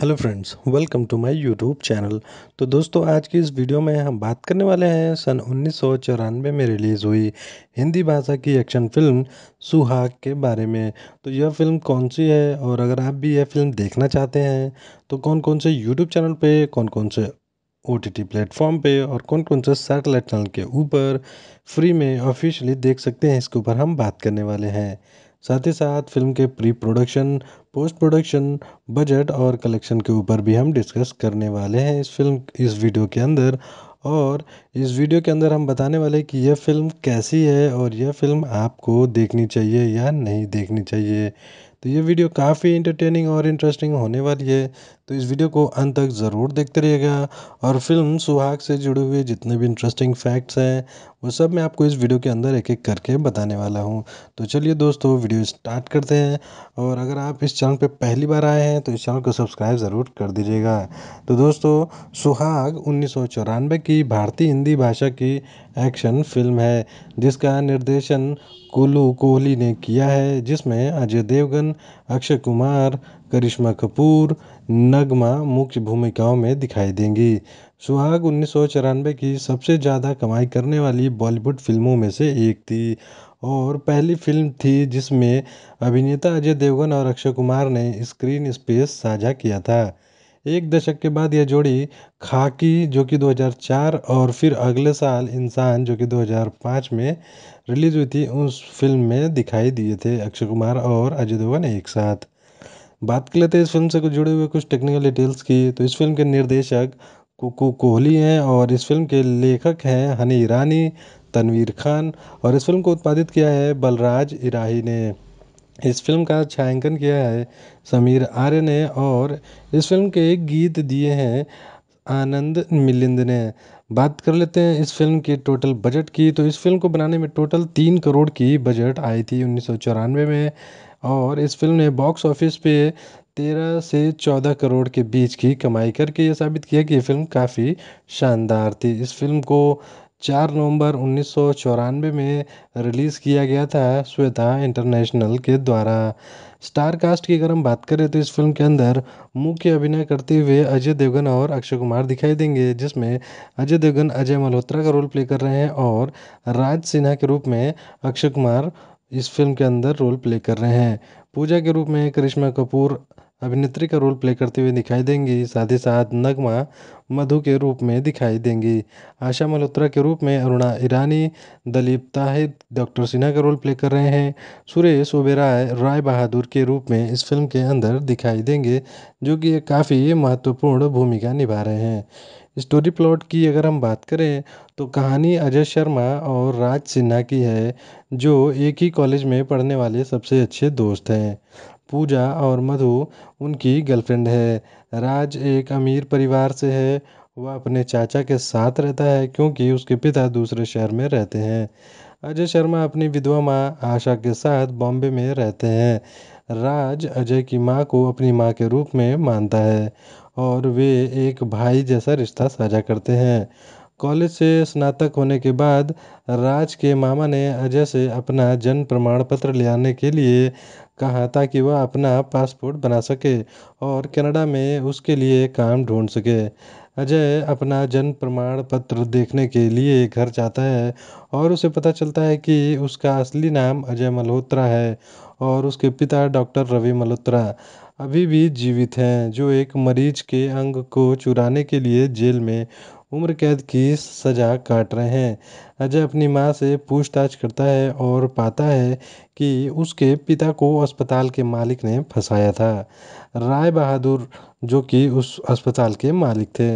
hello friends welcome to my YouTube channel तो दोस्तों आज की इस वीडियो में हम बात करने वाले हैं सन उन्नीस में रिलीज़ हुई हिंदी भाषा की एक्शन फिल्म सुहाग के बारे में तो यह फिल्म कौन सी है और अगर आप भी यह फिल्म देखना चाहते हैं तो कौन कौन से यूट्यूब चैनल पे कौन कौन से ओ टी टी प्लेटफॉर्म पर और कौन कौन से सैटेलाइट चैनल के ऊपर फ्री में ऑफिशियली देख सकते हैं इसके ऊपर हम बात करने वाले हैं साथ ही साथ फिल्म के pre production post production budget और कलेक्शन के ऊपर भी हम डिस्कस करने वाले हैं इस फिल्म इस वीडियो के अंदर और इस वीडियो के अंदर हम बताने वाले कि यह फिल्म कैसी है और यह फिल्म आपको देखनी चाहिए या नहीं देखनी चाहिए तो ये वीडियो काफ़ी इंटरटेनिंग और इंटरेस्टिंग होने वाली है तो इस वीडियो को अंत तक ज़रूर देखते रहिएगा और फिल्म सुहाग से जुड़े हुए जितने भी इंटरेस्टिंग फैक्ट्स हैं वो सब मैं आपको इस वीडियो के अंदर एक एक करके बताने वाला हूँ तो चलिए दोस्तों वीडियो स्टार्ट करते हैं और अगर आप इस चैनल पर पहली बार आए हैं तो इस चैनल को सब्सक्राइब ज़रूर कर दीजिएगा तो दोस्तों सुहाग उन्नीस की भारतीय हिंदी भाषा की एक्शन फिल्म है जिसका निर्देशन कुल्लू कोहली ने किया है जिसमें अजय देवगन अक्षय कुमार करिश्मा कपूर नगमा मुख्य भूमिकाओं में दिखाई देंगी सुहाग उन्नीस सौ चौरानवे की सबसे ज़्यादा कमाई करने वाली बॉलीवुड फिल्मों में से एक थी और पहली फिल्म थी जिसमें अभिनेता अजय देवगन और अक्षय कुमार ने स्क्रीन स्पेस साझा किया था एक दशक के बाद यह जोड़ी खाकी जो कि दो हज़ार चार और फिर अगले साल इंसान जो कि दो हज़ार पाँच में रिलीज़ हुई थी उस फ़िल्म में दिखाई दिए थे अक्षय कुमार और अजय देवगन एक साथ बात कर लेते हैं इस फिल्म से कुछ जुड़े हुए कुछ टेक्निकल डिटेल्स की तो इस फिल्म के निर्देशक कुकू कोहली हैं और इस फिल्म के लेखक हैं हनी ईरानी तनवीर खान और इस फिल्म को उत्पादित किया है बलराज इराही ने इस फ़िल्म का छायांकन किया है समीर आर्य ने और इस फ़िल्म के गीत दिए हैं आनंद मिलिंद ने बात कर लेते हैं इस फ़िल्म के टोटल बजट की तो इस फ़िल्म को बनाने में टोटल तीन करोड़ की बजट आई थी उन्नीस सौ चौरानवे में और इस फ़िल्म ने बॉक्स ऑफिस पे तेरह से चौदह करोड़ के बीच की कमाई करके ये साबित किया कि ये फ़िल्म काफ़ी शानदार थी इस फ़िल्म को चार नवंबर उन्नीस सौ चौरानवे में रिलीज़ किया गया था श्वेता इंटरनेशनल के द्वारा स्टार कास्ट की अगर हम बात करें तो इस फिल्म के अंदर मुख्य अभिनय करते हुए अजय देवगन और अक्षय कुमार दिखाई देंगे जिसमें अजय देवगन अजय मल्होत्रा का रोल प्ले कर रहे हैं और राज सिन्हा के रूप में अक्षय कुमार इस फिल्म के अंदर रोल प्ले कर रहे हैं पूजा के रूप में करिश्मा कपूर अभिनेत्री का रोल प्ले करते हुए दिखाई देंगी साथ ही साथ नगमा मधु के रूप में दिखाई देंगी आशा मल्होत्रा के रूप में अरुणा ईरानी दलीप ताहिद डॉक्टर सिन्हा का रोल प्ले कर रहे हैं सुरेश ओबेराय राय बहादुर के रूप में इस फिल्म के अंदर दिखाई देंगे जो कि काफ़ी महत्वपूर्ण भूमिका निभा रहे हैं स्टोरी प्लॉट की अगर हम बात करें तो कहानी अजय शर्मा और राज सिन्हा की है जो एक ही कॉलेज में पढ़ने वाले सबसे अच्छे दोस्त हैं पूजा और मधु उनकी गर्लफ्रेंड है राज एक अमीर परिवार से है वह अपने चाचा के साथ रहता है क्योंकि उसके पिता दूसरे शहर में रहते हैं अजय शर्मा अपनी विधवा माँ आशा के साथ बॉम्बे में रहते हैं राज अजय की माँ को अपनी माँ के रूप में मानता है और वे एक भाई जैसा रिश्ता साझा करते हैं कॉलेज से स्नातक होने के बाद राज के मामा ने अजय से अपना जन्म प्रमाण पत्र ले आने के लिए कहा ताकि वह अपना पासपोर्ट बना सके और कनाडा में उसके लिए काम ढूँढ सके अजय अपना जन्म प्रमाण पत्र देखने के लिए घर जाता है और उसे पता चलता है कि उसका असली नाम अजय मल्होत्रा है और उसके पिता डॉक्टर रवि मल्होत्रा अभी भी जीवित हैं जो एक मरीज के अंग को चुराने के लिए जेल में उम्र कैद की सज़ा काट रहे हैं अजय अपनी माँ से पूछताछ करता है और पाता है कि उसके पिता को अस्पताल के मालिक ने फंसाया था राय बहादुर जो कि उस अस्पताल के मालिक थे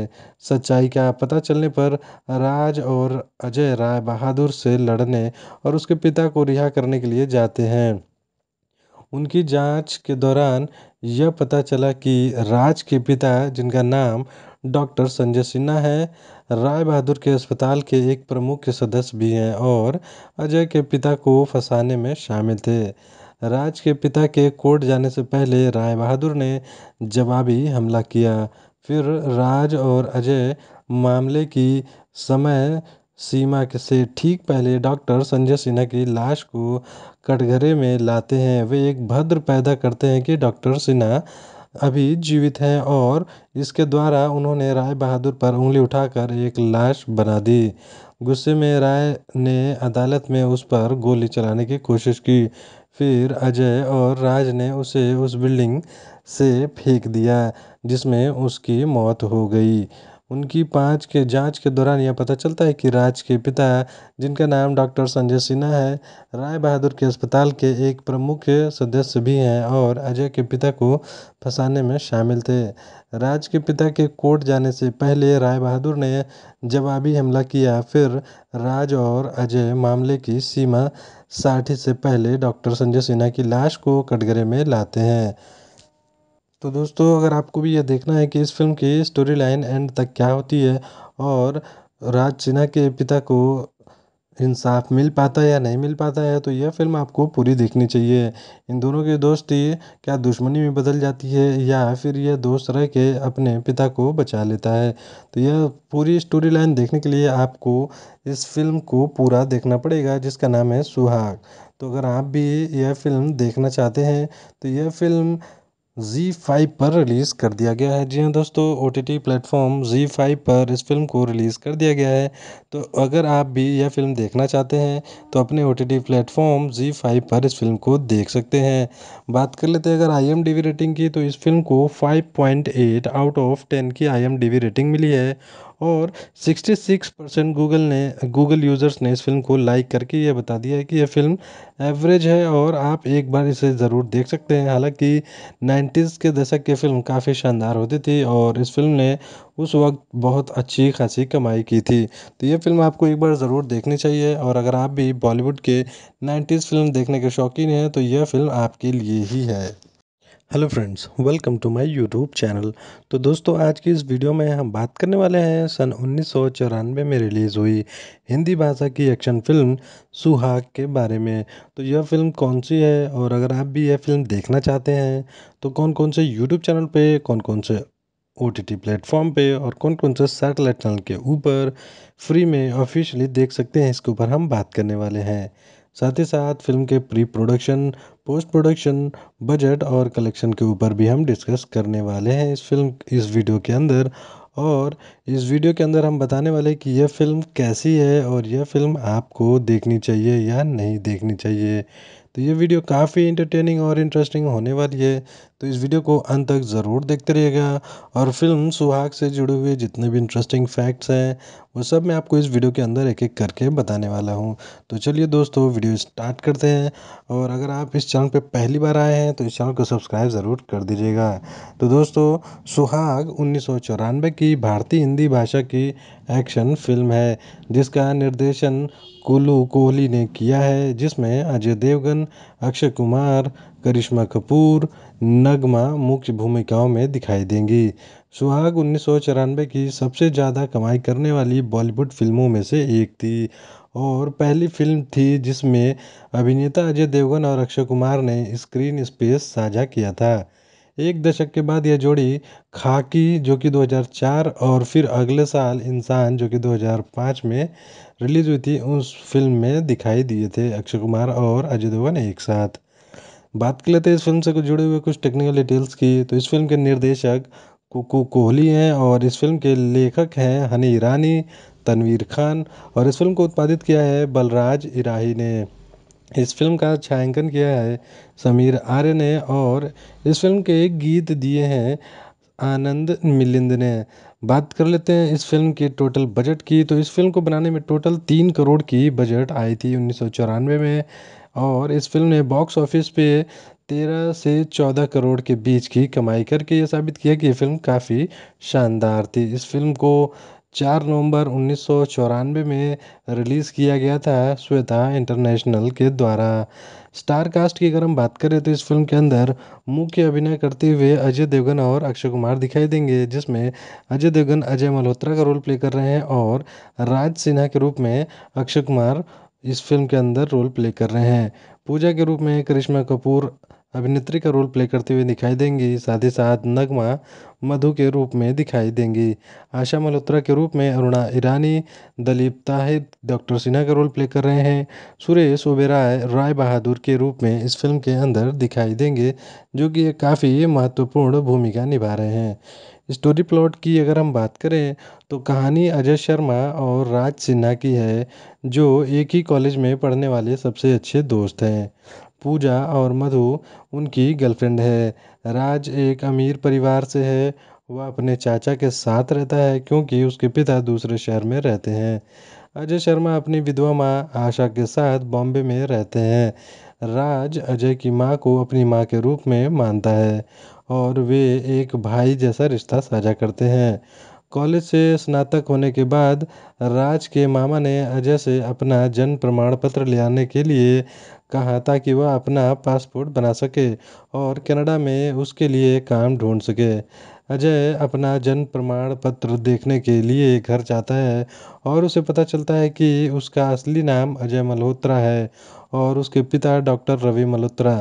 सच्चाई का पता चलने पर राज और अजय राय बहादुर से लड़ने और उसके पिता को रिहा करने के लिए जाते हैं उनकी जांच के दौरान यह पता चला कि राज के पिता जिनका नाम डॉक्टर संजय सिन्हा है राय बहादुर के अस्पताल के एक प्रमुख सदस्य भी हैं और अजय के पिता को फंसाने में शामिल थे राज के पिता के कोर्ट जाने से पहले राय बहादुर ने जवाबी हमला किया फिर राज और अजय मामले की समय सीमा से ठीक पहले डॉक्टर संजय सिन्हा की लाश को कटघरे में लाते हैं वे एक भद्र पैदा करते हैं कि डॉक्टर सिन्हा अभी जीवित हैं और इसके द्वारा उन्होंने राय बहादुर पर उंगली उठाकर एक लाश बना दी गुस्से में राय ने अदालत में उस पर गोली चलाने की कोशिश की फिर अजय और राज ने उसे उस बिल्डिंग से फेंक दिया जिसमें उसकी मौत हो गई उनकी पाँच के जाँच के दौरान यह पता चलता है कि राज के पिता जिनका नाम डॉक्टर संजय सिन्हा है राय बहादुर के अस्पताल के एक प्रमुख सदस्य भी हैं और अजय के पिता को फंसाने में शामिल थे राज के पिता के कोर्ट जाने से पहले राय बहादुर ने जवाबी हमला किया फिर राज और अजय मामले की सीमा साठी से पहले डॉक्टर संजय सिन्हा की लाश को कटघरे में लाते हैं तो दोस्तों अगर आपको भी यह देखना है कि इस फिल्म की स्टोरी लाइन एंड तक क्या होती है और राज सिन्हा के पिता को इंसाफ मिल पाता है या नहीं मिल पाता है तो यह फिल्म आपको पूरी देखनी चाहिए इन दोनों की दोस्ती क्या दुश्मनी में बदल जाती है या फिर यह दोस्त रह के अपने पिता को बचा लेता है तो यह पूरी स्टोरी लाइन देखने के लिए आपको इस फिल्म को पूरा देखना पड़ेगा जिसका नाम है सुहाग तो अगर आप भी यह फिल्म देखना चाहते हैं तो यह फिल्म जी फाइव पर रिलीज़ कर दिया गया है जी हाँ दोस्तों ओ टी टी प्लेटफॉर्म जी फाइव पर इस फिल्म को रिलीज़ कर दिया गया है तो अगर आप भी यह फिल्म देखना चाहते हैं तो अपने ओ टी टी प्लेटफॉर्म जी फाइव पर इस फिल्म को देख सकते हैं बात कर लेते हैं अगर I M D B rating की तो इस फिल्म को five point eight out of ten की I M D B rating मिली है और सिक्सटी सिक्स परसेंट गूगल ने गूगल यूज़र्स ने इस फ़िल्म को लाइक करके ये बता दिया है कि यह फ़िल्म एवरेज है और आप एक बार इसे ज़रूर देख सकते हैं हालांकि नाइन्टीज़ के दशक की फ़िल्म काफ़ी शानदार होती थी और इस फ़िल्म ने उस वक्त बहुत अच्छी खासी कमाई की थी तो ये फ़िल्म आपको एक बार ज़रूर देखनी चाहिए और अगर आप भी बॉलीवुड के नाइन्टीज़ फ़िल्म देखने के शौकीन हैं तो यह फ़िल्म आपके लिए ही है hello friends welcome to my YouTube channel तो दोस्तों आज की इस वीडियो में हम बात करने वाले हैं सन उन्नीस में रिलीज़ हुई हिंदी भाषा की एक्शन फिल्म सुहाग के बारे में तो यह फिल्म कौन सी है और अगर आप भी यह फिल्म देखना चाहते हैं तो कौन कौन से यूट्यूब चैनल पे कौन कौन से ओ टी टी प्लेटफॉर्म पे और कौन कौन से सैटेलाइट चैनल के ऊपर फ्री में ऑफिशियली देख सकते हैं इसके ऊपर हम बात करने वाले हैं साथ ही साथ फिल्म के pre production post production budget और कलेक्शन के ऊपर भी हम डिस्कस करने वाले हैं इस फिल्म इस वीडियो के अंदर और इस वीडियो के अंदर हम बताने वाले कि यह फिल्म कैसी है और यह फिल्म आपको देखनी चाहिए या नहीं देखनी चाहिए तो ये वीडियो काफ़ी इंटरटेनिंग और इंटरेस्टिंग होने वाली है तो इस वीडियो को अंत तक ज़रूर देखते रहिएगा और फिल्म सुहाग से जुड़े हुए जितने भी इंटरेस्टिंग फैक्ट्स हैं वो सब मैं आपको इस वीडियो के अंदर एक एक करके बताने वाला हूँ तो चलिए दोस्तों वीडियो स्टार्ट करते हैं और अगर आप इस चैनल पर पहली बार आए हैं तो इस चैनल को सब्सक्राइब ज़रूर कर दीजिएगा तो दोस्तों सुहाग उन्नीस की भारतीय हिंदी भाषा की एक्शन फिल्म है जिसका निर्देशन कुल्लू कोहली ने किया है जिसमें अजय देवगन अक्षय कुमार करिश्मा कपूर नगमा मुख्य भूमिकाओं में दिखाई देंगी सुहाग उन्नीस की सबसे ज़्यादा कमाई करने वाली बॉलीवुड फिल्मों में से एक थी और पहली फिल्म थी जिसमें अभिनेता अजय देवगन और अक्षय कुमार ने स्क्रीन स्पेस साझा किया था एक दशक के बाद यह जोड़ी खाकी जो कि 2004 और फिर अगले साल इंसान जो कि 2005 में रिलीज हुई थी उस फिल्म में दिखाई दिए थे अक्षय कुमार और अजय देवगन एक साथ बात कर लेते हैं इस फ़िल्म से जुड़े हुए कुछ टेक्निकल डिटेल्स की तो इस फ़िल्म के निर्देशक कुकू कोहली हैं और इस फ़िल्म के लेखक हैं हनी ईरानी तनवीर खान और इस फ़िल्म को उत्पादित किया है बलराज इराही ने इस फिल्म का छायांकन किया है समीर आर्य ने और इस फिल्म के गीत दिए हैं आनंद मिलिंद ने बात कर लेते हैं इस फिल्म के टोटल बजट की तो इस फिल्म को बनाने में टोटल तीन करोड़ की बजट आई थी उन्नीस में और इस फ़िल्म ने बॉक्स ऑफिस पे तेरह से चौदह करोड़ के बीच की कमाई करके ये साबित किया कि ये फ़िल्म काफ़ी शानदार थी इस फ़िल्म को चार नवंबर उन्नीस सौ चौरानवे में रिलीज़ किया गया था श्वेता इंटरनेशनल के द्वारा स्टार कास्ट की अगर हम बात करें तो इस फिल्म के अंदर मुख्य अभिनय करते हुए अजय देवगन और अक्षय कुमार दिखाई देंगे जिसमें अजय देवगन अजय मल्होत्रा का रोल प्ले कर रहे हैं और राज सिन्हा के रूप में अक्षय कुमार इस फ़िल्म के अंदर रोल प्ले कर रहे हैं पूजा के रूप में करिश्मा कपूर अभिनेत्री का रोल प्ले करते हुए दिखाई देंगी साथ ही साथ नगमा मधु के रूप में दिखाई देंगी आशा मल्होत्रा के रूप में अरुणा ईरानी दलीप ताहिद डॉक्टर सिन्हा का रोल प्ले कर रहे हैं सुरेश ओबेराय राय बहादुर के रूप में इस फिल्म के अंदर दिखाई देंगे जो कि काफ़ी महत्वपूर्ण भूमिका निभा रहे हैं स्टोरी प्लॉट की अगर हम बात करें तो कहानी अजय शर्मा और राज सिन्हा की है जो एक ही कॉलेज में पढ़ने वाले सबसे अच्छे दोस्त हैं पूजा और मधु उनकी गर्लफ्रेंड है राज एक अमीर परिवार से है वह अपने चाचा के साथ रहता है क्योंकि उसके पिता दूसरे शहर में रहते हैं अजय शर्मा अपनी विधवा माँ आशा के साथ बॉम्बे में रहते हैं राज अजय की माँ को अपनी माँ के रूप में मानता है और वे एक भाई जैसा रिश्ता साझा करते हैं कॉलेज से स्नातक होने के बाद राज के मामा ने अजय से अपना जन्म प्रमाण पत्र ले आने के लिए कहा ताकि वह अपना पासपोर्ट बना सके और कनाडा में उसके लिए काम ढूँढ सके अजय अपना जन्म प्रमाण पत्र देखने के लिए घर जाता है और उसे पता चलता है कि उसका असली नाम अजय मल्होत्रा है और उसके पिता डॉक्टर रवि मल्होत्रा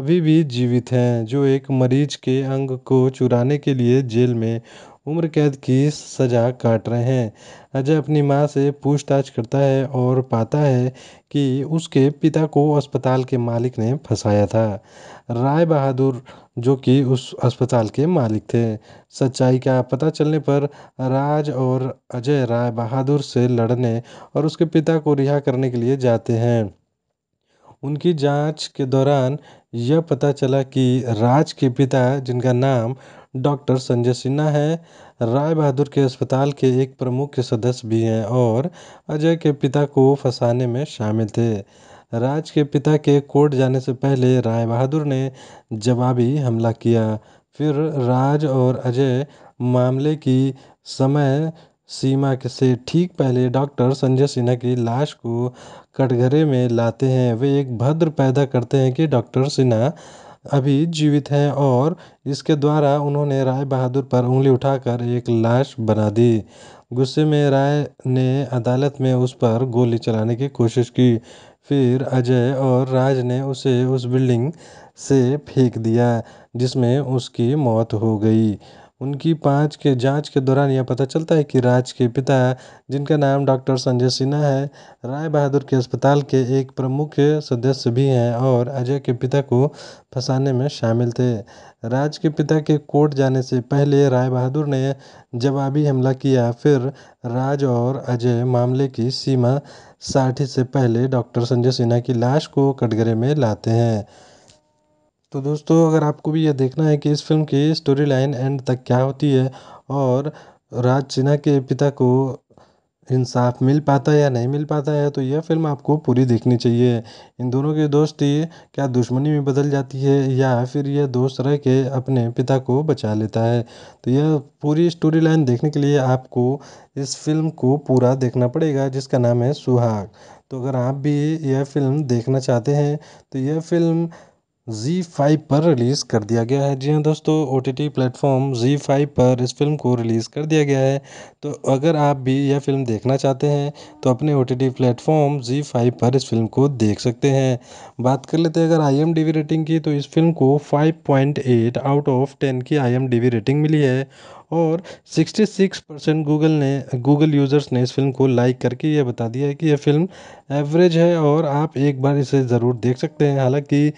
अभी भी जीवित हैं जो एक मरीज के अंग को चुराने के लिए जेल में उम्र कैद की सज़ा काट रहे हैं अजय अपनी माँ से पूछताछ करता है और पाता है कि उसके पिता को अस्पताल के मालिक ने फंसाया था राय बहादुर जो कि उस अस्पताल के मालिक थे सच्चाई का पता चलने पर राज और अजय राय बहादुर से लड़ने और उसके पिता को रिहा करने के लिए जाते हैं उनकी जांच के दौरान यह पता चला कि राज के पिता जिनका नाम डॉक्टर संजय सिन्हा है राय बहादुर के अस्पताल के एक प्रमुख सदस्य भी हैं और अजय के पिता को फंसाने में शामिल थे राज के पिता के कोर्ट जाने से पहले राय बहादुर ने जवाबी हमला किया फिर राज और अजय मामले की समय सीमा से ठीक पहले डॉक्टर संजय सिन्हा की लाश को कटघरे में लाते हैं वे एक भद्र पैदा करते हैं कि डॉक्टर सिन्हा अभी जीवित हैं और इसके द्वारा उन्होंने राय बहादुर पर उंगली उठाकर एक लाश बना दी गुस्से में राय ने अदालत में उस पर गोली चलाने की कोशिश की फिर अजय और राज ने उसे उस बिल्डिंग से फेंक दिया जिसमें उसकी मौत हो गई उनकी पाँच के जाँच के दौरान यह पता चलता है कि राज के पिता जिनका नाम डॉक्टर संजय सिन्हा है राय बहादुर के अस्पताल के एक प्रमुख सदस्य भी हैं और अजय के पिता को फंसाने में शामिल थे राज के पिता के कोर्ट जाने से पहले राय बहादुर ने जवाबी हमला किया फिर राज और अजय मामले की सीमा साठी से पहले डॉक्टर संजय सिन्हा की लाश को कटघरे में लाते हैं तो दोस्तों अगर आपको भी यह देखना है कि इस फिल्म की स्टोरी लाइन एंड तक क्या होती है और राज सिन्हा के पिता को इंसाफ मिल पाता है या नहीं मिल पाता है तो यह फिल्म आपको पूरी देखनी चाहिए इन दोनों की दोस्ती क्या दुश्मनी में बदल जाती है या फिर यह दोस्त रह के अपने पिता को बचा लेता है तो यह पूरी स्टोरी लाइन देखने के लिए आपको इस फिल्म को पूरा देखना पड़ेगा जिसका नाम है सुहाग तो अगर आप भी यह फिल्म देखना चाहते हैं तो यह फिल्म जी फाइव पर रिलीज़ कर दिया गया है जी हाँ दोस्तों ओ टी टी प्लेटफॉर्म जी फाइव पर इस फिल्म को रिलीज़ कर दिया गया है तो अगर आप भी यह फिल्म देखना चाहते हैं तो अपने ओ टी टी प्लेटफॉर्म जी फाइव पर इस फिल्म को देख सकते हैं बात कर लेते हैं अगर I M D B rating की तो इस फिल्म को five point eight out of ten की I M D B rating मिली है और सिक्सटी सिक्स परसेंट गूगल ने गूगल यूज़र्स ने इस फ़िल्म को लाइक करके ये बता दिया है कि यह फ़िल्म एवरेज है और आप एक बार इसे ज़रूर देख सकते हैं हालांकि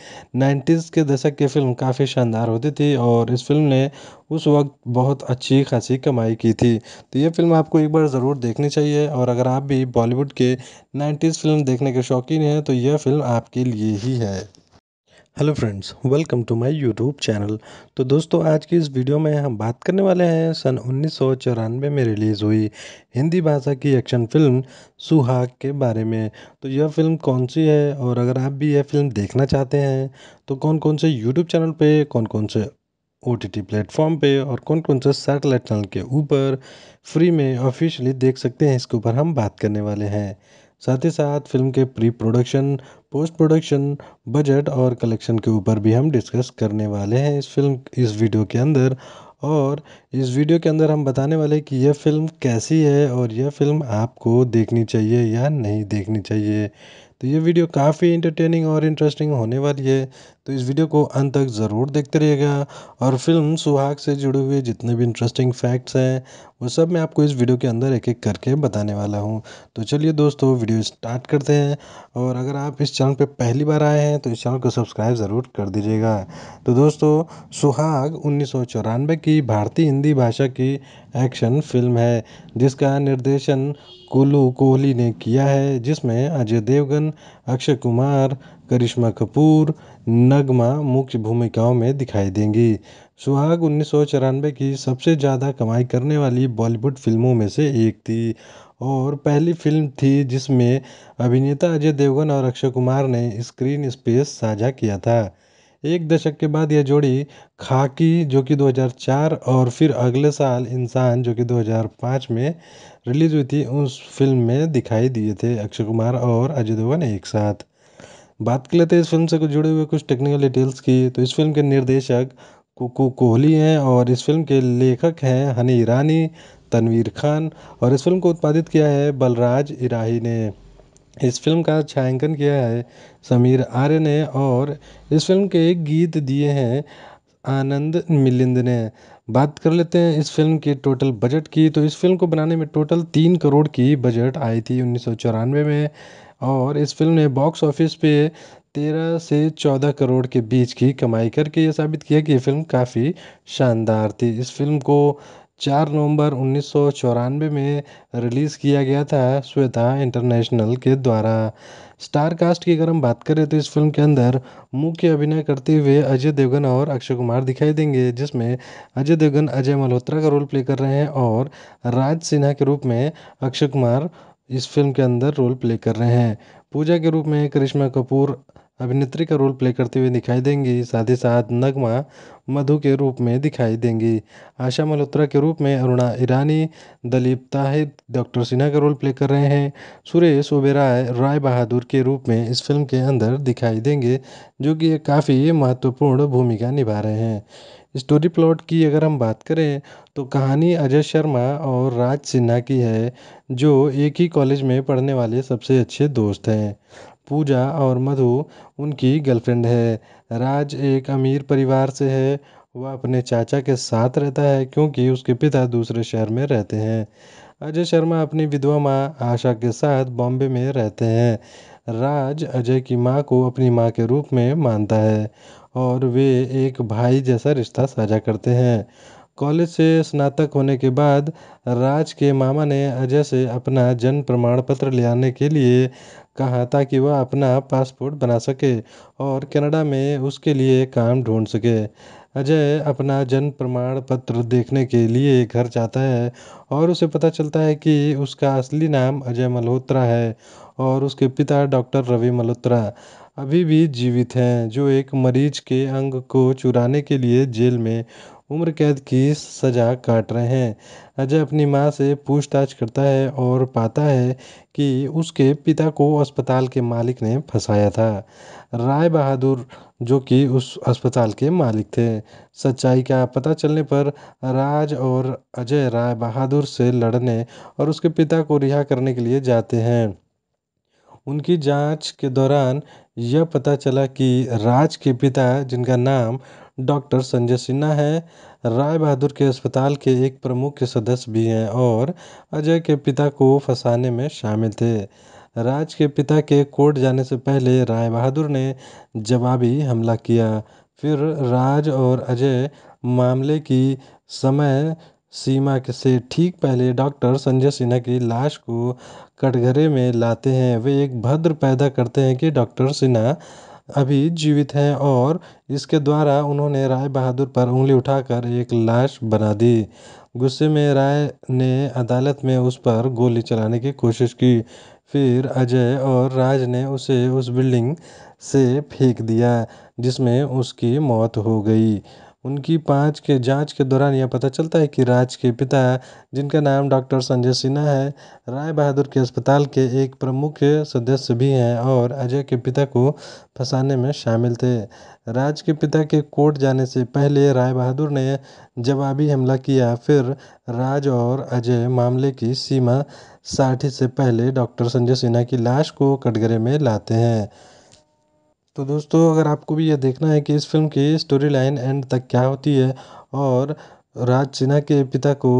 नाइन्टीज़ के दशक की फ़िल्म काफ़ी शानदार होती थी और इस फ़िल्म ने उस वक्त बहुत अच्छी खासी कमाई की थी तो यह फ़िल्म आपको एक बार ज़रूर देखनी चाहिए और अगर आप भी बॉलीवुड के नाइन्टीज़ फ़िल्म देखने के शौकीन हैं तो यह फ़िल्म आपके लिए ही है hello friends welcome to my YouTube channel तो दोस्तों आज की इस वीडियो में हम बात करने वाले हैं सन उन्नीस में रिलीज़ हुई हिंदी भाषा की एक्शन फिल्म सुहाग के बारे में तो यह फिल्म कौन सी है और अगर आप भी यह फिल्म देखना चाहते हैं तो कौन कौन से यूट्यूब चैनल पे कौन कौन से ओ टी प्लेटफॉर्म पे और कौन कौन से सैटेलाइट चैनल के ऊपर फ्री में ऑफिशियली देख सकते हैं इसके ऊपर हम बात करने वाले हैं साथ ही साथ फिल्म के pre production post production budget और कलेक्शन के ऊपर भी हम डिस्कस करने वाले हैं इस फिल्म इस वीडियो के अंदर और इस वीडियो के अंदर हम बताने वाले कि यह फ़िल्म कैसी है और यह फ़िल्म आपको देखनी चाहिए या नहीं देखनी चाहिए तो ये वीडियो काफ़ी इंटरटेनिंग और इंटरेस्टिंग होने वाली है तो इस वीडियो को अंत तक ज़रूर देखते रहिएगा और फिल्म सुहाग से जुड़े हुए जितने भी इंटरेस्टिंग फैक्ट्स हैं वो सब मैं आपको इस वीडियो के अंदर एक एक करके बताने वाला हूँ तो चलिए दोस्तों वीडियो स्टार्ट करते हैं और अगर आप इस चैनल पर पहली बार आए हैं तो इस चैनल को सब्सक्राइब ज़रूर कर दीजिएगा तो दोस्तों सुहाग उन्नीस की भारतीय हिंदी भाषा की एक्शन फिल्म है जिसका निर्देशन कुल्लू कोहली ने किया है जिसमें अजय देवगन अक्षय कुमार करिश्मा कपूर नगमा मुख्य भूमिकाओं में दिखाई देंगी सुहाग उन्नीस की सबसे ज़्यादा कमाई करने वाली बॉलीवुड फिल्मों में से एक थी और पहली फिल्म थी जिसमें अभिनेता अजय देवगन और अक्षय कुमार ने स्क्रीन स्पेस साझा किया था एक दशक के बाद यह जोड़ी खाकी जो कि 2004 और फिर अगले साल इंसान जो कि 2005 में रिलीज़ हुई थी उस फिल्म में दिखाई दिए थे अक्षय कुमार और अजय देवगन एक साथ बात कर लेते हैं इस फिल्म से कुछ जुड़े हुए कुछ टेक्निकल डिटेल्स की तो इस फिल्म के निर्देशक कुकू कोहली हैं और इस फिल्म के लेखक हैं हनी ईरानी तनवीर खान और इस फिल्म को उत्पादित किया है बलराज इराही ने इस फिल्म का छायांकन किया है समीर आर्य ने और इस फिल्म के गीत दिए हैं आनंद मिलिंद ने बात कर लेते हैं इस फिल्म के टोटल बजट की तो इस फिल्म को बनाने में टोटल तीन करोड़ की बजट आई थी उन्नीस में और इस फिल्म ने बॉक्स ऑफिस पे तेरह से चौदह करोड़ के बीच की कमाई करके ये साबित किया कि ये फिल्म काफ़ी शानदार थी इस फिल्म को चार नवंबर उन्नीस में रिलीज़ किया गया था श्वेता इंटरनेशनल के द्वारा स्टार कास्ट की अगर हम बात करें तो इस फिल्म के अंदर मुख्य अभिनय करते हुए अजय देवगन और अक्षय कुमार दिखाई देंगे जिसमें अजय देवगन अजय मल्होत्रा का रोल प्ले कर रहे हैं और राज सिन्हा के रूप में अक्षय कुमार इस फिल्म के अंदर रोल प्ले कर रहे हैं पूजा के रूप में करिश्मा कपूर अभिनेत्री का रोल प्ले करते हुए दिखाई देंगी साथ ही साथ नगमा मधु के रूप में दिखाई देंगी आशा मल्होत्रा के रूप में अरुणा ईरानी दलीप ताहिद डॉक्टर सिन्हा का रोल प्ले कर रहे हैं सुरेश ओबेराय राय बहादुर के रूप में इस फिल्म के अंदर दिखाई देंगे जो कि काफ़ी महत्वपूर्ण भूमिका निभा रहे हैं स्टोरी प्लॉट की अगर हम बात करें तो कहानी अजय शर्मा और राज सिन्हा की है जो एक ही कॉलेज में पढ़ने वाले सबसे अच्छे दोस्त हैं पूजा और मधु उनकी गर्लफ्रेंड है राज एक अमीर परिवार से है वह अपने चाचा के साथ रहता है क्योंकि उसके पिता दूसरे शहर में रहते हैं अजय शर्मा अपनी विधवा माँ आशा के साथ बॉम्बे में रहते हैं राज अजय की माँ को अपनी माँ के रूप में मानता है और वे एक भाई जैसा रिश्ता साझा करते हैं कॉलेज से स्नातक होने के बाद राज के मामा ने अजय से अपना जन्म प्रमाण पत्र ले आने के लिए कहा ताकि वह अपना पासपोर्ट बना सके और कनाडा में उसके लिए काम ढूँढ सके अजय अपना जन्म प्रमाण पत्र देखने के लिए घर जाता है और उसे पता चलता है कि उसका असली नाम अजय मल्होत्रा है और उसके पिता डॉक्टर रवि मल्होत्रा अभी भी जीवित हैं जो एक मरीज के अंग को चुराने के लिए जेल में उम्र कैद की सज़ा काट रहे हैं अजय अपनी माँ से पूछताछ करता है और पाता है कि उसके पिता को अस्पताल के मालिक ने फंसाया था राय बहादुर जो कि उस अस्पताल के मालिक थे सच्चाई का पता चलने पर राज और अजय राय बहादुर से लड़ने और उसके पिता को रिहा करने के लिए जाते हैं उनकी जांच के दौरान यह पता चला कि राज के पिता जिनका नाम डॉक्टर संजय सिन्हा है राय बहादुर के अस्पताल के एक प्रमुख सदस्य भी हैं और अजय के पिता को फंसाने में शामिल थे राज के पिता के कोर्ट जाने से पहले राय बहादुर ने जवाबी हमला किया फिर राज और अजय मामले की समय सीमा से ठीक पहले डॉक्टर संजय सिन्हा की लाश को कटघरे में लाते हैं वे एक भद्र पैदा करते हैं कि डॉक्टर सिन्हा अभी जीवित हैं और इसके द्वारा उन्होंने राय बहादुर पर उंगली उठाकर एक लाश बना दी गुस्से में राय ने अदालत में उस पर गोली चलाने की कोशिश की फिर अजय और राज ने उसे उस बिल्डिंग से फेंक दिया जिसमें उसकी मौत हो गई उनकी पाँच के जाँच के दौरान यह पता चलता है कि राज के पिता जिनका नाम डॉक्टर संजय सिन्हा है राय बहादुर के अस्पताल के एक प्रमुख सदस्य भी हैं और अजय के पिता को फंसाने में शामिल थे राज के पिता के कोर्ट जाने से पहले राय बहादुर ने जवाबी हमला किया फिर राज और अजय मामले की सीमा साठी से पहले डॉक्टर संजय सिन्हा की लाश को कटघरे में लाते हैं तो दोस्तों अगर आपको भी यह देखना है कि इस फिल्म की स्टोरी लाइन एंड तक क्या होती है और राज सिन्हा के पिता को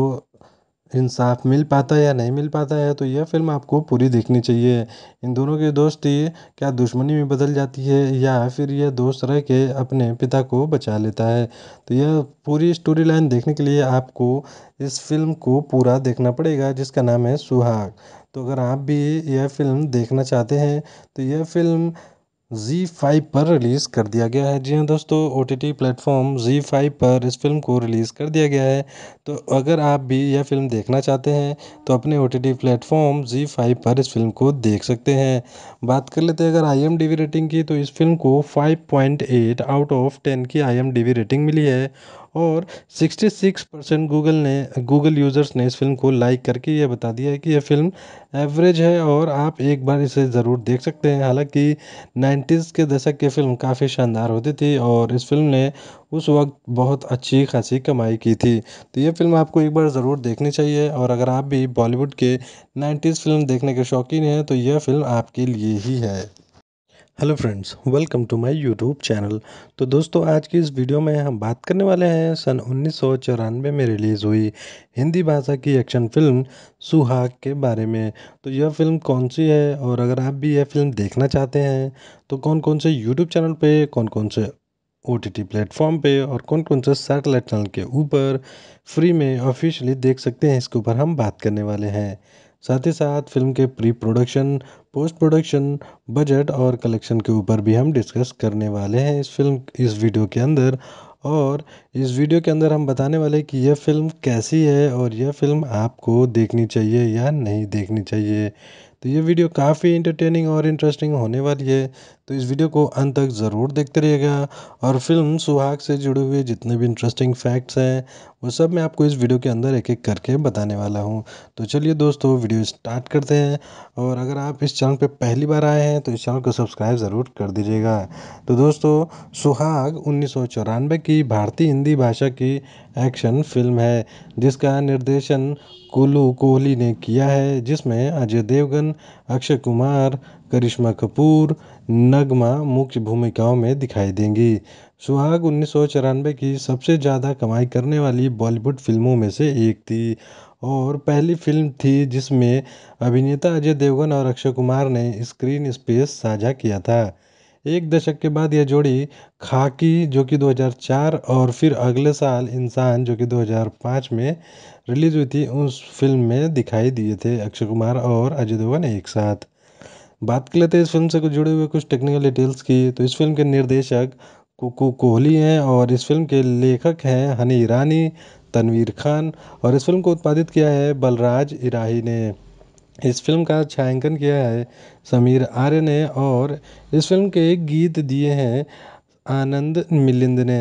इंसाफ मिल पाता है या नहीं मिल पाता है तो यह फिल्म आपको पूरी देखनी चाहिए इन दोनों की दोस्ती क्या दुश्मनी में बदल जाती है या फिर यह दोस्त रह के अपने पिता को बचा लेता है तो यह पूरी स्टोरी लाइन देखने के लिए आपको इस फिल्म को पूरा देखना पड़ेगा जिसका नाम है सुहाग तो अगर आप भी यह फिल्म देखना चाहते हैं तो यह फिल्म जी फाइव पर रिलीज़ कर दिया गया है जी हाँ दोस्तों ओ टी टी प्लेटफॉर्म जी फाइव पर इस फिल्म को रिलीज़ कर दिया गया है तो अगर आप भी यह फ़िल्म देखना चाहते हैं तो अपने ओ टी टी प्लेटफॉर्म ज़ी फाइव पर इस फ़िल्म को देख सकते हैं बात कर लेते हैं अगर I M D B rating की तो इस फ़िल्म को five point eight out of ten की I M D B rating मिली है और 66 परसेंट गूगल ने गूगल यूज़र्स ने इस फिल्म को लाइक करके ये बता दिया है कि यह फिल्म एवरेज है और आप एक बार इसे ज़रूर देख सकते हैं हालांकि 90s के दशक की फिल्म काफ़ी शानदार होती थी और इस फिल्म ने उस वक्त बहुत अच्छी खासी कमाई की थी तो ये फ़िल्म आपको एक बार ज़रूर देखनी चाहिए और अगर आप भी बॉलीवुड के नाइन्टीज़ फिल्म देखने के शौकीन हैं तो यह फ़िल्म आपके लिए ही है hello friends welcome to my YouTube channel तो दोस्तों आज की इस वीडियो में हम बात करने वाले हैं सन उन्नीस में रिलीज़ हुई हिंदी भाषा की एक्शन फिल्म सुहाग के बारे में तो यह फिल्म कौन सी है और अगर आप भी यह फिल्म देखना चाहते हैं तो कौन कौन से यूट्यूब चैनल पे कौन कौन से ओ टी टी प्लेटफॉर्म पर और कौन कौन सा सैटेलाइट चैनल के ऊपर फ्री में ऑफिशियली देख सकते हैं इसके ऊपर हम बात करने वाले हैं साथ ही साथ फिल्म के pre production post production budget और कलेक्शन के ऊपर भी हम डिस्कस करने वाले हैं इस फिल्म इस वीडियो के अंदर और इस वीडियो के अंदर हम बताने वाले कि यह फ़िल्म कैसी है और यह फ़िल्म आपको देखनी चाहिए या नहीं देखनी चाहिए तो ये वीडियो काफ़ी इंटरटेनिंग और इंटरेस्टिंग होने वाली है तो इस वीडियो को अंत तक ज़रूर देखते रहिएगा और फिल्म सुहाग से जुड़े हुए जितने भी इंटरेस्टिंग फैक्ट्स हैं वो सब मैं आपको इस वीडियो के अंदर एक एक करके बताने वाला हूँ तो चलिए दोस्तों वीडियो स्टार्ट करते हैं और अगर आप इस चैनल पर पहली बार आए हैं तो इस चैनल को सब्सक्राइब ज़रूर कर दीजिएगा तो दोस्तों सुहाग उन्नीस की भारतीय हिंदी भाषा की एक्शन फिल्म है जिसका निर्देशन कोलू कोहली ने किया है जिसमें अजय देवगन अक्षय कुमार करिश्मा कपूर नगमा मुख्य भूमिकाओं में दिखाई देंगी सुहाग उन्नीस की सबसे ज़्यादा कमाई करने वाली बॉलीवुड फिल्मों में से एक थी और पहली फिल्म थी जिसमें अभिनेता अजय देवगन और अक्षय कुमार ने स्क्रीन स्पेस साझा किया था एक दशक के बाद यह जोड़ी खाकी जो कि 2004 और फिर अगले साल इंसान जो कि 2005 में रिलीज़ हुई थी उस फिल्म में दिखाई दिए थे अक्षय कुमार और अजय देवगन एक साथ बात कर लेते तो हैं इस फिल्म से कुछ जुड़े हुए कुछ टेक्निकल डिटेल्स की तो इस फिल्म के निर्देशक कुकू कोहली हैं और इस फिल्म के लेखक हैं हनी ईरानी तनवीर खान और इस फिल्म को उत्पादित किया है बलराज इराही ने इस फिल्म का छायांकन किया है समीर आर्य ने और इस फिल्म के गीत दिए हैं आनंद मिलिंद ने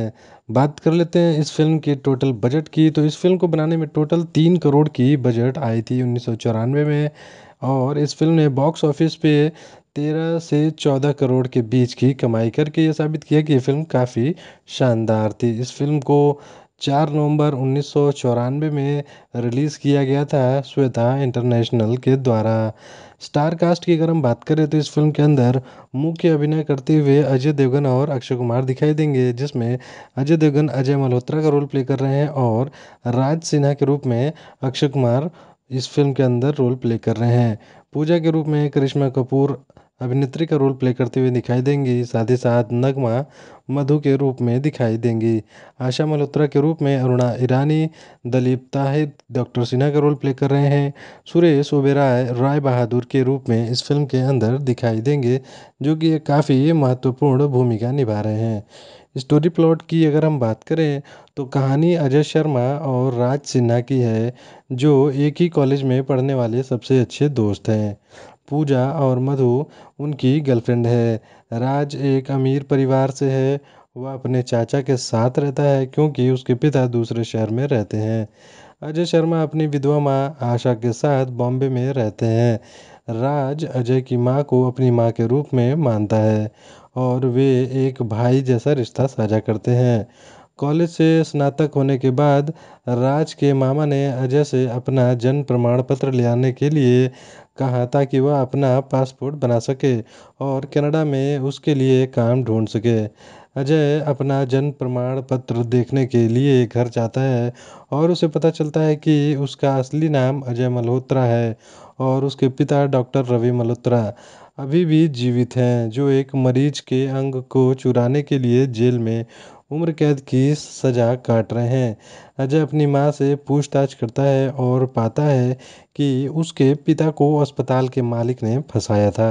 बात कर लेते हैं इस फ़िल्म के टोटल बजट की तो इस फ़िल्म को बनाने में टोटल तीन करोड़ की बजट आई थी उन्नीस सौ चौरानवे में और इस फ़िल्म ने बॉक्स ऑफिस पे तेरह से चौदह करोड़ के बीच की कमाई करके ये साबित किया कि ये फ़िल्म काफ़ी शानदार थी इस फ़िल्म को चार नवंबर उन्नीस में रिलीज़ किया गया था श्वेता इंटरनेशनल के द्वारा स्टार कास्ट की अगर हम बात करें तो इस फिल्म के अंदर मुख्य अभिनय करते हुए अजय देवगन और अक्षय कुमार दिखाई देंगे जिसमें अजय देवगन अजय मल्होत्रा का रोल प्ले कर रहे हैं और राज सिन्हा के रूप में अक्षय कुमार इस फिल्म के अंदर रोल प्ले कर रहे हैं पूजा के रूप में करिश्मा कपूर अभिनेत्री का रोल प्ले करते हुए दिखाई देंगी साथ ही साथ नगमा मधु के रूप में दिखाई देंगी आशा मल्होत्रा के रूप में अरुणा ईरानी दलीप ताहिर डॉक्टर सिन्हा का रोल प्ले कर रहे हैं सुरेश ओबेराय राय बहादुर के रूप में इस फिल्म के अंदर दिखाई देंगे जो कि काफ़ी महत्वपूर्ण भूमिका निभा रहे हैं स्टोरी प्लॉट की अगर हम बात करें तो कहानी अजय शर्मा और राज सिन्हा की है जो एक ही कॉलेज में पढ़ने वाले सबसे अच्छे दोस्त हैं पूजा और मधु उनकी गर्लफ्रेंड है राज एक अमीर परिवार से है वह अपने चाचा के साथ रहता है क्योंकि उसके पिता दूसरे शहर में रहते हैं अजय शर्मा अपनी विधवा माँ आशा के साथ बॉम्बे में रहते हैं राज अजय की माँ को अपनी माँ के रूप में मानता है और वे एक भाई जैसा रिश्ता साझा करते हैं कॉलेज से स्नातक होने के बाद राज के मामा ने अजय से अपना जन्म प्रमाण पत्र ले आने के लिए कहा ताकि वह अपना पासपोर्ट बना सके और कनाडा में उसके लिए काम ढूंढ सके अजय अपना जन्म प्रमाण पत्र देखने के लिए घर जाता है और उसे पता चलता है कि उसका असली नाम अजय मल्होत्रा है और उसके पिता डॉक्टर रवि मल्होत्रा अभी भी जीवित हैं जो एक मरीज के अंग को चुराने के लिए जेल में उम्र कैद की सज़ा काट रहे हैं अजय अपनी माँ से पूछताछ करता है और पाता है कि उसके पिता को अस्पताल के मालिक ने फंसाया था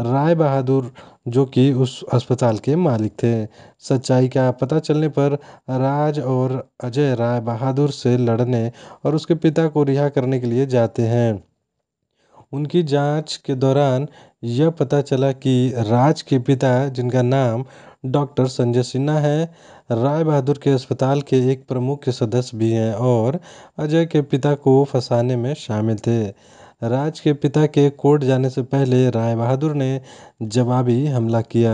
राय बहादुर जो कि उस अस्पताल के मालिक थे सच्चाई का पता चलने पर राज और अजय राय बहादुर से लड़ने और उसके पिता को रिहा करने के लिए जाते हैं उनकी जांच के दौरान यह पता चला कि राज के पिता जिनका नाम डॉक्टर संजय सिन्हा है राय बहादुर के अस्पताल के एक प्रमुख सदस्य भी हैं और अजय के पिता को फंसाने में शामिल थे राज के पिता के कोर्ट जाने से पहले राय बहादुर ने जवाबी हमला किया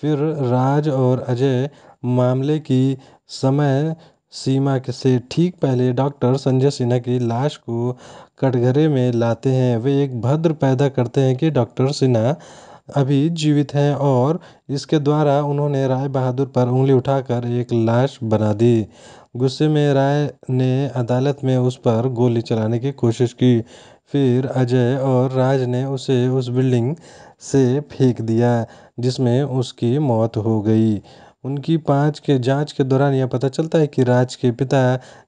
फिर राज और अजय मामले की समय सीमा से ठीक पहले डॉक्टर संजय सिन्हा की लाश को कटघरे में लाते हैं वे एक भद्र पैदा करते हैं कि डॉक्टर सिन्हा अभी जीवित हैं और इसके द्वारा उन्होंने राय बहादुर पर उंगली उठाकर एक लाश बना दी गुस्से में राय ने अदालत में उस पर गोली चलाने की कोशिश की फिर अजय और राज ने उसे उस बिल्डिंग से फेंक दिया जिसमें उसकी मौत हो गई उनकी पाँच के जाँच के दौरान यह पता चलता है कि राज के पिता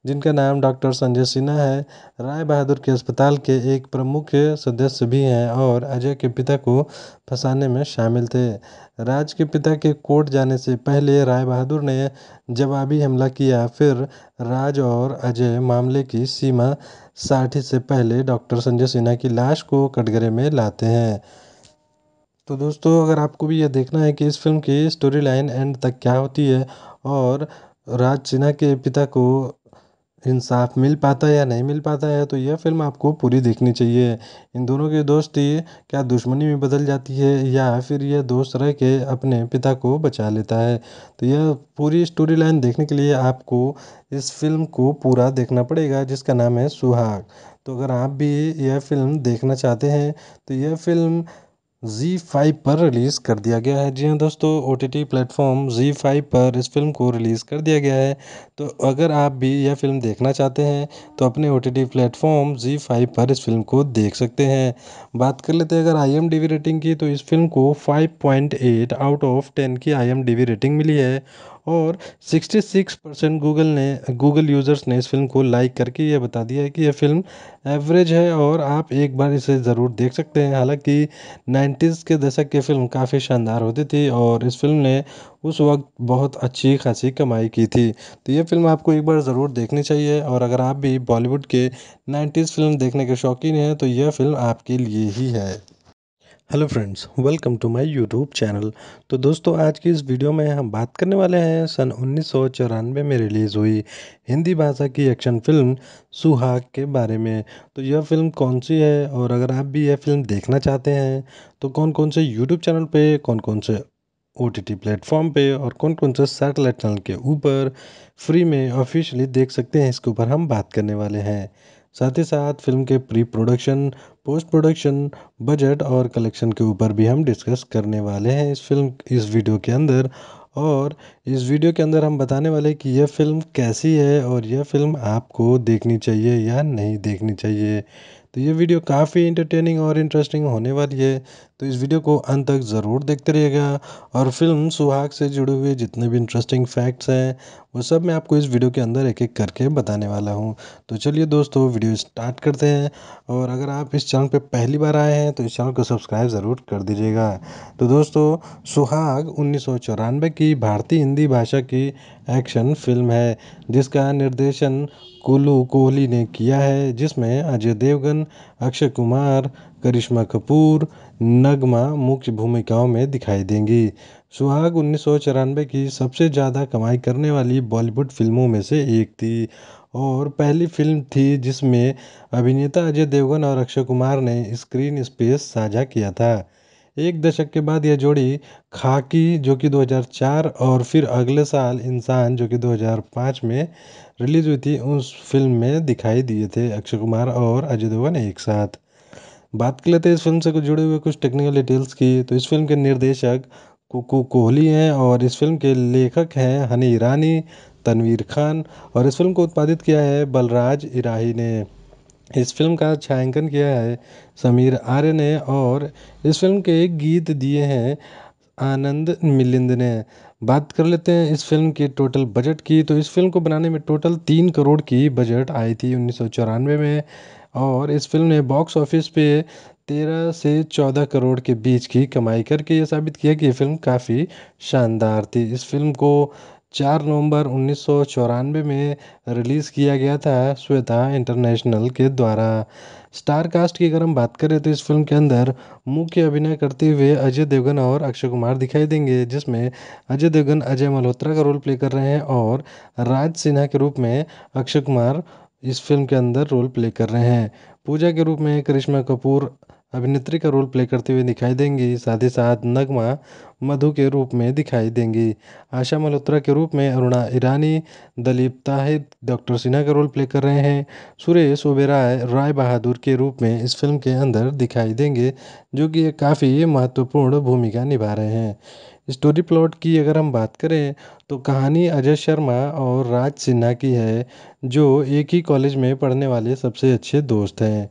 जिनका नाम डॉक्टर संजय सिन्हा है राय बहादुर के अस्पताल के एक प्रमुख सदस्य भी हैं और अजय के पिता को फंसाने में शामिल थे राज के पिता के कोर्ट जाने से पहले राय बहादुर ने जवाबी हमला किया फिर राज और अजय मामले की सीमा साठी से पहले डॉक्टर संजय सिन्हा की लाश को कटघरे में लाते हैं तो दोस्तों अगर आपको भी यह देखना है कि इस फिल्म की स्टोरी लाइन एंड तक क्या होती है और राज सिन्हा के पिता को इंसाफ मिल पाता है या नहीं मिल पाता है तो यह फिल्म आपको पूरी देखनी चाहिए इन दोनों की दोस्ती क्या दुश्मनी में बदल जाती है या फिर यह दोस्त रह के अपने पिता को बचा लेता है तो यह पूरी स्टोरी लाइन देखने के लिए आपको इस फिल्म को पूरा देखना पड़ेगा जिसका नाम है सुहाग तो अगर आप भी यह फिल्म देखना चाहते हैं तो यह फिल्म ज़ी फाइव पर रिलीज़ कर दिया गया है जी हाँ दोस्तों ओ टी टी प्लेटफॉर्म ज़ी फाइव पर इस फिल्म को रिलीज़ कर दिया गया है तो अगर आप भी यह फिल्म देखना चाहते हैं तो अपने ओ टी टी प्लेटफॉर्म ज़ी फाइव पर इस फिल्म को देख सकते हैं बात कर लेते हैं अगर I M D B rating की तो इस फिल्म को five point eight out of ten की I M D B rating मिली है और सिक्सटी सिक्स परसेंट गूगल ने गूगल यूज़र्स ने इस फ़िल्म को लाइक करके ये बता दिया है कि यह फ़िल्म एवरेज है और आप एक बार इसे ज़रूर देख सकते हैं हालांकि नाइन्टीज़ के दशक की फ़िल्म काफ़ी शानदार होती थी और इस फ़िल्म ने उस वक्त बहुत अच्छी खासी कमाई की थी तो ये फ़िल्म आपको एक बार ज़रूर देखनी चाहिए और अगर आप भी बॉलीवुड के नाइन्टीज़ फ़िल्म देखने के शौकीन हैं तो यह फ़िल्म आपके लिए ही है hello friends welcome to my YouTube channel तो दोस्तों आज की इस वीडियो में हम बात करने वाले हैं सन उन्नीस में रिलीज़ हुई हिंदी भाषा की एक्शन फिल्म सुहाग के बारे में तो यह फिल्म कौन सी है और अगर आप भी यह फिल्म देखना चाहते हैं तो कौन कौन से यूट्यूब चैनल पे कौन कौन से ओ टी टी प्लेटफॉर्म पर और कौन कौन से सैटेलाइट चैनल के ऊपर फ्री में ऑफिशियली देख सकते हैं इसके ऊपर हम बात करने वाले हैं साथ ही साथ फिल्म के pre production post production budget और कलेक्शन के ऊपर भी हम डिस्कस करने वाले हैं इस फिल्म इस वीडियो के अंदर और इस वीडियो के अंदर हम बताने वाले कि यह फ़िल्म कैसी है और यह फ़िल्म आपको देखनी चाहिए या नहीं देखनी चाहिए तो ये वीडियो काफ़ी इंटरटेनिंग और इंटरेस्टिंग होने वाली है तो इस वीडियो को अंत तक ज़रूर देखते रहिएगा और फिल्म सुहाग से जुड़े हुए जितने भी इंटरेस्टिंग फैक्ट्स हैं वो सब मैं आपको इस वीडियो के अंदर एक एक करके बताने वाला हूँ तो चलिए दोस्तों वीडियो स्टार्ट करते हैं और अगर आप इस चैनल पर पहली बार आए हैं तो इस चैनल को सब्सक्राइब ज़रूर कर दीजिएगा तो दोस्तों सुहाग उन्नीस की भारतीय हिंदी भाषा की एक्शन फिल्म है जिसका निर्देशन कुल्लू कोहली ने किया है जिसमें अजय देवगन अक्षय कुमार करिश्मा कपूर नगमा मुख्य भूमिकाओं में दिखाई देंगी सुहाग उन्नीस सौ की सबसे ज़्यादा कमाई करने वाली बॉलीवुड फिल्मों में से एक थी और पहली फिल्म थी जिसमें अभिनेता अजय देवगन और अक्षय कुमार ने स्क्रीन स्पेस साझा किया था एक दशक के बाद यह जोड़ी खाकी जो कि दो हज़ार चार और फिर अगले साल इंसान जो कि दो हज़ार पाँच में रिलीज़ हुई थी उस फ़िल्म में दिखाई दिए थे अक्षय कुमार और अजय देवगन एक साथ बात कर लेते हैं इस फिल्म से कुछ जुड़े हुए कुछ टेक्निकल डिटेल्स की तो इस फिल्म के निर्देशक कुकू कोहली हैं और इस फिल्म के लेखक हैं हनी ईरानी तनवीर खान और इस फिल्म को उत्पादित किया है बलराज इराही ने इस फ़िल्म का छायांकन किया है समीर आर्य ने और इस फ़िल्म के एक गीत दिए हैं आनंद मिलिंद ने बात कर लेते हैं इस फ़िल्म के टोटल बजट की तो इस फ़िल्म को बनाने में टोटल तीन करोड़ की बजट आई थी उन्नीस सौ चौरानवे में और इस फिल्म ने बॉक्स ऑफिस पे तेरह से चौदह करोड़ के बीच की कमाई करके ये साबित किया कि ये फ़िल्म काफ़ी शानदार थी इस फिल्म को चार नवंबर उन्नीस सौ चौरानवे में रिलीज़ किया गया था श्वेता इंटरनेशनल के द्वारा स्टार कास्ट की अगर हम बात करें तो इस फिल्म के अंदर मुख्य अभिनय करते हुए अजय देवगन और अक्षय कुमार दिखाई देंगे जिसमें अजय देवगन अजय मल्होत्रा का रोल प्ले कर रहे हैं और राज सिन्हा के रूप में अक्षय कुमार इस फिल्म के अंदर रोल प्ले कर रहे हैं पूजा के रूप में करिश्मा कपूर अभिनेत्री का रोल प्ले करते हुए दिखाई देंगी साथ ही साथ नगमा मधु के रूप में दिखाई देंगी आशा मल्होत्रा के रूप में अरुणा ईरानी दलीप ताहिर डॉक्टर सिन्हा का रोल प्ले कर रहे हैं सुरेश ओबेराय राय बहादुर के रूप में इस फिल्म के अंदर दिखाई देंगे जो कि काफ़ी महत्वपूर्ण भूमिका निभा रहे हैं स्टोरी प्लॉट की अगर हम बात करें तो कहानी अजय शर्मा और राज सिन्हा की है जो एक ही कॉलेज में पढ़ने वाले सबसे अच्छे दोस्त हैं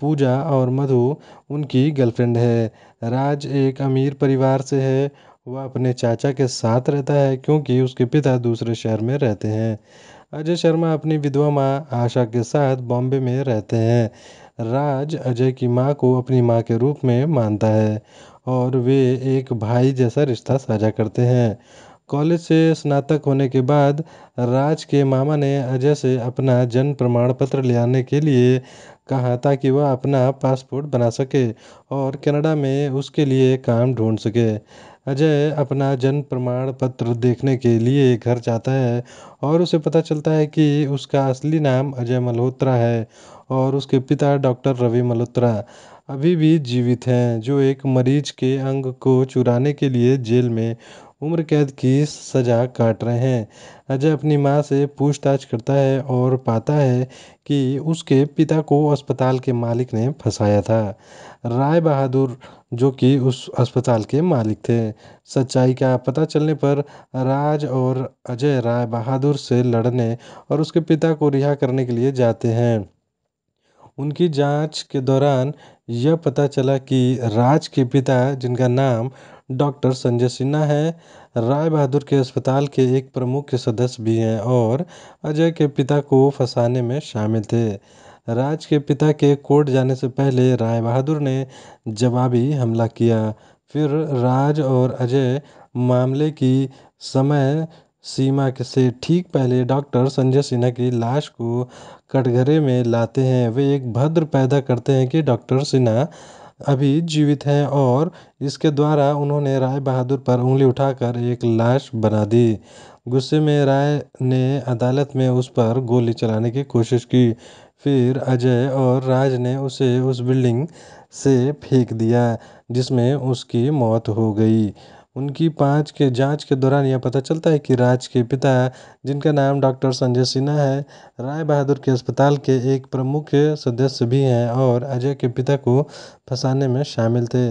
पूजा और मधु उनकी गर्लफ्रेंड है राज एक अमीर परिवार से है वह अपने चाचा के साथ रहता है क्योंकि उसके पिता दूसरे शहर में रहते हैं अजय शर्मा अपनी विधवा माँ आशा के साथ बॉम्बे में रहते हैं राज अजय की माँ को अपनी माँ के रूप में मानता है और वे एक भाई जैसा रिश्ता साझा करते हैं कॉलेज से स्नातक होने के बाद राज के मामा ने अजय से अपना जन्म प्रमाण पत्र ले आने के लिए कहा ताकि वह अपना पासपोर्ट बना सके और कनाडा में उसके लिए काम ढूंढ सके अजय अपना जन्म प्रमाण पत्र देखने के लिए घर जाता है और उसे पता चलता है कि उसका असली नाम अजय मल्होत्रा है और उसके पिता डॉक्टर रवि मल्होत्रा अभी भी जीवित हैं जो एक मरीज के अंग को चुराने के लिए जेल में उम्र कैद की सज़ा काट रहे हैं अजय अपनी माँ से पूछताछ करता है और पाता है कि उसके पिता को अस्पताल के मालिक ने फंसाया था राय बहादुर जो कि उस अस्पताल के मालिक थे सच्चाई का पता चलने पर राज और अजय राय बहादुर से लड़ने और उसके पिता को रिहा करने के लिए जाते हैं उनकी जांच के दौरान यह पता चला कि राज के पिता जिनका नाम डॉक्टर संजय सिन्हा है राय बहादुर के अस्पताल के एक प्रमुख सदस्य भी हैं और अजय के पिता को फंसाने में शामिल थे राज के पिता के कोर्ट जाने से पहले राय बहादुर ने जवाबी हमला किया फिर राज और अजय मामले की समय सीमा से ठीक पहले डॉक्टर संजय सिन्हा की लाश को कटघरे में लाते हैं वे एक भद्र पैदा करते हैं कि डॉक्टर सिन्हा अभी जीवित हैं और इसके द्वारा उन्होंने राय बहादुर पर उंगली उठाकर एक लाश बना दी गुस्से में राय ने अदालत में उस पर गोली चलाने की कोशिश की फिर अजय और राज ने उसे उस बिल्डिंग से फेंक दिया जिसमें उसकी मौत हो गई उनकी पाँच के जाँच के दौरान यह पता चलता है कि राज के पिता जिनका नाम डॉक्टर संजय सिन्हा है राय बहादुर के अस्पताल के एक प्रमुख सदस्य भी हैं और अजय के पिता को फंसाने में शामिल थे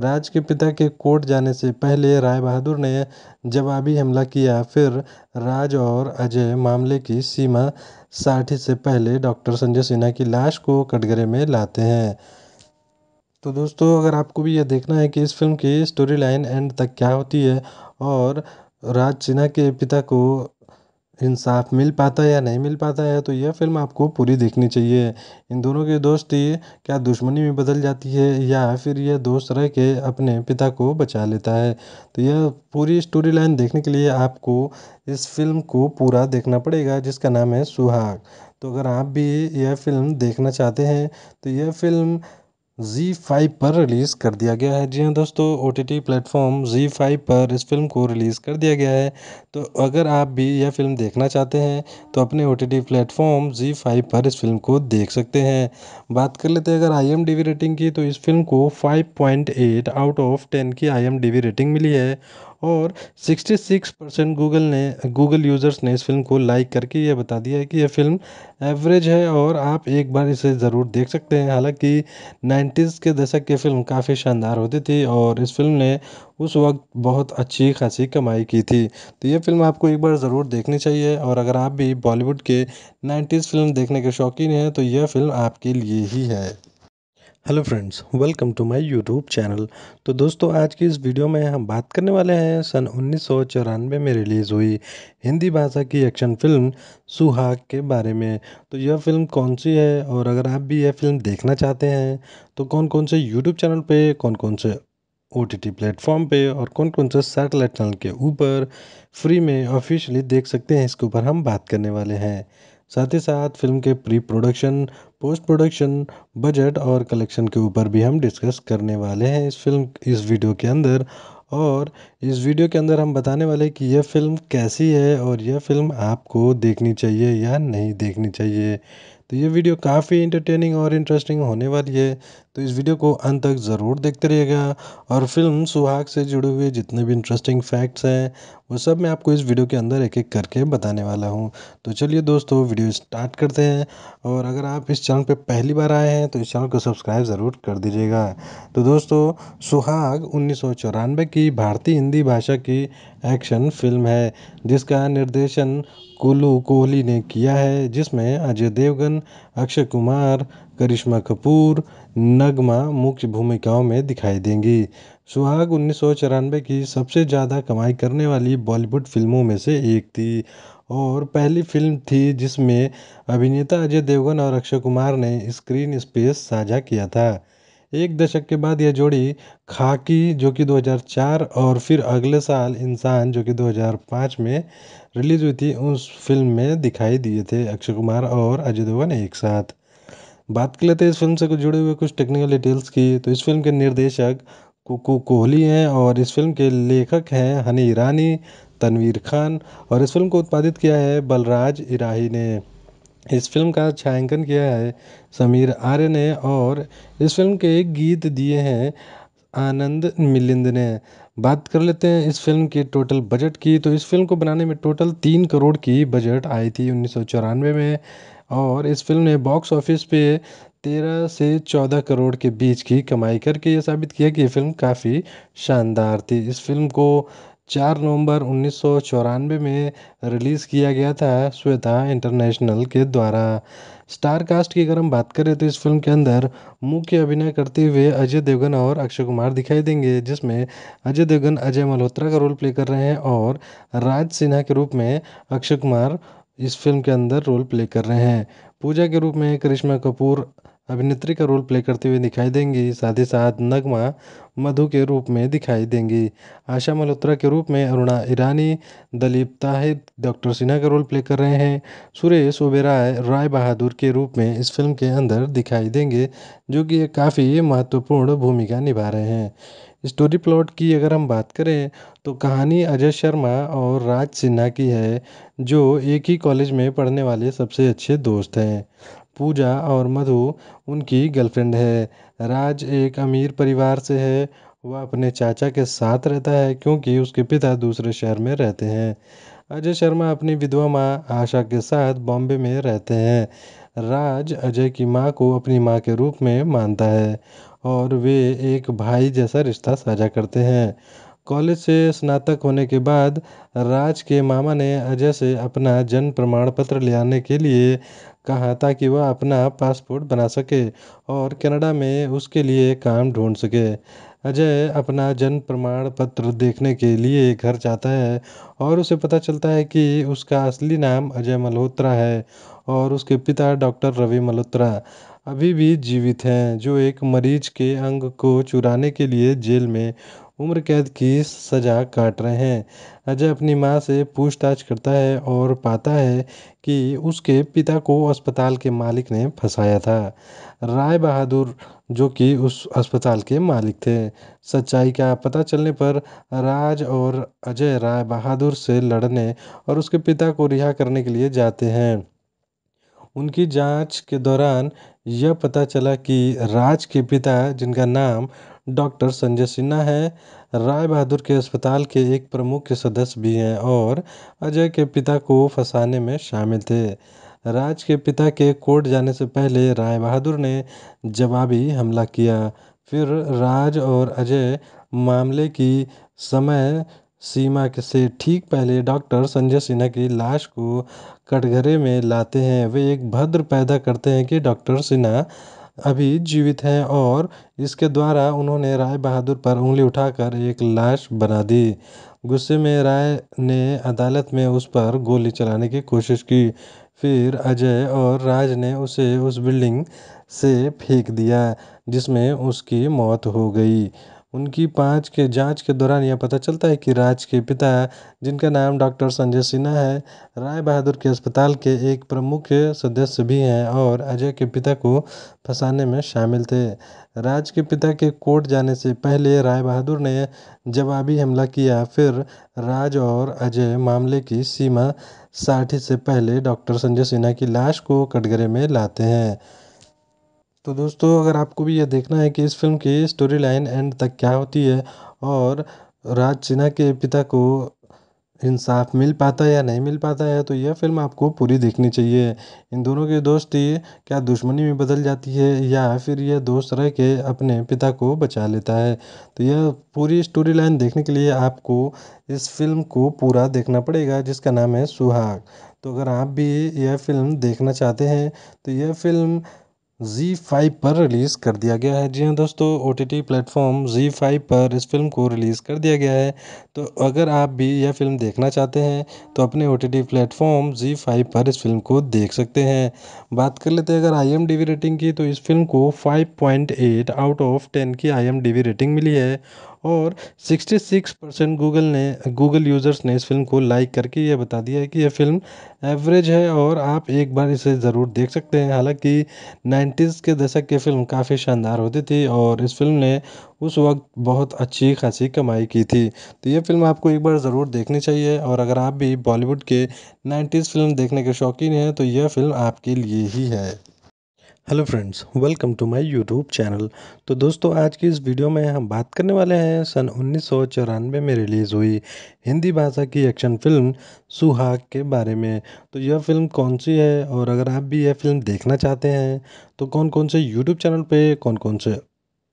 राज के पिता के कोर्ट जाने से पहले राय बहादुर ने जवाबी हमला किया फिर राज और अजय मामले की सीमा साठी से पहले डॉक्टर संजय सिन्हा की लाश को कटघरे में लाते हैं तो दोस्तों अगर आपको भी यह देखना है कि इस फिल्म की स्टोरी लाइन एंड तक क्या होती है और राज सिन्हा के पिता को इंसाफ मिल पाता है या नहीं मिल पाता है तो यह फिल्म आपको पूरी देखनी चाहिए इन दोनों की दोस्ती क्या दुश्मनी में बदल जाती है या फिर यह दोस्त रह के अपने पिता को बचा लेता है तो यह पूरी स्टोरी लाइन देखने के लिए आपको इस फिल्म को पूरा देखना पड़ेगा जिसका नाम है सुहाग तो अगर आप भी यह फिल्म देखना चाहते हैं तो यह फिल्म ज़ी फाइव पर रिलीज़ कर दिया गया है जी हाँ दोस्तों ओ टी टी प्लेटफॉर्म ज़ी फाइव पर इस फिल्म को रिलीज़ कर दिया गया है तो अगर आप भी यह फिल्म देखना चाहते हैं तो अपने ओ टी टी प्लेटफॉर्म ज़ी फाइव पर इस फिल्म को देख सकते हैं बात कर लेते हैं अगर I M D B rating की तो इस फिल्म को five point eight out of ten की I M D B rating मिली है और सिक्सटी सिक्स परसेंट गूगल ने गूगल यूज़र्स ने इस फ़िल्म को लाइक करके ये बता दिया है कि यह फ़िल्म एवरेज है और आप एक बार इसे ज़रूर देख सकते हैं हालांकि नाइन्टीज़ के दशक की फ़िल्म काफ़ी शानदार होती थी और इस फ़िल्म ने उस वक्त बहुत अच्छी खासी कमाई की थी तो ये फ़िल्म आपको एक बार ज़रूर देखनी चाहिए और अगर आप भी बॉलीवुड के नाइन्टीज़ फ़िल्म देखने के शौकीन हैं तो यह फ़िल्म आपके लिए ही है hello friends welcome to my YouTube channel तो दोस्तों आज की इस वीडियो में हम बात करने वाले हैं सन उन्नीस में रिलीज़ हुई हिंदी भाषा की एक्शन फिल्म सुहाग के बारे में तो यह फिल्म कौन सी है और अगर आप भी यह फिल्म देखना चाहते हैं तो कौन कौन से यूट्यूब चैनल पे कौन कौन से ओ टी टी प्लेटफॉर्म पे और कौन कौन से सैटेलाइट चैनल के ऊपर फ्री में ऑफिशियली देख सकते हैं इसके ऊपर हम बात करने वाले हैं साथ ही साथ फिल्म के pre production post production budget और कलेक्शन के ऊपर भी हम डिस्कस करने वाले हैं इस फिल्म इस वीडियो के अंदर और इस वीडियो के अंदर हम बताने वाले कि यह फ़िल्म कैसी है और यह फ़िल्म आपको देखनी चाहिए या नहीं देखनी चाहिए तो ये वीडियो काफ़ी इंटरटेनिंग और इंटरेस्टिंग होने वाली है तो इस वीडियो को अंत तक ज़रूर देखते रहिएगा और फिल्म सुहाग से जुड़े हुए जितने भी इंटरेस्टिंग फैक्ट्स हैं वो सब मैं आपको इस वीडियो के अंदर एक एक करके बताने वाला हूँ तो चलिए दोस्तों वीडियो स्टार्ट करते हैं और अगर आप इस चैनल पर पहली बार आए हैं तो इस चैनल को सब्सक्राइब ज़रूर कर दीजिएगा तो दोस्तों सुहाग उन्नीस की भारतीय हिंदी भाषा की एक्शन फिल्म है जिसका निर्देशन कोलू कोहली ने किया है जिसमें अजय देवगन अक्षय कुमार करिश्मा कपूर नगमा मुख्य भूमिकाओं में दिखाई देंगी सुहाग उन्नीस की सबसे ज़्यादा कमाई करने वाली बॉलीवुड फिल्मों में से एक थी और पहली फिल्म थी जिसमें अभिनेता अजय देवगन और अक्षय कुमार ने स्क्रीन स्पेस साझा किया था एक दशक के बाद यह जोड़ी खाकी जो कि 2004 और फिर अगले साल इंसान जो कि 2005 में रिलीज़ हुई थी उस फिल्म में दिखाई दिए थे अक्षय कुमार और अजय देवगन एक साथ बात कर लेते हैं इस फिल्म से कुछ जुड़े हुए कुछ टेक्निकल डिटेल्स की तो इस फिल्म के निर्देशक कुकू कोहली हैं और इस फिल्म के लेखक हैं हनी ईरानी तनवीर खान और इस फिल्म को उत्पादित किया है बलराज इराही ने इस फिल्म का छायांकन किया है समीर आर्य ने और इस फिल्म के गीत दिए हैं आनंद मिलिंद ने बात कर लेते हैं इस फ़िल्म के टोटल बजट की तो इस फ़िल्म को बनाने में टोटल तीन करोड़ की बजट आई थी उन्नीस सौ चौरानवे में और इस फिल्म ने बॉक्स ऑफिस पे तेरह से चौदह करोड़ के बीच की कमाई करके ये साबित किया कि ये फ़िल्म काफ़ी शानदार थी इस फिल्म को चार नवंबर उन्नीस सौ चौरानवे में रिलीज़ किया गया था श्वेता इंटरनेशनल के द्वारा स्टार कास्ट की अगर हम बात करें तो इस फिल्म के अंदर मुख्य अभिनय करते हुए अजय देवगन और अक्षय कुमार दिखाई देंगे जिसमें अजय देवगन अजय मल्होत्रा का रोल प्ले कर रहे हैं और राज सिन्हा के रूप में अक्षय कुमार इस फिल्म के अंदर रोल प्ले कर रहे हैं पूजा के रूप में करिश्मा कपूर अभिनेत्री का रोल प्ले करते हुए दिखाई देंगी साथ ही साथ नगमा मधु के रूप में दिखाई देंगी आशा मल्होत्रा के रूप में अरुणा ईरानी दलीप ताहिर डॉक्टर सिन्हा का रोल प्ले कर रहे हैं सुरेश ओबेराय राय बहादुर के रूप में इस फिल्म के अंदर दिखाई देंगे जो कि काफ़ी महत्वपूर्ण भूमिका निभा रहे हैं स्टोरी प्लॉट की अगर हम बात करें तो कहानी अजय शर्मा और राज सिन्हा की है जो एक ही कॉलेज में पढ़ने वाले सबसे अच्छे दोस्त हैं पूजा और मधु उनकी गर्लफ्रेंड है राज एक अमीर परिवार से है वह अपने चाचा के साथ रहता है क्योंकि उसके पिता दूसरे शहर में रहते हैं अजय शर्मा अपनी विधवा माँ आशा के साथ बॉम्बे में रहते हैं राज अजय की माँ को अपनी माँ के रूप में मानता है और वे एक भाई जैसा रिश्ता साझा करते हैं कॉलेज से स्नातक होने के बाद राज के मामा ने अजय से अपना जन्म प्रमाण पत्र ले आने के लिए कहा ताकि वह अपना पासपोर्ट बना सके और कनाडा में उसके लिए काम ढूँढ सके अजय अपना जन्म प्रमाण पत्र देखने के लिए घर जाता है और उसे पता चलता है कि उसका असली नाम अजय मल्होत्रा है और उसके पिता डॉक्टर रवि मल्होत्रा अभी भी जीवित हैं जो एक मरीज के अंग को चुराने के लिए जेल में उम्र कैद की सज़ा काट रहे हैं अजय अपनी माँ से पूछताछ करता है और पाता है कि उसके पिता को अस्पताल के मालिक ने फंसाया था राय बहादुर जो कि उस अस्पताल के मालिक थे सच्चाई का पता चलने पर राज और अजय राय बहादुर से लड़ने और उसके पिता को रिहा करने के लिए जाते हैं उनकी जांच के दौरान यह पता चला कि राज के पिता जिनका नाम डॉक्टर संजय सिन्हा है राय बहादुर के अस्पताल के एक प्रमुख सदस्य भी हैं और अजय के पिता को फंसाने में शामिल थे राज के पिता के कोर्ट जाने से पहले राय बहादुर ने जवाबी हमला किया फिर राज और अजय मामले की समय सीमा से ठीक पहले डॉक्टर संजय सिन्हा की लाश को कटघरे में लाते हैं वे एक भद्र पैदा करते हैं कि डॉक्टर सिन्हा अभी जीवित हैं और इसके द्वारा उन्होंने राय बहादुर पर उंगली उठाकर एक लाश बना दी गुस्से में राय ने अदालत में उस पर गोली चलाने की कोशिश की फिर अजय और राज ने उसे उस बिल्डिंग से फेंक दिया जिसमें उसकी मौत हो गई उनकी पाँच के जाँच के दौरान यह पता चलता है कि राज के पिता जिनका नाम डॉक्टर संजय सिन्हा है राय बहादुर के अस्पताल के एक प्रमुख सदस्य भी हैं और अजय के पिता को फंसाने में शामिल थे राज के पिता के कोर्ट जाने से पहले राय बहादुर ने जवाबी हमला किया फिर राज और अजय मामले की सीमा साठी से पहले डॉक्टर संजय सिन्हा की लाश को कटघरे में लाते हैं तो दोस्तों अगर आपको भी यह देखना है कि इस फिल्म की स्टोरी लाइन एंड तक क्या होती है और राज सिन्हा के पिता को इंसाफ मिल पाता है या नहीं मिल पाता है तो यह फिल्म आपको पूरी देखनी चाहिए इन दोनों की दोस्ती क्या दुश्मनी में बदल जाती है या फिर यह दोस्त रह के अपने पिता को बचा लेता है तो यह पूरी स्टोरी लाइन देखने के लिए आपको इस फिल्म को पूरा देखना पड़ेगा जिसका नाम है सुहाग तो अगर आप भी यह फिल्म देखना चाहते हैं तो यह फिल्म ज़ी फाइव पर रिलीज़ कर दिया गया है जी हाँ दोस्तों ओ टी टी प्लेटफॉर्म ज़ी फाइव पर इस फिल्म को रिलीज़ कर दिया गया है तो अगर आप भी यह फिल्म देखना चाहते हैं तो अपने ओ टी टी प्लेटफॉर्म ज़ी फाइव पर इस फिल्म को देख सकते हैं बात कर लेते हैं अगर I M D B rating की तो इस फिल्म को five point eight out of ten की I M D B rating मिली है और सिक्सटी सिक्स परसेंट गूगल ने गूगल यूज़र्स ने इस फ़िल्म को लाइक करके ये बता दिया है कि यह फ़िल्म एवरेज है और आप एक बार इसे ज़रूर देख सकते हैं हालांकि नाइन्टीज़ के दशक की फ़िल्म काफ़ी शानदार होती थी और इस फ़िल्म ने उस वक्त बहुत अच्छी खासी कमाई की थी तो यह फ़िल्म आपको एक बार ज़रूर देखनी चाहिए और अगर आप भी बॉलीवुड के नाइन्टीज़ फ़िल्म देखने के शौकीन हैं तो यह फ़िल्म आपके लिए ही है hello friends welcome to my YouTube channel तो दोस्तों आज की इस वीडियो में हम बात करने वाले हैं सन उन्नीस में रिलीज़ हुई हिंदी भाषा की एक्शन फिल्म सुहाग के बारे में तो यह फिल्म कौन सी है और अगर आप भी यह फिल्म देखना चाहते हैं तो कौन कौन से यूट्यूब चैनल पे कौन कौन से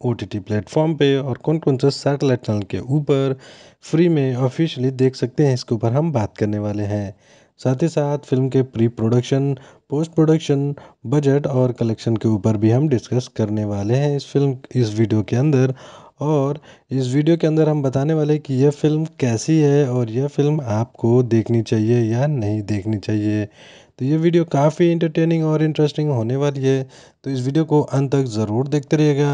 ओ टी टी प्लेटफॉर्म पर और कौन कौन से सैटेलाइट चैनल के ऊपर फ्री में ऑफिशियली देख सकते हैं इसके ऊपर हम बात करने वाले हैं साथ ही साथ फिल्म के pre production post production budget और कलेक्शन के ऊपर भी हम डिस्कस करने वाले हैं इस फिल्म इस वीडियो के अंदर और इस वीडियो के अंदर हम बताने वाले कि यह फ़िल्म कैसी है और यह फ़िल्म आपको देखनी चाहिए या नहीं देखनी चाहिए तो ये वीडियो काफ़ी इंटरटेनिंग और इंटरेस्टिंग होने वाली है तो इस वीडियो को अंत तक ज़रूर देखते रहिएगा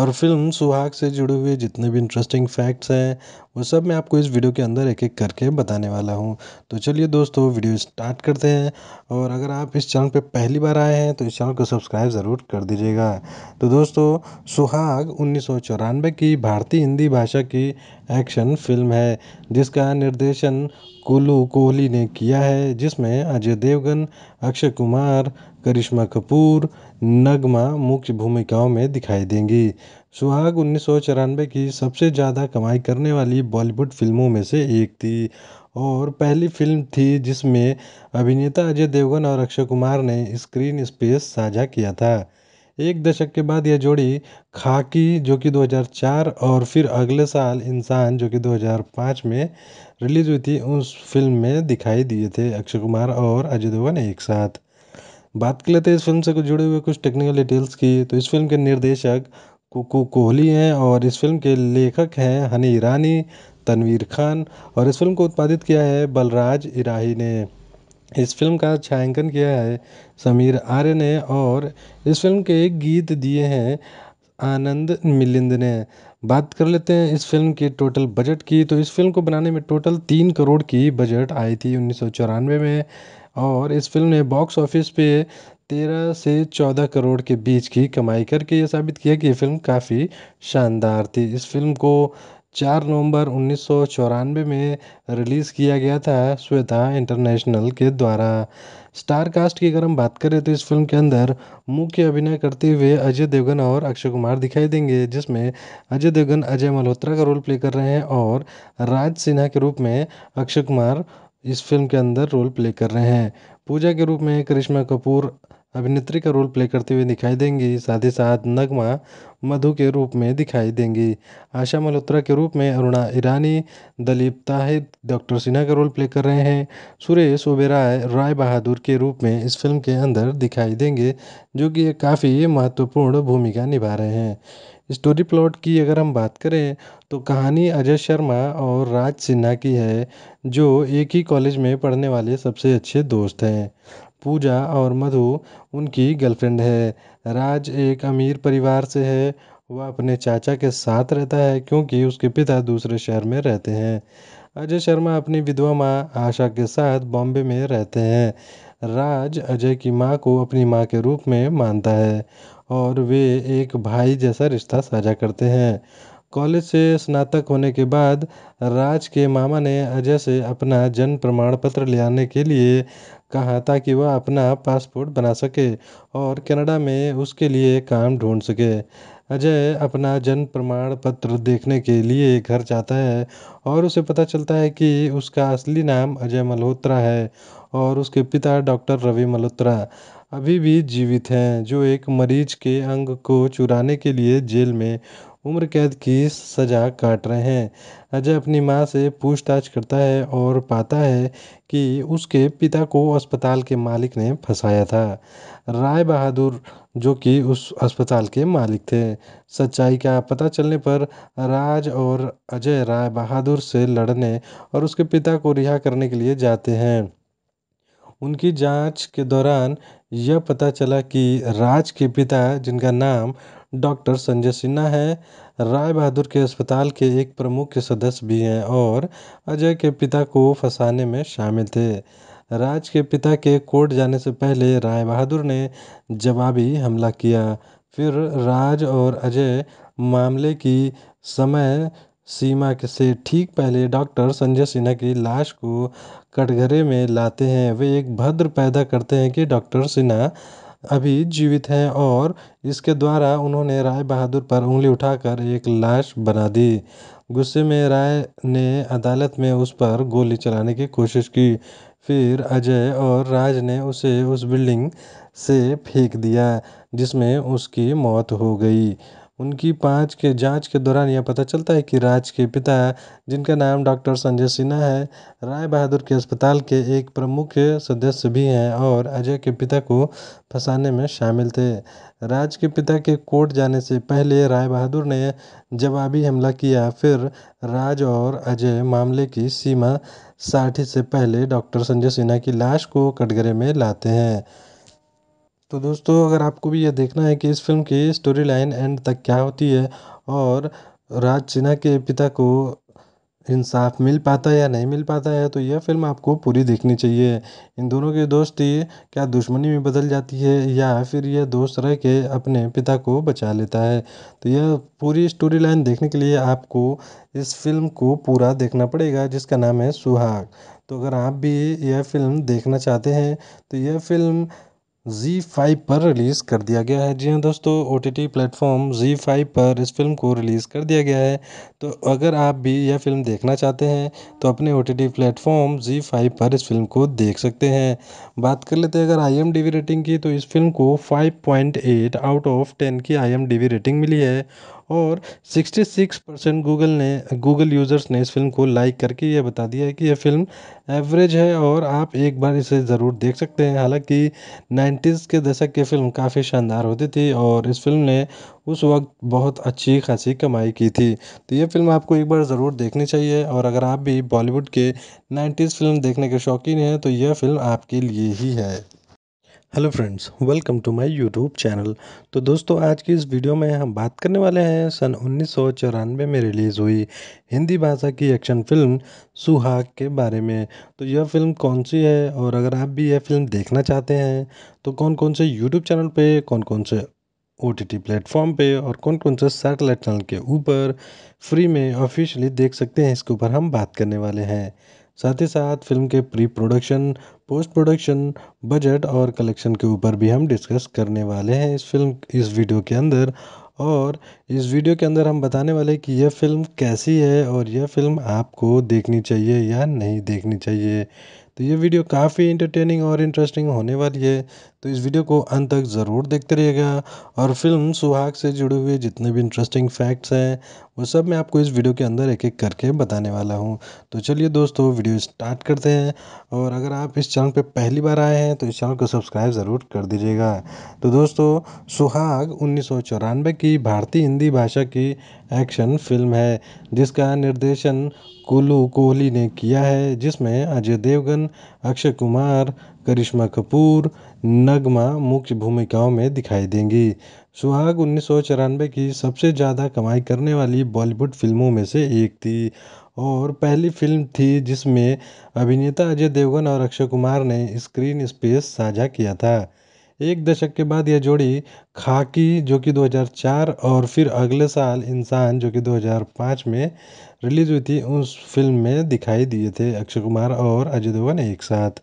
और फिल्म सुहाग से जुड़े हुए जितने भी इंटरेस्टिंग फैक्ट्स हैं वो सब मैं आपको इस वीडियो के अंदर एक एक करके बताने वाला हूँ तो चलिए दोस्तों वीडियो स्टार्ट करते हैं और अगर आप इस चैनल पर पहली बार आए हैं तो इस चैनल को सब्सक्राइब ज़रूर कर दीजिएगा तो दोस्तों सुहाग उन्नीस की भारतीय हिंदी भाषा की एक्शन फिल्म है जिसका निर्देशन कुल्लू कोहली ने किया है जिसमें अजय देवगन अक्षय कुमार करिश्मा कपूर नगमा मुख्य भूमिकाओं में दिखाई देंगी सुहाग उन्नीस सौ चौरानवे की सबसे ज़्यादा कमाई करने वाली बॉलीवुड फिल्मों में से एक थी और पहली फिल्म थी जिसमें अभिनेता अजय देवगन और अक्षय कुमार ने स्क्रीन स्पेस साझा किया था एक दशक के बाद यह जोड़ी खाकी जो कि 2004 और फिर अगले साल इंसान जो कि 2005 में रिलीज़ हुई थी उस फिल्म में दिखाई दिए थे अक्षय कुमार और अजय देवगन एक साथ बात कर लेते हैं इस फ़िल्म से कुछ जुड़े हुए कुछ टेक्निकल डिटेल्स की तो इस फ़िल्म के निर्देशक कुकू कोहली हैं और इस फ़िल्म के लेखक हैं हनी ईरानी तनवीर खान और इस फिल्म को उत्पादित किया है बलराज इराही ने इस फिल्म का छायांकन किया है समीर आर्य ने और इस फिल्म के गीत दिए हैं आनंद मिलिंद ने बात कर लेते हैं इस फिल्म के टोटल बजट की तो इस फिल्म को बनाने में टोटल तीन करोड़ की बजट आई थी उन्नीस में और इस फिल्म ने बॉक्स ऑफिस पे तेरह से चौदह करोड़ के बीच की कमाई करके ये साबित किया कि ये फिल्म काफ़ी शानदार थी इस फिल्म को चार नवंबर उन्नीस में रिलीज़ किया गया था श्वेता इंटरनेशनल के द्वारा स्टार कास्ट की अगर हम बात करें तो इस फिल्म के अंदर मुख्य अभिनय करते हुए अजय देवगन और अक्षय कुमार दिखाई देंगे जिसमें अजय देवगन अजय मल्होत्रा का रोल प्ले कर रहे हैं और राज सिन्हा के रूप में अक्षय कुमार इस फ़िल्म के अंदर रोल प्ले कर रहे हैं पूजा के रूप में करिश्मा कपूर अभिनेत्री का रोल प्ले करते हुए दिखाई देंगी साथ ही साथ नगमा मधु के रूप में दिखाई देंगी आशा मल्होत्रा के रूप में अरुणा ईरानी दलीप ताहिद डॉक्टर सिन्हा का रोल प्ले कर रहे हैं सुरेश ओबेराय राय बहादुर के रूप में इस फिल्म के अंदर दिखाई देंगे जो कि काफ़ी महत्वपूर्ण भूमिका निभा रहे हैं स्टोरी प्लॉट की अगर हम बात करें तो कहानी अजय शर्मा और राज सिन्हा की है जो एक ही कॉलेज में पढ़ने वाले सबसे अच्छे दोस्त हैं पूजा और मधु उनकी गर्लफ्रेंड है राज एक अमीर परिवार से है वह अपने चाचा के साथ रहता है क्योंकि उसके पिता दूसरे शहर में रहते हैं अजय शर्मा अपनी विधवा माँ आशा के साथ बॉम्बे में रहते हैं राज अजय की माँ को अपनी माँ के रूप में मानता है और वे एक भाई जैसा रिश्ता साझा करते हैं कॉलेज से स्नातक होने के बाद राज के मामा ने अजय से अपना जन्म प्रमाण पत्र ले आने के लिए कहा ताकि वह अपना पासपोर्ट बना सके और कनाडा में उसके लिए काम ढूंढ सके अजय अपना जन्म प्रमाण पत्र देखने के लिए घर जाता है और उसे पता चलता है कि उसका असली नाम अजय मल्होत्रा है और उसके पिता डॉक्टर रवि मल्होत्रा अभी भी जीवित हैं जो एक मरीज के अंग को चुराने के लिए जेल में उम्र कैद की सजा काट रहे हैं अजय अपनी माँ से पूछताछ करता है और पाता है कि उसके पिता को अस्पताल के मालिक ने फंसाया था राय बहादुर जो कि उस अस्पताल के मालिक थे सच्चाई का पता चलने पर राज और अजय राय बहादुर से लड़ने और उसके पिता को रिहा करने के लिए जाते हैं उनकी जाँच के दौरान यह पता चला कि राज के पिता जिनका नाम डॉक्टर संजय सिन्हा है राय बहादुर के अस्पताल के एक प्रमुख सदस्य भी हैं और अजय के पिता को फंसाने में शामिल थे राज के पिता के कोर्ट जाने से पहले राय बहादुर ने जवाबी हमला किया फिर राज और अजय मामले की समय सीमा से ठीक पहले डॉक्टर संजय सिन्हा की लाश को कटघरे में लाते हैं वे एक भद्र पैदा करते हैं कि डॉक्टर सिन्हा अभी जीवित हैं और इसके द्वारा उन्होंने राय बहादुर पर उंगली उठाकर एक लाश बना दी गुस्से में राय ने अदालत में उस पर गोली चलाने की कोशिश की फिर अजय और राज ने उसे उस बिल्डिंग से फेंक दिया जिसमें उसकी मौत हो गई उनकी पाँच के जाँच के दौरान यह पता चलता है कि राज के पिता जिनका नाम डॉक्टर संजय सिन्हा है राय बहादुर के अस्पताल के एक प्रमुख सदस्य भी हैं और अजय के पिता को फंसाने में शामिल थे राज के पिता के कोर्ट जाने से पहले राय बहादुर ने जवाबी हमला किया फिर राज और अजय मामले की सीमा साठी से पहले डॉक्टर संजय सिन्हा की लाश को कटघरे में लाते हैं तो दोस्तों अगर आपको भी यह देखना है कि इस फिल्म की स्टोरी लाइन एंड तक क्या होती है और राज सिन्हा के पिता को इंसाफ मिल पाता है या नहीं मिल पाता है तो यह फिल्म आपको पूरी देखनी चाहिए इन दोनों की दोस्ती क्या दुश्मनी में बदल जाती है या फिर यह दोस्त रह के अपने पिता को बचा लेता है तो यह पूरी स्टोरी लाइन देखने के लिए आपको इस फिल्म को पूरा देखना पड़ेगा जिसका नाम है सुहाग तो अगर आप भी यह फिल्म देखना चाहते हैं तो यह फिल्म जी फाइव पर रिलीज़ कर दिया गया है जी हाँ दोस्तों ओ टी टी प्लेटफॉर्म जी फाइव पर इस फिल्म को रिलीज़ कर दिया गया है तो अगर आप भी यह फिल्म देखना चाहते हैं तो अपने ओ टी टी प्लेटफॉर्म जी फाइव पर इस फिल्म को देख सकते हैं बात कर लेते हैं अगर I M D B rating की तो इस फिल्म को five point eight out of ten की I M D B rating मिली है और सिक्सटी सिक्स परसेंट गूगल ने गूगल यूज़र्स ने इस फ़िल्म को लाइक करके ये बता दिया है कि यह फ़िल्म एवरेज है और आप एक बार इसे ज़रूर देख सकते हैं हालांकि नाइन्टीज़ के दशक की फ़िल्म काफ़ी शानदार होती थी और इस फ़िल्म ने उस वक्त बहुत अच्छी खासी कमाई की थी तो ये फ़िल्म आपको एक बार ज़रूर देखनी चाहिए और अगर आप भी बॉलीवुड के नाइन्टीज़ फ़िल्म देखने के शौकीन हैं तो यह फ़िल्म आपके लिए ही है hello friends welcome to my YouTube channel तो दोस्तों आज की इस वीडियो में हम बात करने वाले हैं सन उन्नीस में रिलीज़ हुई हिंदी भाषा की एक्शन फिल्म सुहाग के बारे में तो यह फिल्म कौन सी है और अगर आप भी यह फिल्म देखना चाहते हैं तो कौन कौन से यूट्यूब चैनल पे कौन कौन से ओ टी टी प्लेटफॉर्म पे और कौन कौन से सैटेलाइट चैनल के ऊपर फ्री में ऑफिशियली देख सकते हैं इसके ऊपर हम बात करने वाले हैं साथ ही साथ फिल्म के pre production post production budget और कलेक्शन के ऊपर भी हम डिस्कस करने वाले हैं इस फिल्म इस वीडियो के अंदर और इस वीडियो के अंदर हम बताने वाले कि यह फिल्म कैसी है और यह फिल्म आपको देखनी चाहिए या नहीं देखनी चाहिए तो ये वीडियो काफ़ी इंटरटेनिंग और इंटरेस्टिंग होने वाली है तो इस वीडियो को अंत तक ज़रूर देखते रहिएगा और फिल्म सुहाग से जुड़े हुए जितने भी इंटरेस्टिंग फैक्ट्स हैं वो सब मैं आपको इस वीडियो के अंदर एक एक करके बताने वाला हूँ तो चलिए दोस्तों वीडियो स्टार्ट करते हैं और अगर आप इस चैनल पर पहली बार आए हैं तो इस चैनल को सब्सक्राइब ज़रूर कर दीजिएगा तो दोस्तों सुहाग उन्नीस की भारतीय हिंदी भाषा की एक्शन फिल्म है जिसका निर्देशन कुल्लू कोहली ने किया है जिसमें अजय देवगन अक्षय कुमार करिश्मा कपूर नगमा मुख्य भूमिकाओं में दिखाई देंगी सुहाग उन्नीस सौ चौरानवे की सबसे ज़्यादा कमाई करने वाली बॉलीवुड फिल्मों में से एक थी और पहली फिल्म थी जिसमें अभिनेता अजय देवगन और अक्षय कुमार ने स्क्रीन स्पेस साझा किया था एक दशक के बाद यह जोड़ी खाकी जो कि 2004 और फिर अगले साल इंसान जो कि 2005 में रिलीज हुई थी उस फिल्म में दिखाई दिए थे अक्षय कुमार और अजय देवगन एक साथ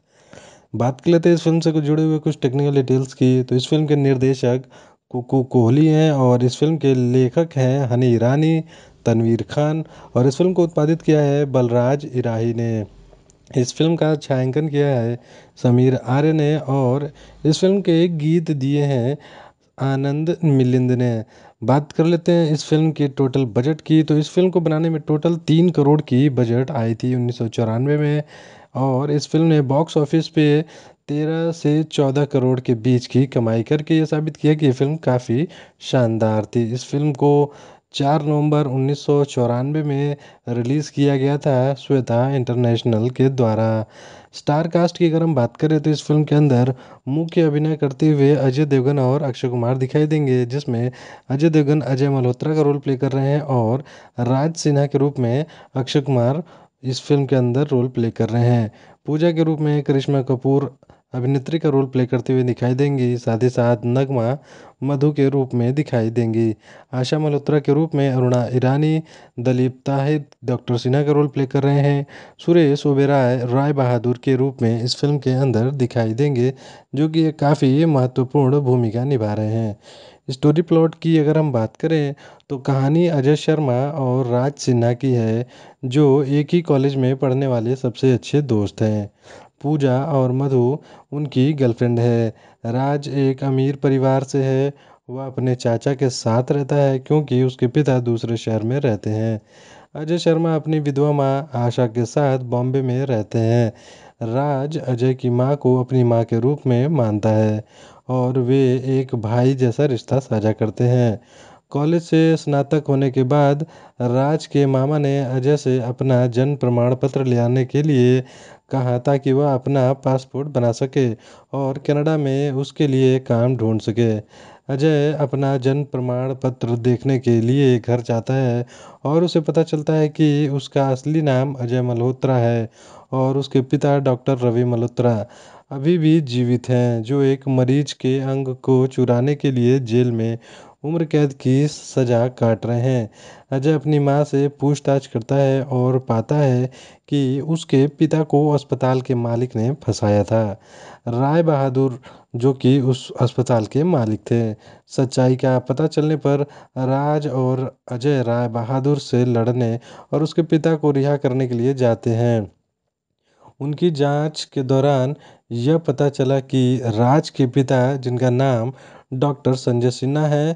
बात कर लेते हैं इस फ़िल्म से जुड़े हुए कुछ टेक्निकल डिटेल्स की तो इस फ़िल्म के निर्देशक कुकू कोहली हैं और इस फ़िल्म के लेखक हैं हनी ईरानी तनवीर खान और इस फ़िल्म को उत्पादित किया है बलराज इराही ने इस फिल्म का छायांकन किया है समीर आर्य ने और इस फिल्म के गीत दिए हैं आनंद मिलिंद ने बात कर लेते हैं इस फिल्म के टोटल बजट की तो इस फिल्म को बनाने में टोटल तीन करोड़ की बजट आई थी उन्नीस में और इस फिल्म ने बॉक्स ऑफिस पे तेरह से चौदह करोड़ के बीच की कमाई करके ये साबित किया कि ये फिल्म काफ़ी शानदार थी इस फिल्म को चार नवंबर उन्नीस में रिलीज़ किया गया था श्वेता इंटरनेशनल के द्वारा स्टार कास्ट की अगर हम बात करें तो इस फिल्म के अंदर मुख्य अभिनय करते हुए अजय देवगन और अक्षय कुमार दिखाई देंगे जिसमें अजय देवगन अजय मल्होत्रा का रोल प्ले कर रहे हैं और राज सिन्हा के रूप में अक्षय कुमार इस फ़िल्म के अंदर रोल प्ले कर रहे हैं पूजा के रूप में करिश्मा कपूर अभिनेत्री का रोल प्ले करते हुए दिखाई देंगी साथ ही साथ नगमा मधु के रूप में दिखाई देंगी आशा मल्होत्रा के रूप में अरुणा ईरानी दलीप ताहिद डॉक्टर सिन्हा का रोल प्ले कर रहे हैं सुरेश ओबेराय राय बहादुर के रूप में इस फिल्म के अंदर दिखाई देंगे जो कि काफ़ी महत्वपूर्ण भूमिका निभा रहे हैं स्टोरी प्लॉट की अगर हम बात करें तो कहानी अजय शर्मा और राज सिन्हा की है जो एक ही कॉलेज में पढ़ने वाले सबसे अच्छे दोस्त हैं पूजा और मधु उनकी गर्लफ्रेंड है राज एक अमीर परिवार से है वह अपने चाचा के साथ रहता है क्योंकि उसके पिता दूसरे शहर में रहते हैं अजय शर्मा अपनी विधवा माँ आशा के साथ बॉम्बे में रहते हैं राज अजय की माँ को अपनी माँ के रूप में मानता है और वे एक भाई जैसा रिश्ता साझा करते हैं कॉलेज से स्नातक होने के बाद राज के मामा ने अजय से अपना जन्म प्रमाण पत्र ले आने के लिए कहा ताकि वह अपना पासपोर्ट बना सके और कनाडा में उसके लिए काम ढूंढ सके अजय अपना जन्म प्रमाण पत्र देखने के लिए घर जाता है और उसे पता चलता है कि उसका असली नाम अजय मल्होत्रा है और उसके पिता डॉक्टर रवि मल्होत्रा अभी भी जीवित हैं जो एक मरीज के अंग को चुराने के लिए जेल में उम्र कैद की सजा काट रहे हैं अजय अपनी माँ से पूछताछ करता है और पाता है कि उसके पिता को अस्पताल के मालिक ने फंसाया था राय बहादुर जो कि उस अस्पताल के मालिक थे सच्चाई का पता चलने पर राज और अजय राय बहादुर से लड़ने और उसके पिता को रिहा करने के लिए जाते हैं उनकी जाँच के दौरान यह पता चला कि राज के पिता जिनका नाम डॉक्टर संजय सिन्हा है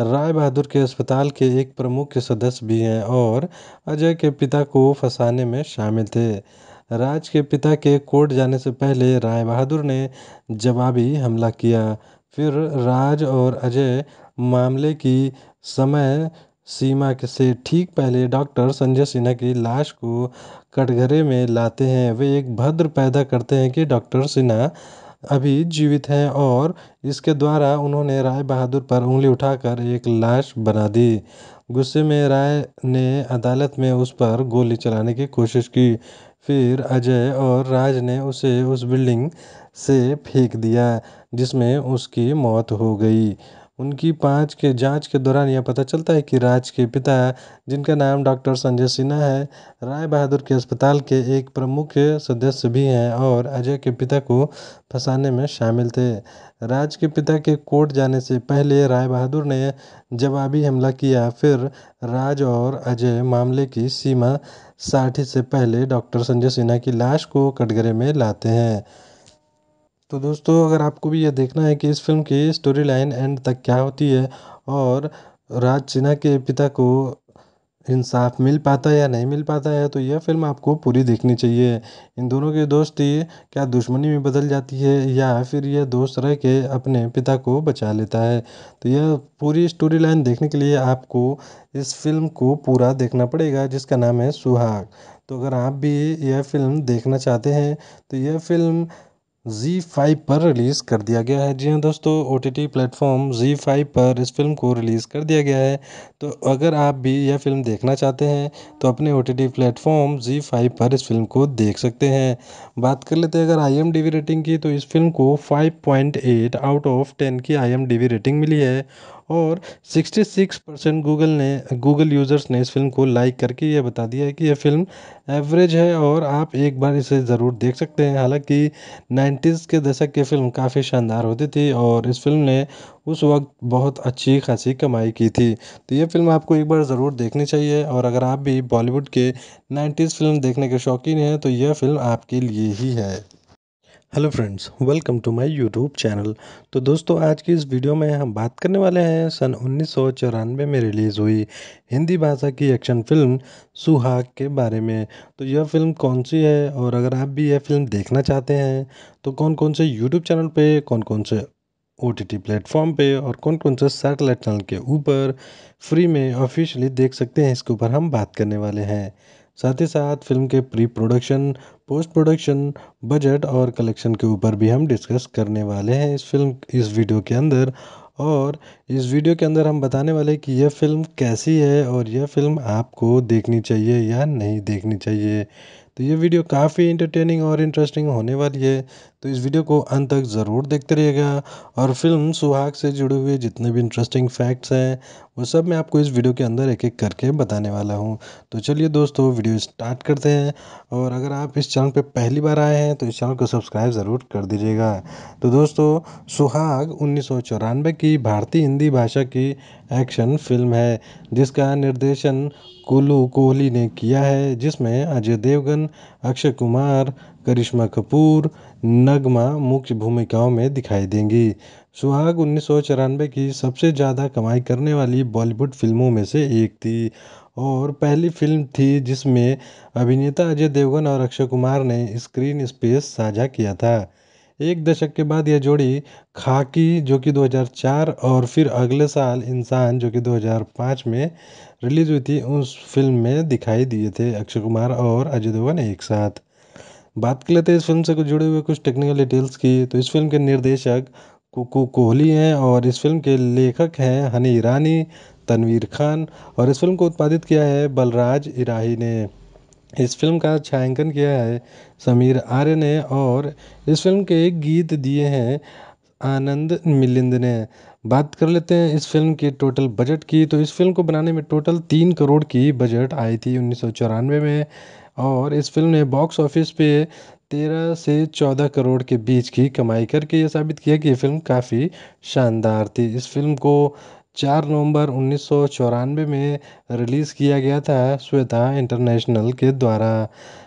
राय बहादुर के अस्पताल के एक प्रमुख सदस्य भी हैं और अजय के पिता को फंसाने में शामिल थे राज के पिता के कोर्ट जाने से पहले राय बहादुर ने जवाबी हमला किया फिर राज और अजय मामले की समय सीमा से ठीक पहले डॉक्टर संजय सिन्हा की लाश को कटघरे में लाते हैं वे एक भद्र पैदा करते हैं कि डॉक्टर सिन्हा अभी जीवित हैं और इसके द्वारा उन्होंने राय बहादुर पर उंगली उठाकर एक लाश बना दी गुस्से में राय ने अदालत में उस पर गोली चलाने की कोशिश की फिर अजय और राज ने उसे उस बिल्डिंग से फेंक दिया जिसमें उसकी मौत हो गई उनकी पाँच के जाँच के दौरान यह पता चलता है कि राज के पिता जिनका नाम डॉक्टर संजय सिन्हा है राय बहादुर के अस्पताल के एक प्रमुख सदस्य भी हैं और अजय के पिता को फंसाने में शामिल थे राज के पिता के कोर्ट जाने से पहले राय बहादुर ने जवाबी हमला किया फिर राज और अजय मामले की सीमा साठी से पहले डॉक्टर संजय सिन्हा की लाश को कटघरे में लाते हैं तो दोस्तों अगर आपको भी यह देखना है कि इस फ़िल्म की स्टोरी लाइन एंड तक क्या होती है और राज सिन्हा के पिता को इंसाफ मिल पाता है या नहीं मिल पाता है तो यह फिल्म आपको पूरी देखनी चाहिए इन दोनों की दोस्ती क्या दुश्मनी में बदल जाती है या फिर यह दोस्त रह के अपने पिता को बचा लेता है तो यह पूरी स्टोरी लाइन देखने के लिए आपको इस फिल्म को पूरा देखना पड़ेगा जिसका नाम है सुहाग तो अगर आप भी यह फिल्म देखना चाहते हैं तो यह फिल्म जी फाइव पर रिलीज़ कर दिया गया है जी हाँ दोस्तों ओ टी टी प्लेटफॉर्म जी फाइव पर इस फिल्म को रिलीज़ कर दिया गया है तो अगर आप भी यह फिल्म देखना चाहते हैं तो अपने ओ टी टी प्लेटफॉर्म जी फाइव पर इस फिल्म को देख सकते हैं बात कर लेते हैं अगर I M D B rating की तो इस फिल्म को five point eight out of ten की I M D B rating मिली है और सिक्सटी सिक्स परसेंट गूगल ने गूगल यूज़र्स ने इस फ़िल्म को लाइक करके ये बता दिया है कि यह फ़िल्म एवरेज है और आप एक बार इसे ज़रूर देख सकते हैं हालाँकि नाइन्टीज़ के दशक की फ़िल्म काफ़ी शानदार होती थी और इस फ़िल्म ने उस वक्त बहुत अच्छी खासी कमाई की थी तो ये फ़िल्म आपको एक बार ज़रूर देखनी चाहिए और अगर आप भी बॉलीवुड के नाइन्टीज़ फ़िल्म देखने के शौकीन हैं तो यह फ़िल्म आपके लिए ही है hello friends welcome to my YouTube channel तो दोस्तों आज की इस वीडियो में हम बात करने वाले हैं सन उन्नीस में रिलीज़ हुई हिंदी भाषा की एक्शन फिल्म सुहाग के बारे में तो यह फिल्म कौन सी है और अगर आप भी यह फिल्म देखना चाहते हैं तो कौन कौन से यूट्यूब चैनल पे कौन कौन से ओ टी टी प्लेटफॉर्म पर और कौन कौन से सैटेलाइट चैनल के ऊपर फ्री में ऑफिशियली देख सकते हैं इसके ऊपर हम बात करने वाले हैं साथ ही साथ फिल्म के pre production post production budget और कलेक्शन के ऊपर भी हम डिस्कस करने वाले हैं इस फिल्म इस वीडियो के अंदर और इस वीडियो के अंदर हम बताने वाले कि यह फिल्म कैसी है और यह फिल्म आपको देखनी चाहिए या नहीं देखनी चाहिए तो ये वीडियो काफ़ी इंटरटेनिंग और इंटरेस्टिंग होने वाली है तो इस वीडियो को अंत तक ज़रूर देखते रहिएगा और फिल्म सुहाग से जुड़े हुए जितने भी इंटरेस्टिंग फैक्ट्स हैं वो सब मैं आपको इस वीडियो के अंदर एक एक करके बताने वाला हूँ तो चलिए दोस्तों वीडियो स्टार्ट करते हैं और अगर आप इस चैनल पर पहली बार आए हैं तो इस चैनल को सब्सक्राइब ज़रूर कर दीजिएगा तो दोस्तों सुहाग उन्नीस की भारतीय हिंदी भाषा की एक्शन फिल्म है जिसका निर्देशन कुल्लू कोहली ने किया है जिसमें अजय देवगन अक्षय कुमार करिश्मा कपूर नगमा मुख्य भूमिकाओं में दिखाई देंगी सुहाग उन्नीस की सबसे ज़्यादा कमाई करने वाली बॉलीवुड फिल्मों में से एक थी और पहली फिल्म थी जिसमें अभिनेता अजय देवगन और अक्षय कुमार ने स्क्रीन स्पेस साझा किया था एक दशक के बाद यह जोड़ी खाकी जो कि 2004 और फिर अगले साल इंसान जो कि 2005 में रिलीज़ हुई थी उस फिल्म में दिखाई दिए थे अक्षय कुमार और अजय देवगन एक साथ बात कर लेते हैं इस फिल्म से कुछ जुड़े हुए कुछ टेक्निकल डिटेल्स की तो इस फिल्म के निर्देशक कुकू कोहली हैं और इस फिल्म के लेखक हैं हनी ईरानी तनवीर खान और इस फिल्म को उत्पादित किया है बलराज इराही ने इस फिल्म का छायांकन किया है समीर आर्य ने और इस फिल्म के गीत दिए हैं आनंद मिलिंद ने बात कर लेते हैं इस फिल्म के टोटल बजट की तो इस फिल्म को बनाने में टोटल तीन करोड़ की बजट आई थी उन्नीस में और इस फिल्म ने बॉक्स ऑफिस पे तेरह से चौदह करोड़ के बीच की कमाई करके ये साबित किया कि ये फिल्म काफ़ी शानदार थी इस फिल्म को चार नवंबर उन्नीस में रिलीज़ किया गया था श्वेता इंटरनेशनल के द्वारा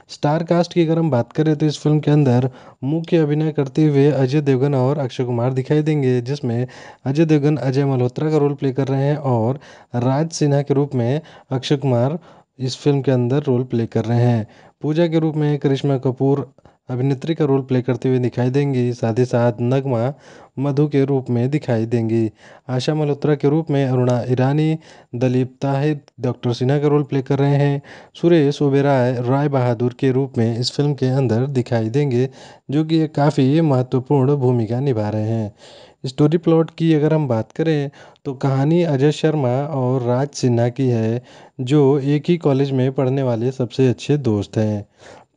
स्टार कास्ट की अगर हम बात करें तो इस फिल्म के अंदर मुख्य अभिनय करते हुए अजय देवगन और अक्षय कुमार दिखाई देंगे जिसमें अजय देवगन अजय मल्होत्रा का रोल प्ले कर रहे हैं और राज सिन्हा के रूप में अक्षय कुमार इस फिल्म के अंदर रोल प्ले कर रहे हैं पूजा के रूप में करिश्मा कपूर अभिनेत्री का रोल प्ले करते हुए दिखाई देंगी साथ ही साथ नगमा मधु के रूप में दिखाई देंगी आशा मल्होत्रा के रूप में अरुणा ईरानी दलीप ताहिद डॉक्टर सिन्हा का रोल प्ले कर रहे हैं सुरेश ओबेराय राय बहादुर के रूप में इस फिल्म के अंदर दिखाई देंगे जो कि काफ़ी महत्वपूर्ण भूमिका निभा रहे हैं स्टोरी प्लॉट की अगर हम बात करें तो कहानी अजय शर्मा और राज सिन्हा की है जो एक ही कॉलेज में पढ़ने वाले सबसे अच्छे दोस्त हैं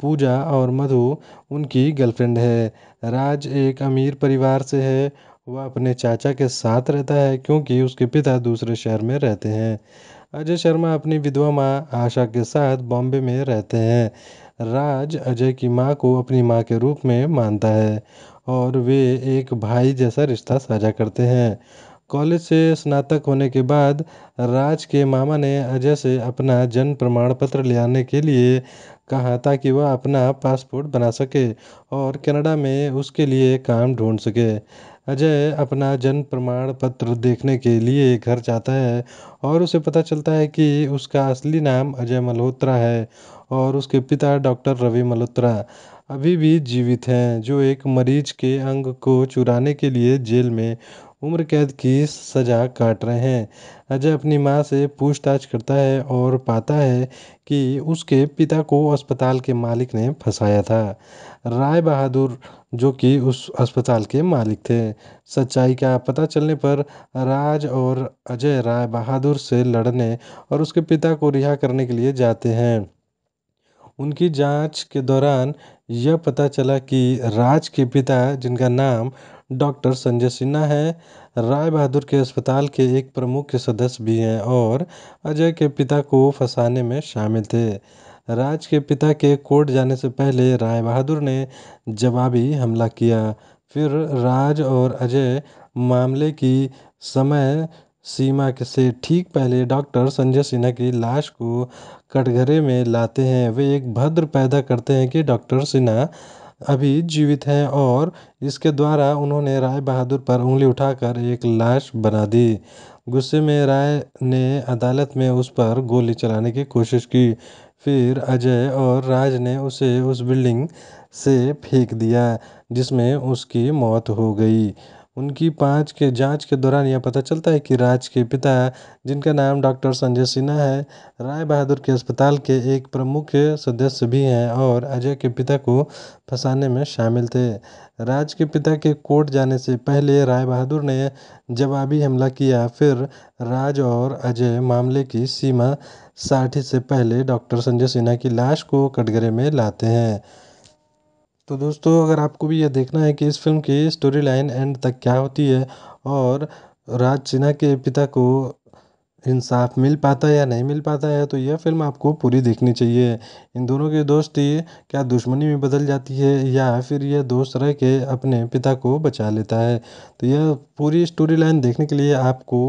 पूजा और मधु उनकी गर्लफ्रेंड है राज एक अमीर परिवार से है वह अपने चाचा के साथ रहता है क्योंकि उसके पिता दूसरे शहर में रहते हैं अजय शर्मा अपनी विधवा माँ आशा के साथ बॉम्बे में रहते हैं राज अजय की माँ को अपनी माँ के रूप में मानता है और वे एक भाई जैसा रिश्ता साझा करते हैं कॉलेज से स्नातक होने के बाद राज के मामा ने अजय से अपना जन्म प्रमाण पत्र ले आने के लिए कहा ताकि वह अपना पासपोर्ट बना सके और कनाडा में उसके लिए काम ढूँढ सके अजय अपना जन्म प्रमाण पत्र देखने के लिए घर जाता है और उसे पता चलता है कि उसका असली नाम अजय मल्होत्रा है और उसके पिता डॉक्टर रवि मल्होत्रा अभी भी जीवित हैं जो एक मरीज के अंग को चुराने के लिए जेल में उम्र कैद की सज़ा काट रहे हैं अजय अपनी माँ से पूछताछ करता है और पाता है कि उसके पिता को अस्पताल के मालिक ने फंसाया था राय बहादुर जो कि उस अस्पताल के मालिक थे सच्चाई का पता चलने पर राज और अजय राय बहादुर से लड़ने और उसके पिता को रिहा करने के लिए जाते हैं उनकी जांच के दौरान यह पता चला कि राज के पिता जिनका नाम डॉक्टर संजय सिन्हा है राय बहादुर के अस्पताल के एक प्रमुख सदस्य भी हैं और अजय के पिता को फंसाने में शामिल थे राज के पिता के कोर्ट जाने से पहले राय बहादुर ने जवाबी हमला किया फिर राज और अजय मामले की समय सीमा से ठीक पहले डॉक्टर संजय सिन्हा की लाश को कटघरे में लाते हैं वे एक भद्र पैदा करते हैं कि डॉक्टर सिन्हा अभी जीवित हैं और इसके द्वारा उन्होंने राय बहादुर पर उंगली उठाकर एक लाश बना दी गुस्से में राय ने अदालत में उस पर गोली चलाने की कोशिश की फिर अजय और राज ने उसे उस बिल्डिंग से फेंक दिया जिसमें उसकी मौत हो गई उनकी पाँच के जाँच के दौरान यह पता चलता है कि राज के पिता जिनका नाम डॉक्टर संजय सिन्हा है राय बहादुर के अस्पताल के एक प्रमुख सदस्य भी हैं और अजय के पिता को फंसाने में शामिल थे राज के पिता के कोर्ट जाने से पहले राय बहादुर ने जवाबी हमला किया फिर राज और अजय मामले की सीमा साठी से पहले डॉक्टर संजय सिन्हा की लाश को कटघरे में लाते हैं तो दोस्तों अगर आपको भी यह देखना है कि इस फिल्म की स्टोरी लाइन एंड तक क्या होती है और राज सिन्हा के पिता को इंसाफ मिल पाता है या नहीं मिल पाता है तो यह फिल्म आपको पूरी देखनी चाहिए इन दोनों की दोस्ती क्या दुश्मनी में बदल जाती है या फिर यह दोस्त रह के अपने पिता को बचा लेता है तो यह पूरी स्टोरी लाइन देखने के लिए आपको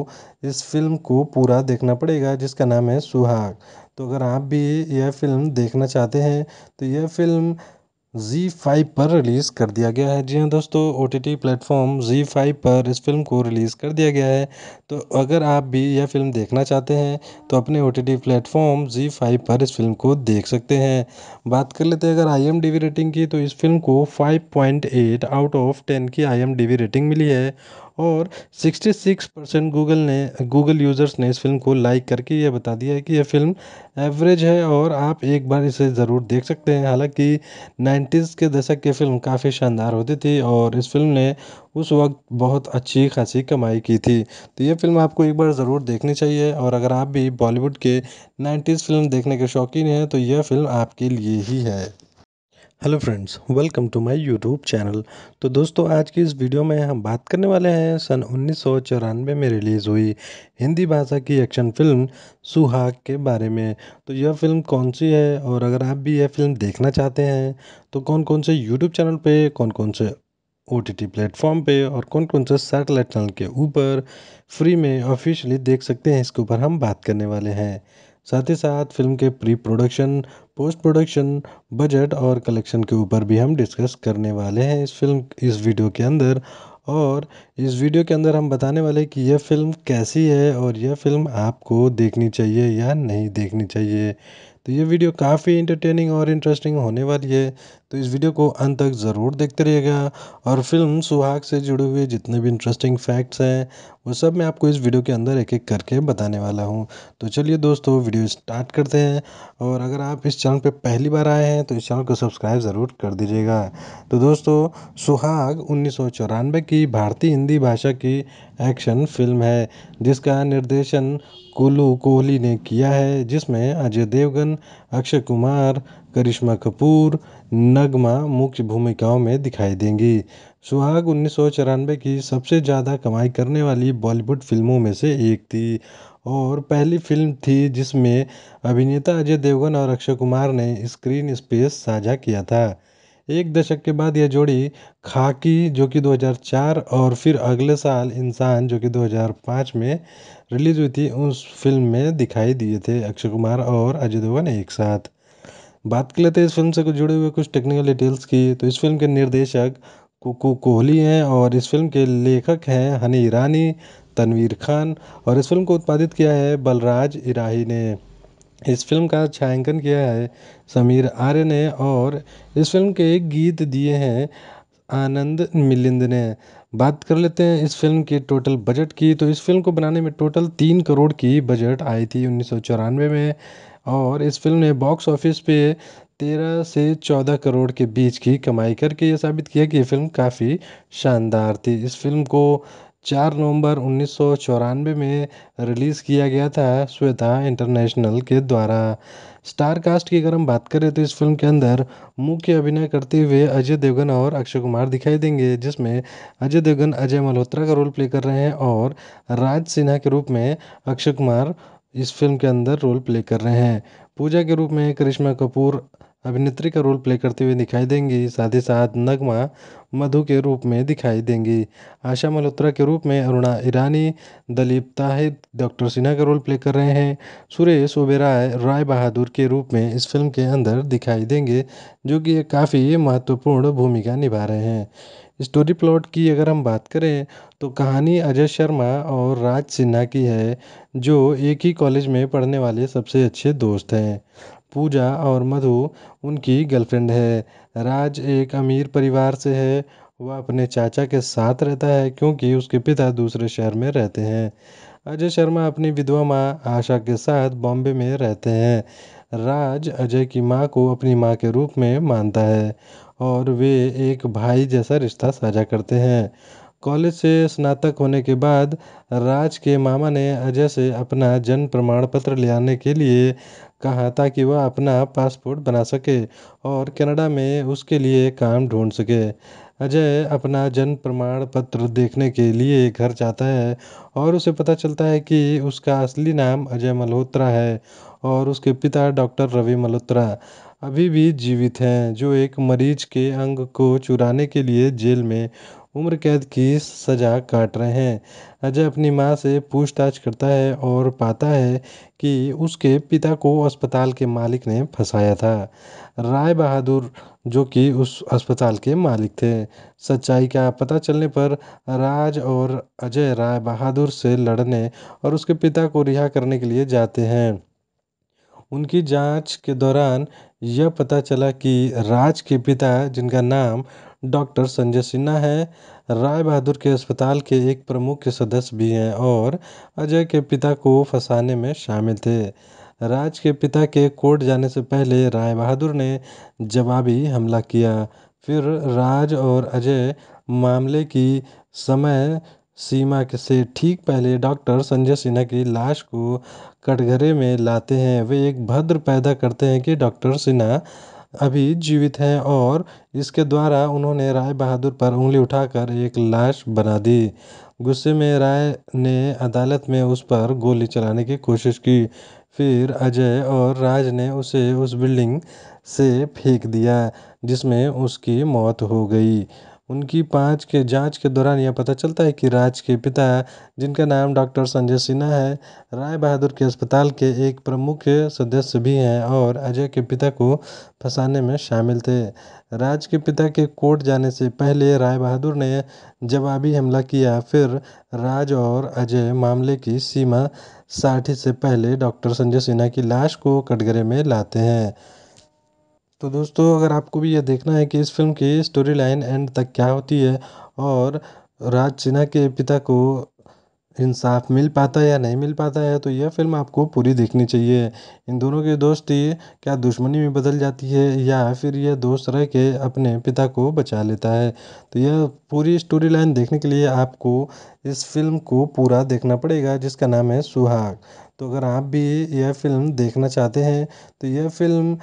इस फिल्म को पूरा देखना पड़ेगा जिसका नाम है सुहाग तो अगर आप भी यह फिल्म देखना चाहते हैं तो यह फिल्म जी फाइव पर रिलीज़ कर दिया गया है जी हाँ दोस्तों ओ टी टी प्लेटफॉर्म जी फाइव पर इस फिल्म को रिलीज़ कर दिया गया है तो अगर आप भी यह फिल्म देखना चाहते हैं तो अपने ओ टी टी प्लेटफॉर्म जी फाइव पर इस फिल्म को देख सकते हैं बात कर लेते हैं अगर I M D B rating की तो इस फिल्म को five point eight out of ten की I M D B rating मिली है और सिक्सटी सिक्स परसेंट गूगल ने गूगल यूज़र्स ने इस फ़िल्म को लाइक करके ये बता दिया है कि यह फ़िल्म एवरेज है और आप एक बार इसे ज़रूर देख सकते हैं हालांकि नाइन्टीज़ के दशक की फ़िल्म काफ़ी शानदार होती थी और इस फ़िल्म ने उस वक्त बहुत अच्छी खासी कमाई की थी तो ये फ़िल्म आपको एक बार ज़रूर देखनी चाहिए और अगर आप भी बॉलीवुड के नाइन्टीज़ फ़िल्म देखने के शौकीन हैं तो यह फ़िल्म आपके लिए ही है hello friends welcome to my YouTube channel तो दोस्तों आज की इस वीडियो में हम बात करने वाले हैं सन उन्नीस में रिलीज़ हुई हिंदी भाषा की एक्शन फिल्म सुहाग के बारे में तो यह फिल्म कौन सी है और अगर आप भी यह फिल्म देखना चाहते हैं तो कौन कौन से यूट्यूब चैनल पे कौन कौन से ओ टी टी प्लेटफॉर्म पर और कौन कौन से सैटेलाइट चैनल के ऊपर फ्री में ऑफिशियली देख सकते हैं इसके ऊपर हम बात करने वाले हैं साथ ही साथ फिल्म के pre production post production budget और कलेक्शन के ऊपर भी हम डिस्कस करने वाले हैं इस फिल्म इस वीडियो के अंदर और इस वीडियो के अंदर हम बताने वाले कि यह फ़िल्म कैसी है और यह फ़िल्म आपको देखनी चाहिए या नहीं देखनी चाहिए तो ये वीडियो काफ़ी इंटरटेनिंग और इंटरेस्टिंग होने वाली है तो इस वीडियो को अंत तक ज़रूर देखते रहिएगा और फिल्म सुहाग से जुड़े हुए जितने भी इंटरेस्टिंग फैक्ट्स हैं वो सब मैं आपको इस वीडियो के अंदर एक एक करके बताने वाला हूँ तो चलिए दोस्तों वीडियो स्टार्ट करते हैं और अगर आप इस चैनल पर पहली बार आए हैं तो इस चैनल को सब्सक्राइब ज़रूर कर दीजिएगा तो दोस्तों सुहाग उन्नीस की भारतीय हिंदी भाषा की एक्शन फिल्म है जिसका निर्देशन कोहलू कोहली ने किया है जिसमें अजय देवगन अक्षय कुमार करिश्मा कपूर नगमा मुख्य भूमिकाओं में दिखाई देंगी सुहाग उन्नीस की सबसे ज़्यादा कमाई करने वाली बॉलीवुड फिल्मों में से एक थी और पहली फिल्म थी जिसमें अभिनेता अजय देवगन और अक्षय कुमार ने स्क्रीन स्पेस साझा किया था एक दशक के बाद यह जोड़ी खाकी जो कि 2004 और फिर अगले साल इंसान जो कि 2005 में रिलीज़ हुई थी उस फिल्म में दिखाई दिए थे अक्षय कुमार और अजय देवगन एक साथ बात कर लेते हैं इस फिल्म से कुछ जुड़े हुए कुछ टेक्निकल डिटेल्स की तो इस फिल्म के निर्देशक कुकू कोहली हैं और इस फिल्म के लेखक हैं हनी ईरानी तनवीर खान और इस फिल्म को उत्पादित किया है बलराज इराही ने इस फिल्म का छायांकन किया है समीर आर्य ने और इस फिल्म के गीत दिए हैं आनंद मिलिंद ने बात कर लेते हैं इस फिल्म के टोटल बजट की तो इस फिल्म को बनाने में टोटल तीन करोड़ की बजट आई थी उन्नीस में और इस फिल्म ने बॉक्स ऑफिस पे तेरह से चौदह करोड़ के बीच की कमाई करके ये साबित किया कि ये फिल्म काफ़ी शानदार थी इस फिल्म को चार नवंबर उन्नीस में रिलीज़ किया गया था श्वेता इंटरनेशनल के द्वारा स्टार कास्ट की अगर हम बात करें तो इस फिल्म के अंदर मुख्य अभिनय करते हुए अजय देवगन और अक्षय कुमार दिखाई देंगे जिसमें अजय देवगन अजय मल्होत्रा का रोल प्ले कर रहे हैं और राज सिन्हा के रूप में अक्षय कुमार इस फिल्म के अंदर रोल प्ले कर रहे हैं पूजा के रूप में करिश्मा कपूर अभिनेत्री का रोल प्ले करते हुए दिखाई देंगी साथ ही साथ नगमा मधु के रूप में दिखाई देंगी आशा मल्होत्रा के रूप में अरुणा ईरानी दलीप ताहिर डॉक्टर सिन्हा का रोल प्ले कर रहे हैं सुरेश ओबेराय राय बहादुर के रूप में इस फिल्म के अंदर दिखाई देंगे जो कि काफ़ी महत्वपूर्ण भूमिका निभा रहे हैं स्टोरी प्लॉट की अगर हम बात करें तो कहानी अजय शर्मा और राज सिन्हा की है जो एक ही कॉलेज में पढ़ने वाले सबसे अच्छे दोस्त हैं पूजा और मधु उनकी गर्लफ्रेंड है राज एक अमीर परिवार से है वह अपने चाचा के साथ रहता है क्योंकि उसके पिता दूसरे शहर में रहते हैं अजय शर्मा अपनी विधवा माँ आशा के साथ बॉम्बे में रहते हैं राज अजय की माँ को अपनी माँ के रूप में मानता है और वे एक भाई जैसा रिश्ता साझा करते हैं कॉलेज से स्नातक होने के बाद राज के मामा ने अजय से अपना जन्म प्रमाण पत्र ले आने के लिए कहा ताकि वह अपना पासपोर्ट बना सके और कनाडा में उसके लिए काम ढूँढ सके अजय अपना जन्म प्रमाण पत्र देखने के लिए घर जाता है और उसे पता चलता है कि उसका असली नाम अजय मल्होत्रा है और उसके पिता डॉक्टर रवि मल्होत्रा अभी भी जीवित हैं जो एक मरीज के अंग को चुराने के लिए जेल में उम्र कैद की सज़ा काट रहे हैं अजय अपनी माँ से पूछताछ करता है और पाता है कि उसके पिता को अस्पताल के मालिक ने फंसाया था राय बहादुर जो कि उस अस्पताल के मालिक थे सच्चाई का पता चलने पर राज और अजय राय बहादुर से लड़ने और उसके पिता को रिहा करने के लिए जाते हैं उनकी जांच के दौरान यह पता चला कि राज के पिता जिनका नाम डॉक्टर संजय सिन्हा है राय बहादुर के अस्पताल के एक प्रमुख सदस्य भी हैं और अजय के पिता को फंसाने में शामिल थे राज के पिता के कोर्ट जाने से पहले राय बहादुर ने जवाबी हमला किया फिर राज और अजय मामले की समय सीमा से ठीक पहले डॉक्टर संजय सिन्हा की लाश को कटघरे में लाते हैं वे एक भद्र पैदा करते हैं कि डॉक्टर सिन्हा अभी जीवित हैं और इसके द्वारा उन्होंने राय बहादुर पर उंगली उठाकर एक लाश बना दी गुस्से में राय ने अदालत में उस पर गोली चलाने की कोशिश की फिर अजय और राज ने उसे उस बिल्डिंग से फेंक दिया जिसमें उसकी मौत हो गई उनकी पाँच के जाँच के दौरान यह पता चलता है कि राज के पिता जिनका नाम डॉक्टर संजय सिन्हा है राय बहादुर के अस्पताल के एक प्रमुख सदस्य भी हैं और अजय के पिता को फंसाने में शामिल थे राज के पिता के कोर्ट जाने से पहले राय बहादुर ने जवाबी हमला किया फिर राज और अजय मामले की सीमा साठी से पहले डॉक्टर संजय सिन्हा की लाश को कटघरे में लाते हैं तो दोस्तों अगर आपको भी यह देखना है कि इस फिल्म की स्टोरी लाइन एंड तक क्या होती है और राज सिन्हा के पिता को इंसाफ मिल पाता है या नहीं मिल पाता है तो यह फिल्म आपको पूरी देखनी चाहिए इन दोनों की दोस्ती क्या दुश्मनी में बदल जाती है या फिर यह दोस्त रह के अपने पिता को बचा लेता है तो यह पूरी स्टोरी लाइन देखने के लिए आपको इस फिल्म को पूरा देखना पड़ेगा जिसका नाम है सुहाग तो अगर आप भी यह फिल्म देखना चाहते हैं तो यह फिल्म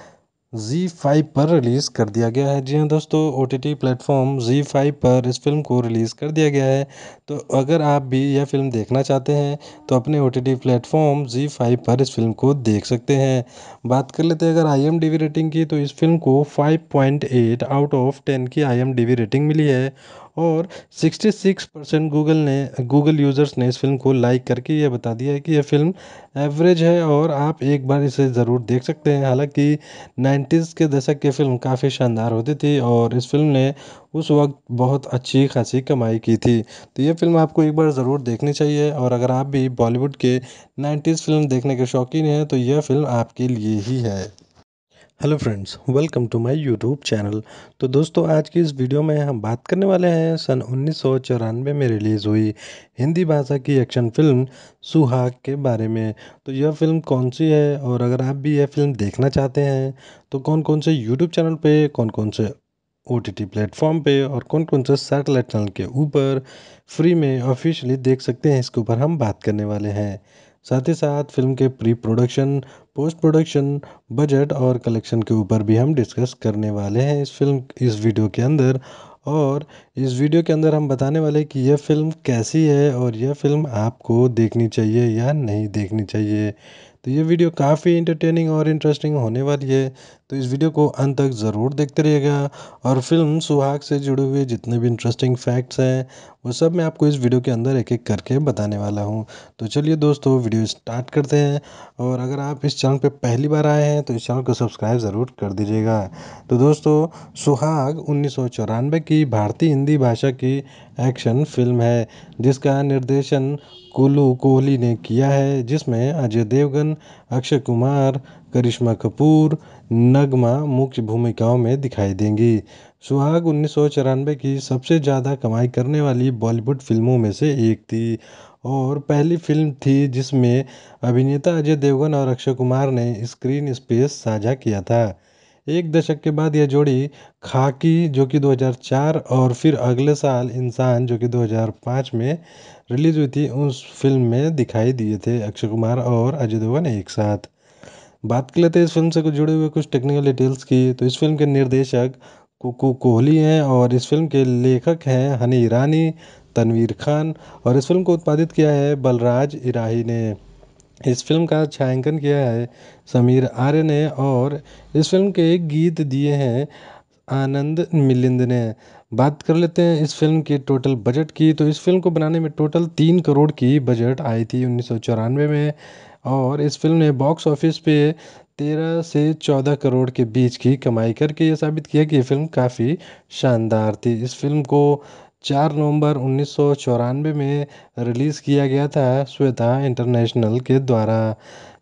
ज़ी फाइव पर रिलीज़ कर दिया गया है जी हाँ दोस्तों ओ टी टी प्लेटफॉर्म ज़ी फाइव पर इस फिल्म को रिलीज़ कर दिया गया है तो अगर आप भी यह फिल्म देखना चाहते हैं तो अपने ओ टी टी प्लेटफॉर्म ज़ी फाइव पर इस फिल्म को देख सकते हैं बात कर लेते हैं अगर I M D B rating की तो इस फिल्म को five point eight out of ten की I M D B rating मिली है और सिक्सटी सिक्स परसेंट गूगल ने गूगल यूज़र्स ने इस फ़िल्म को लाइक करके ये बता दिया है कि यह फ़िल्म एवरेज है और आप एक बार इसे ज़रूर देख सकते हैं हालांकि नाइन्टीज़ के दशक की फ़िल्म काफ़ी शानदार होती थी और इस फ़िल्म ने उस वक्त बहुत अच्छी खासी कमाई की थी तो ये फ़िल्म आपको एक बार ज़रूर देखनी चाहिए और अगर आप भी बॉलीवुड के नाइन्टीज़ फ़िल्म देखने के शौकीन हैं तो यह फ़िल्म आपके लिए ही है hello friends welcome to my YouTube channel तो दोस्तों आज की इस वीडियो में हम बात करने वाले हैं सन उन्नीस में रिलीज़ हुई हिंदी भाषा की एक्शन फिल्म सुहाग के बारे में तो यह फिल्म कौन सी है और अगर आप भी यह फिल्म देखना चाहते हैं तो कौन कौन से यूट्यूब चैनल पे कौन कौन से ओ टी टी प्लेटफॉर्म पर और कौन कौन से सैटेलाइट चैनल के ऊपर फ्री में ऑफिशियली देख सकते हैं इसके ऊपर हम बात करने वाले हैं साथ ही साथ फिल्म के pre production post production budget और कलेक्शन के ऊपर भी हम डिस्कस करने वाले हैं इस फिल्म इस वीडियो के अंदर और इस वीडियो के अंदर हम बताने वाले कि यह फ़िल्म कैसी है और यह फ़िल्म आपको देखनी चाहिए या नहीं देखनी चाहिए तो ये वीडियो काफ़ी इंटरटेनिंग और इंटरेस्टिंग होने वाली है तो इस वीडियो को अंत तक ज़रूर देखते रहिएगा और फिल्म सुहाग से जुड़े हुए जितने भी इंटरेस्टिंग फैक्ट्स हैं वो सब मैं आपको इस वीडियो के अंदर एक एक करके बताने वाला हूँ तो चलिए दोस्तों वीडियो स्टार्ट करते हैं और अगर आप इस चैनल पर पहली बार आए हैं तो इस चैनल को सब्सक्राइब ज़रूर कर दीजिएगा तो दोस्तों सुहाग उन्नीस की भारतीय हिंदी भाषा की एक्शन फिल्म है जिसका निर्देशन कुल्लू कोहली ने किया है जिसमें अजय देवगन अक्षय कुमार करिश्मा कपूर नगमा मुख्य भूमिकाओं में दिखाई देंगी सुहाग उन्नीस सौ चौरानवे की सबसे ज़्यादा कमाई करने वाली बॉलीवुड फिल्मों में से एक थी और पहली फिल्म थी जिसमें अभिनेता अजय देवगन और अक्षय कुमार ने स्क्रीन स्पेस साझा किया था एक दशक के बाद यह जोड़ी खाकी जो कि 2004 और फिर अगले साल इंसान जो कि 2005 में रिलीज़ हुई थी उस फिल्म में दिखाई दिए थे अक्षय कुमार और अजय देवगन एक साथ बात कर लेते हैं इस फ़िल्म से कुछ जुड़े हुए कुछ टेक्निकल डिटेल्स की तो इस फ़िल्म के निर्देशक कुकू कोहली हैं और इस फ़िल्म के लेखक हैं हनी ईरानी तनवीर खान और इस फ़िल्म को उत्पादित किया है बलराज इराही ने इस फिल्म का छायांकन किया है समीर आर्य ने और इस फिल्म के गीत दिए हैं आनंद मिलिंद ने बात कर लेते हैं इस फिल्म के टोटल बजट की तो इस फिल्म को बनाने में टोटल तीन करोड़ की बजट आई थी उन्नीस में और इस फ़िल्म ने बॉक्स ऑफिस पे तेरह से चौदह करोड़ के बीच की कमाई करके ये साबित किया कि ये फ़िल्म काफ़ी शानदार थी इस फ़िल्म को चार नवंबर उन्नीस सौ चौरानवे में रिलीज़ किया गया था श्वेता इंटरनेशनल के द्वारा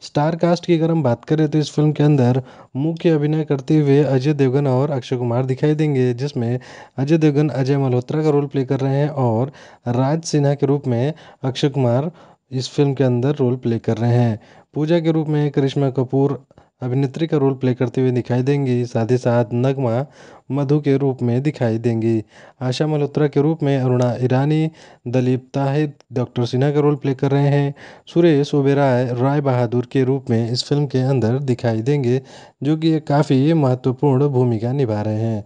स्टार कास्ट की अगर हम बात करें तो इस फिल्म के अंदर मुख्य अभिनय करते हुए अजय देवगन और अक्षय कुमार दिखाई देंगे जिसमें अजय देवगन अजय मल्होत्रा का रोल प्ले कर रहे हैं और राज सिन्हा के रूप में अक्षय कुमार इस फ़िल्म के अंदर रोल प्ले कर रहे हैं पूजा के रूप में करिश्मा कपूर अभिनेत्री का रोल प्ले करते हुए दिखाई देंगी साथ ही साथ नगमा मधु के रूप में दिखाई देंगी आशा मल्होत्रा के रूप में अरुणा ईरानी दलीप ताहिर डॉक्टर सिन्हा का रोल प्ले कर रहे हैं सुरेश ओबेराय राय बहादुर के रूप में इस फिल्म के अंदर दिखाई देंगे जो कि काफ़ी महत्वपूर्ण भूमिका निभा रहे हैं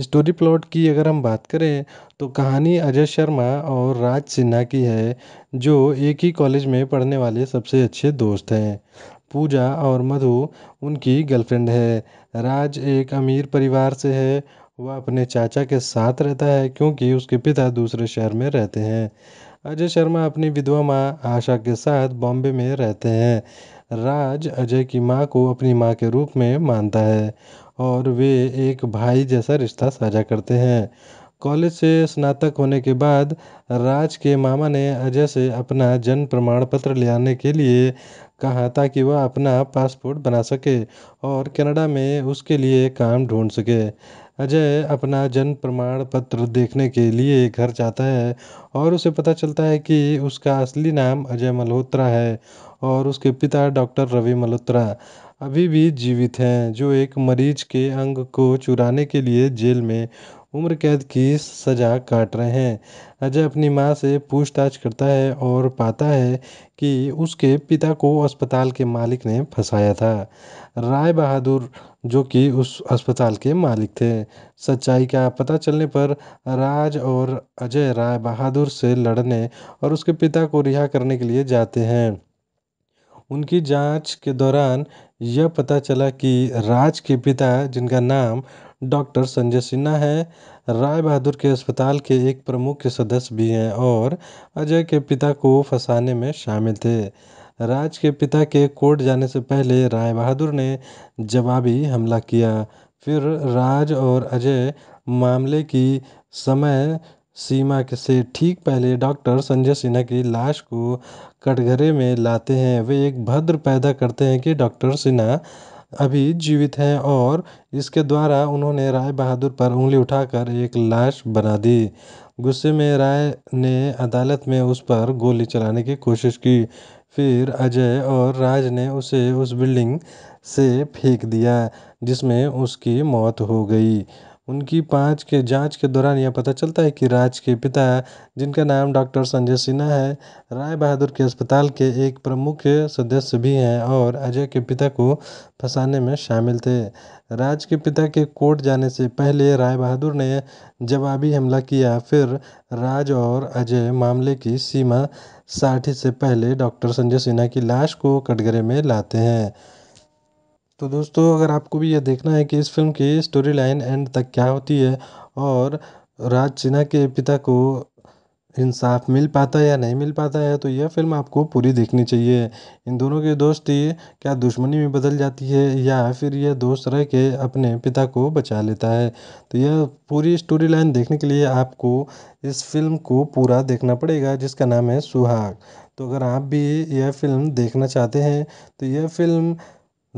स्टोरी प्लॉट की अगर हम बात करें तो कहानी अजय शर्मा और राज सिन्हा की है जो एक ही कॉलेज में पढ़ने वाले सबसे अच्छे दोस्त हैं पूजा और मधु उनकी गर्लफ्रेंड है राज एक अमीर परिवार से है वह अपने चाचा के साथ रहता है क्योंकि उसके पिता दूसरे शहर में रहते हैं अजय शर्मा अपनी विधवा माँ आशा के साथ बॉम्बे में रहते हैं राज अजय की माँ को अपनी माँ के रूप में मानता है और वे एक भाई जैसा रिश्ता साझा करते हैं कॉलेज से स्नातक होने के बाद राज के मामा ने अजय से अपना जन्म प्रमाण पत्र ले आने के लिए कहा ताकि वह अपना पासपोर्ट बना सके और कनाडा में उसके लिए काम ढूंढ सके अजय अपना जन्म प्रमाण पत्र देखने के लिए घर जाता है और उसे पता चलता है कि उसका असली नाम अजय मल्होत्रा है और उसके पिता डॉक्टर रवि मल्होत्रा अभी भी जीवित हैं जो एक मरीज के अंग को चुराने के लिए जेल में उम्र कैद की सजा काट रहे हैं अजय अपनी माँ से पूछताछ करता है और पाता है कि उसके पिता को अस्पताल के मालिक ने फंसाया था राय बहादुर जो कि उस अस्पताल के मालिक थे सच्चाई का पता चलने पर राज और अजय राय बहादुर से लड़ने और उसके पिता को रिहा करने के लिए जाते हैं उनकी जाँच के दौरान यह पता चला कि राज के पिता जिनका नाम डॉक्टर संजय सिन्हा है राय बहादुर के अस्पताल के एक प्रमुख सदस्य भी हैं और अजय के पिता को फंसाने में शामिल थे राज के पिता के कोर्ट जाने से पहले राय बहादुर ने जवाबी हमला किया फिर राज और अजय मामले की समय सीमा से ठीक पहले डॉक्टर संजय सिन्हा की लाश को कटघरे में लाते हैं वे एक भद्र पैदा करते हैं कि डॉक्टर सिन्हा अभी जीवित हैं और इसके द्वारा उन्होंने राय बहादुर पर उंगली उठाकर एक लाश बना दी गुस्से में राय ने अदालत में उस पर गोली चलाने की कोशिश की फिर अजय और राज ने उसे उस बिल्डिंग से फेंक दिया जिसमें उसकी मौत हो गई उनकी पाँच के जाँच के दौरान यह पता चलता है कि राज के पिता जिनका नाम डॉक्टर संजय सिन्हा है राय बहादुर के अस्पताल के एक प्रमुख सदस्य भी हैं और अजय के पिता को फंसाने में शामिल थे राज के पिता के कोर्ट जाने से पहले राय बहादुर ने जवाबी हमला किया फिर राज और अजय मामले की सीमा साठी से पहले डॉक्टर संजय सिन्हा की लाश को कटघरे में लाते हैं तो दोस्तों अगर आपको भी यह देखना है कि इस फिल्म की स्टोरी लाइन एंड तक क्या होती है और राज सिन्हा के पिता को इंसाफ मिल पाता है या नहीं मिल पाता है तो यह फिल्म आपको पूरी देखनी चाहिए इन दोनों की दोस्ती क्या दुश्मनी में बदल जाती है या फिर यह दोस्त रह के अपने पिता को बचा लेता है तो यह पूरी स्टोरी लाइन देखने के लिए आपको इस फिल्म को पूरा देखना पड़ेगा जिसका नाम है सुहाग तो अगर आप भी यह फिल्म देखना चाहते हैं तो यह फिल्म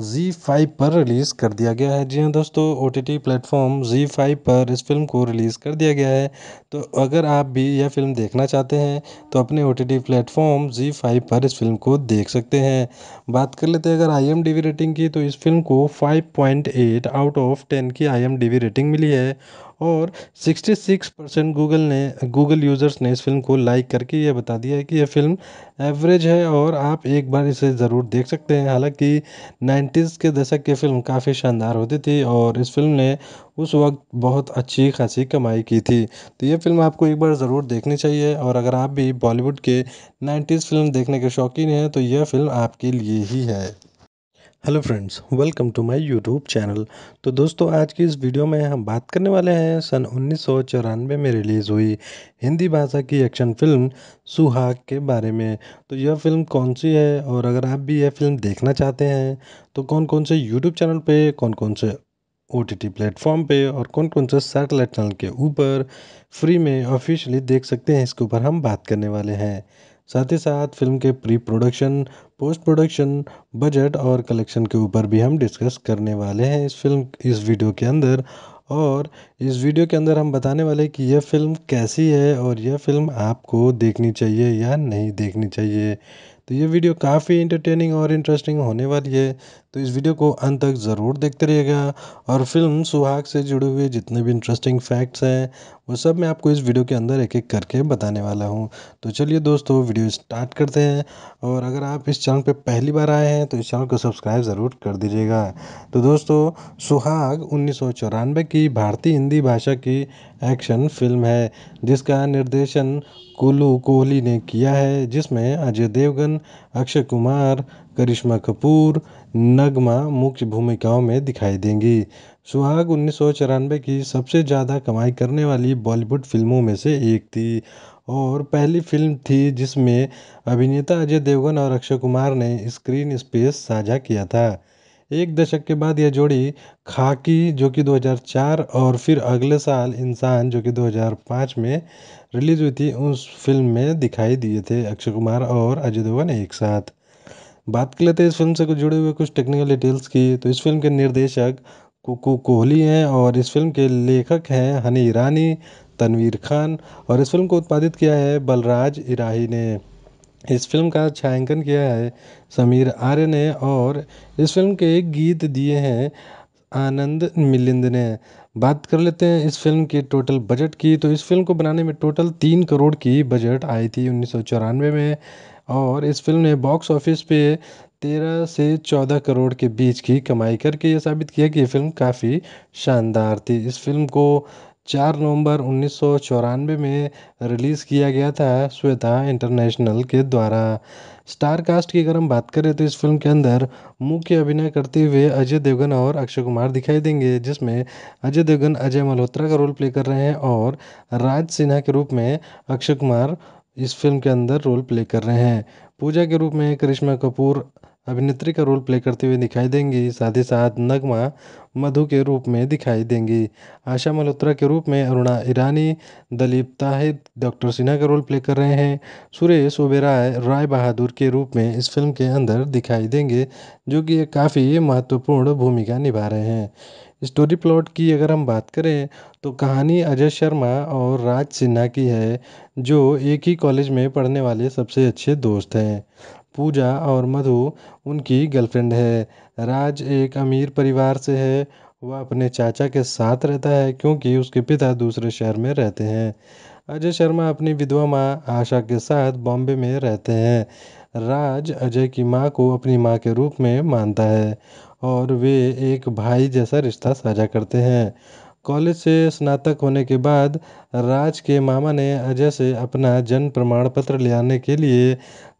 ज़ी फाइव पर रिलीज़ कर दिया गया है जी हाँ दोस्तों ओ टी टी प्लेटफॉर्म ज़ी फाइव पर इस फिल्म को रिलीज़ कर दिया गया है तो अगर आप भी यह फिल्म देखना चाहते हैं तो अपने ओ टी टी प्लेटफॉर्म ज़ी फाइव पर इस फिल्म को देख सकते हैं बात कर लेते हैं अगर I M D B rating की तो इस फिल्म को five point eight out of ten की I M D B rating मिली है और सिक्सटी सिक्स परसेंट गूगल ने गूगल यूज़र्स ने इस फ़िल्म को लाइक करके ये बता दिया है कि यह फ़िल्म एवरेज है और आप एक बार इसे ज़रूर देख सकते हैं हालांकि नाइन्टीज़ के दशक की फ़िल्म काफ़ी शानदार होती थी और इस फ़िल्म ने उस वक्त बहुत अच्छी खासी कमाई की थी तो ये फ़िल्म आपको एक बार ज़रूर देखनी चाहिए और अगर आप भी बॉलीवुड के नाइन्टीज़ फ़िल्म देखने के शौकीन हैं तो यह फ़िल्म आपके लिए ही है hello friends welcome to my YouTube channel तो दोस्तों आज की इस वीडियो में हम बात करने वाले हैं सन उन्नीस में रिलीज़ हुई हिंदी भाषा की एक्शन फिल्म सुहाग के बारे में तो यह फिल्म कौन सी है और अगर आप भी यह फिल्म देखना चाहते हैं तो कौन कौन से यूट्यूब चैनल पे कौन कौन से ओ टी टी प्लेटफॉर्म पे और कौन कौन से सैटेलाइट चैनल के ऊपर फ्री में ऑफिशियली देख सकते हैं इसके ऊपर हम बात करने वाले हैं साथ ही साथ फिल्म के pre production post production budget और कलेक्शन के ऊपर भी हम डिस्कस करने वाले हैं इस फिल्म इस वीडियो के अंदर और इस वीडियो के अंदर हम बताने वाले कि यह फ़िल्म कैसी है और यह फ़िल्म आपको देखनी चाहिए या नहीं देखनी चाहिए तो ये वीडियो काफ़ी इंटरटेनिंग और इंटरेस्टिंग होने वाली है तो इस वीडियो को अंत तक ज़रूर देखते रहिएगा और फिल्म सुहाग से जुड़े हुए जितने भी इंटरेस्टिंग फैक्ट्स हैं वो सब मैं आपको इस वीडियो के अंदर एक एक करके बताने वाला हूँ तो चलिए दोस्तों वीडियो स्टार्ट करते हैं और अगर आप इस चैनल पर पहली बार आए हैं तो इस चैनल को सब्सक्राइब ज़रूर कर दीजिएगा तो दोस्तों सुहाग उन्नीस की भारतीय हिंदी भाषा की एक्शन फिल्म है जिसका निर्देशन कुल्लू कोहली ने किया है जिसमें अजय देवगन अक्षय कुमार करिश्मा कपूर नगमा मुख्य भूमिकाओं में दिखाई देंगी सुहाग उन्नीस सौ चौरानवे की सबसे ज़्यादा कमाई करने वाली बॉलीवुड फिल्मों में से एक थी और पहली फिल्म थी जिसमें अभिनेता अजय देवगन और अक्षय कुमार ने स्क्रीन स्पेस साझा किया था एक दशक के बाद यह जोड़ी खाकी जो कि 2004 और फिर अगले साल इंसान जो कि 2005 में रिलीज़ हुई थी उस फिल्म में दिखाई दिए थे अक्षय कुमार और अजय देवगन एक साथ बात कर लेते हैं इस फिल्म से कुछ जुड़े हुए कुछ टेक्निकल डिटेल्स की तो इस फिल्म के निर्देशक कुकू कोहली हैं और इस फिल्म के लेखक हैं हनी ईरानी तनवीर खान और इस फिल्म को उत्पादित किया है बलराज इराही ने इस फ़िल्म का छायांकन किया है समीर आर्य ने और इस फ़िल्म के गीत दिए हैं आनंद मिलिंद ने बात कर लेते हैं इस फिल्म के टोटल बजट की तो इस फिल्म को बनाने में टोटल तीन करोड़ की बजट आई थी उन्नीस में और इस फिल्म ने बॉक्स ऑफिस पे तेरह से चौदह करोड़ के बीच की कमाई करके ये साबित किया कि ये फिल्म काफ़ी शानदार थी इस फिल्म को चार नवंबर उन्नीस सौ चौरानवे में रिलीज़ किया गया था श्वेता इंटरनेशनल के द्वारा स्टार कास्ट की अगर हम बात करें तो इस फिल्म के अंदर मुख्य अभिनय करते हुए अजय देवगन और अक्षय कुमार दिखाई देंगे जिसमें अजय देवगन अजय मल्होत्रा का रोल प्ले कर रहे हैं और राज सिन्हा के रूप में अक्षय कुमार इस फिल्म के अंदर रोल प्ले कर रहे हैं पूजा के रूप में करिश्मा कपूर अभिनेत्री का रोल प्ले करते हुए दिखाई देंगी साथ ही साथ नगमा मधु के रूप में दिखाई देंगी आशा मल्होत्रा के रूप में अरुणा ईरानी दलीप ताहिर डॉक्टर सिन्हा का रोल प्ले कर रहे हैं सुरेश ओबेराय राय बहादुर के रूप में इस फिल्म के अंदर दिखाई देंगे जो कि काफ़ी महत्वपूर्ण भूमिका निभा रहे हैं स्टोरी प्लॉट की अगर हम बात करें तो कहानी अजय शर्मा और राज सिन्हा की है जो एक ही कॉलेज में पढ़ने वाले सबसे अच्छे दोस्त हैं पूजा और मधु उनकी गर्लफ्रेंड है राज एक अमीर परिवार से है वह अपने चाचा के साथ रहता है क्योंकि उसके पिता दूसरे शहर में रहते हैं अजय शर्मा अपनी विधवा माँ आशा के साथ बॉम्बे में रहते हैं राज अजय की माँ को अपनी माँ के रूप में मानता है और वे एक भाई जैसा रिश्ता साझा करते हैं कॉलेज से स्नातक होने के बाद राज के मामा ने अजय से अपना जन्म प्रमाण पत्र ले आने के लिए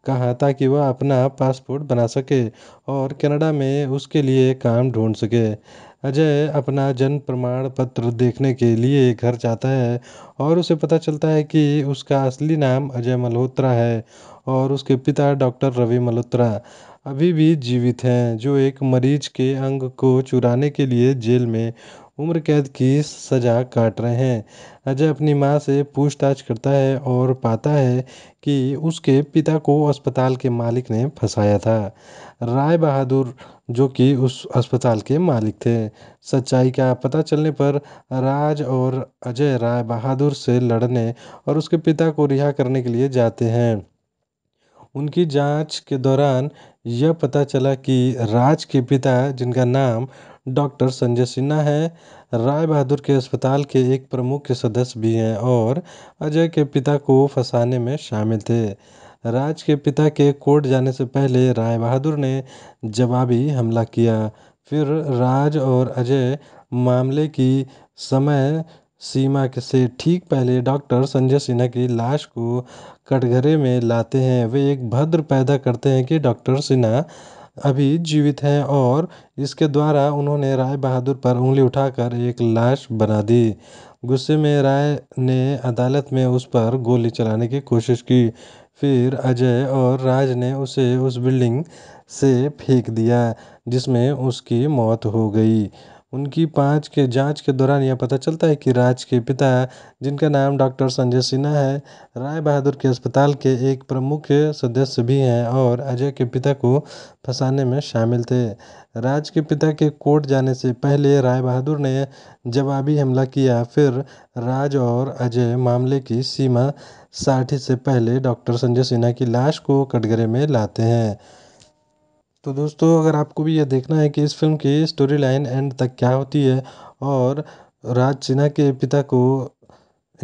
कहा ताकि वह अपना पासपोर्ट बना सके और कनाडा में उसके लिए काम ढूंढ सके अजय अपना जन्म प्रमाण पत्र देखने के लिए घर जाता है और उसे पता चलता है कि उसका असली नाम अजय मल्होत्रा है और उसके पिता डॉक्टर रवि मल्होत्रा अभी भी जीवित हैं जो एक मरीज के अंग को चुराने के लिए जेल में उम्र कैद की सज़ा काट रहे हैं अजय अपनी माँ से पूछताछ करता है और पाता है कि उसके पिता को अस्पताल के मालिक ने फंसाया था राय बहादुर जो कि उस अस्पताल के मालिक थे सच्चाई का पता चलने पर राज और अजय राय बहादुर से लड़ने और उसके पिता को रिहा करने के लिए जाते हैं उनकी जांच के दौरान यह पता चला कि राज के पिता जिनका नाम डॉक्टर संजय सिन्हा है राय बहादुर के अस्पताल के एक प्रमुख सदस्य भी हैं और अजय के पिता को फंसाने में शामिल थे राज के पिता के कोर्ट जाने से पहले राय बहादुर ने जवाबी हमला किया फिर राज और अजय मामले की समय सीमा से ठीक पहले डॉक्टर संजय सिन्हा की लाश को कटघरे में लाते हैं वे एक भद्र पैदा करते हैं कि डॉक्टर सिन्हा अभी जीवित हैं और इसके द्वारा उन्होंने राय बहादुर पर उंगली उठाकर एक लाश बना दी गुस्से में राय ने अदालत में उस पर गोली चलाने की कोशिश की फिर अजय और राज ने उसे उस बिल्डिंग से फेंक दिया जिसमें उसकी मौत हो गई उनकी पाँच के जाँच के दौरान यह पता चलता है कि राज के पिता जिनका नाम डॉक्टर संजय सिन्हा है राय बहादुर के अस्पताल के एक प्रमुख सदस्य भी हैं और अजय के पिता को फंसाने में शामिल थे राज के पिता के कोर्ट जाने से पहले राय बहादुर ने जवाबी हमला किया फिर राज और अजय मामले की सीमा साठी से पहले डॉक्टर संजय सिन्हा की लाश को कटघरे में लाते हैं तो दोस्तों अगर आपको भी यह देखना है कि इस फिल्म की स्टोरी लाइन एंड तक क्या होती है और राज सिन्हा के पिता को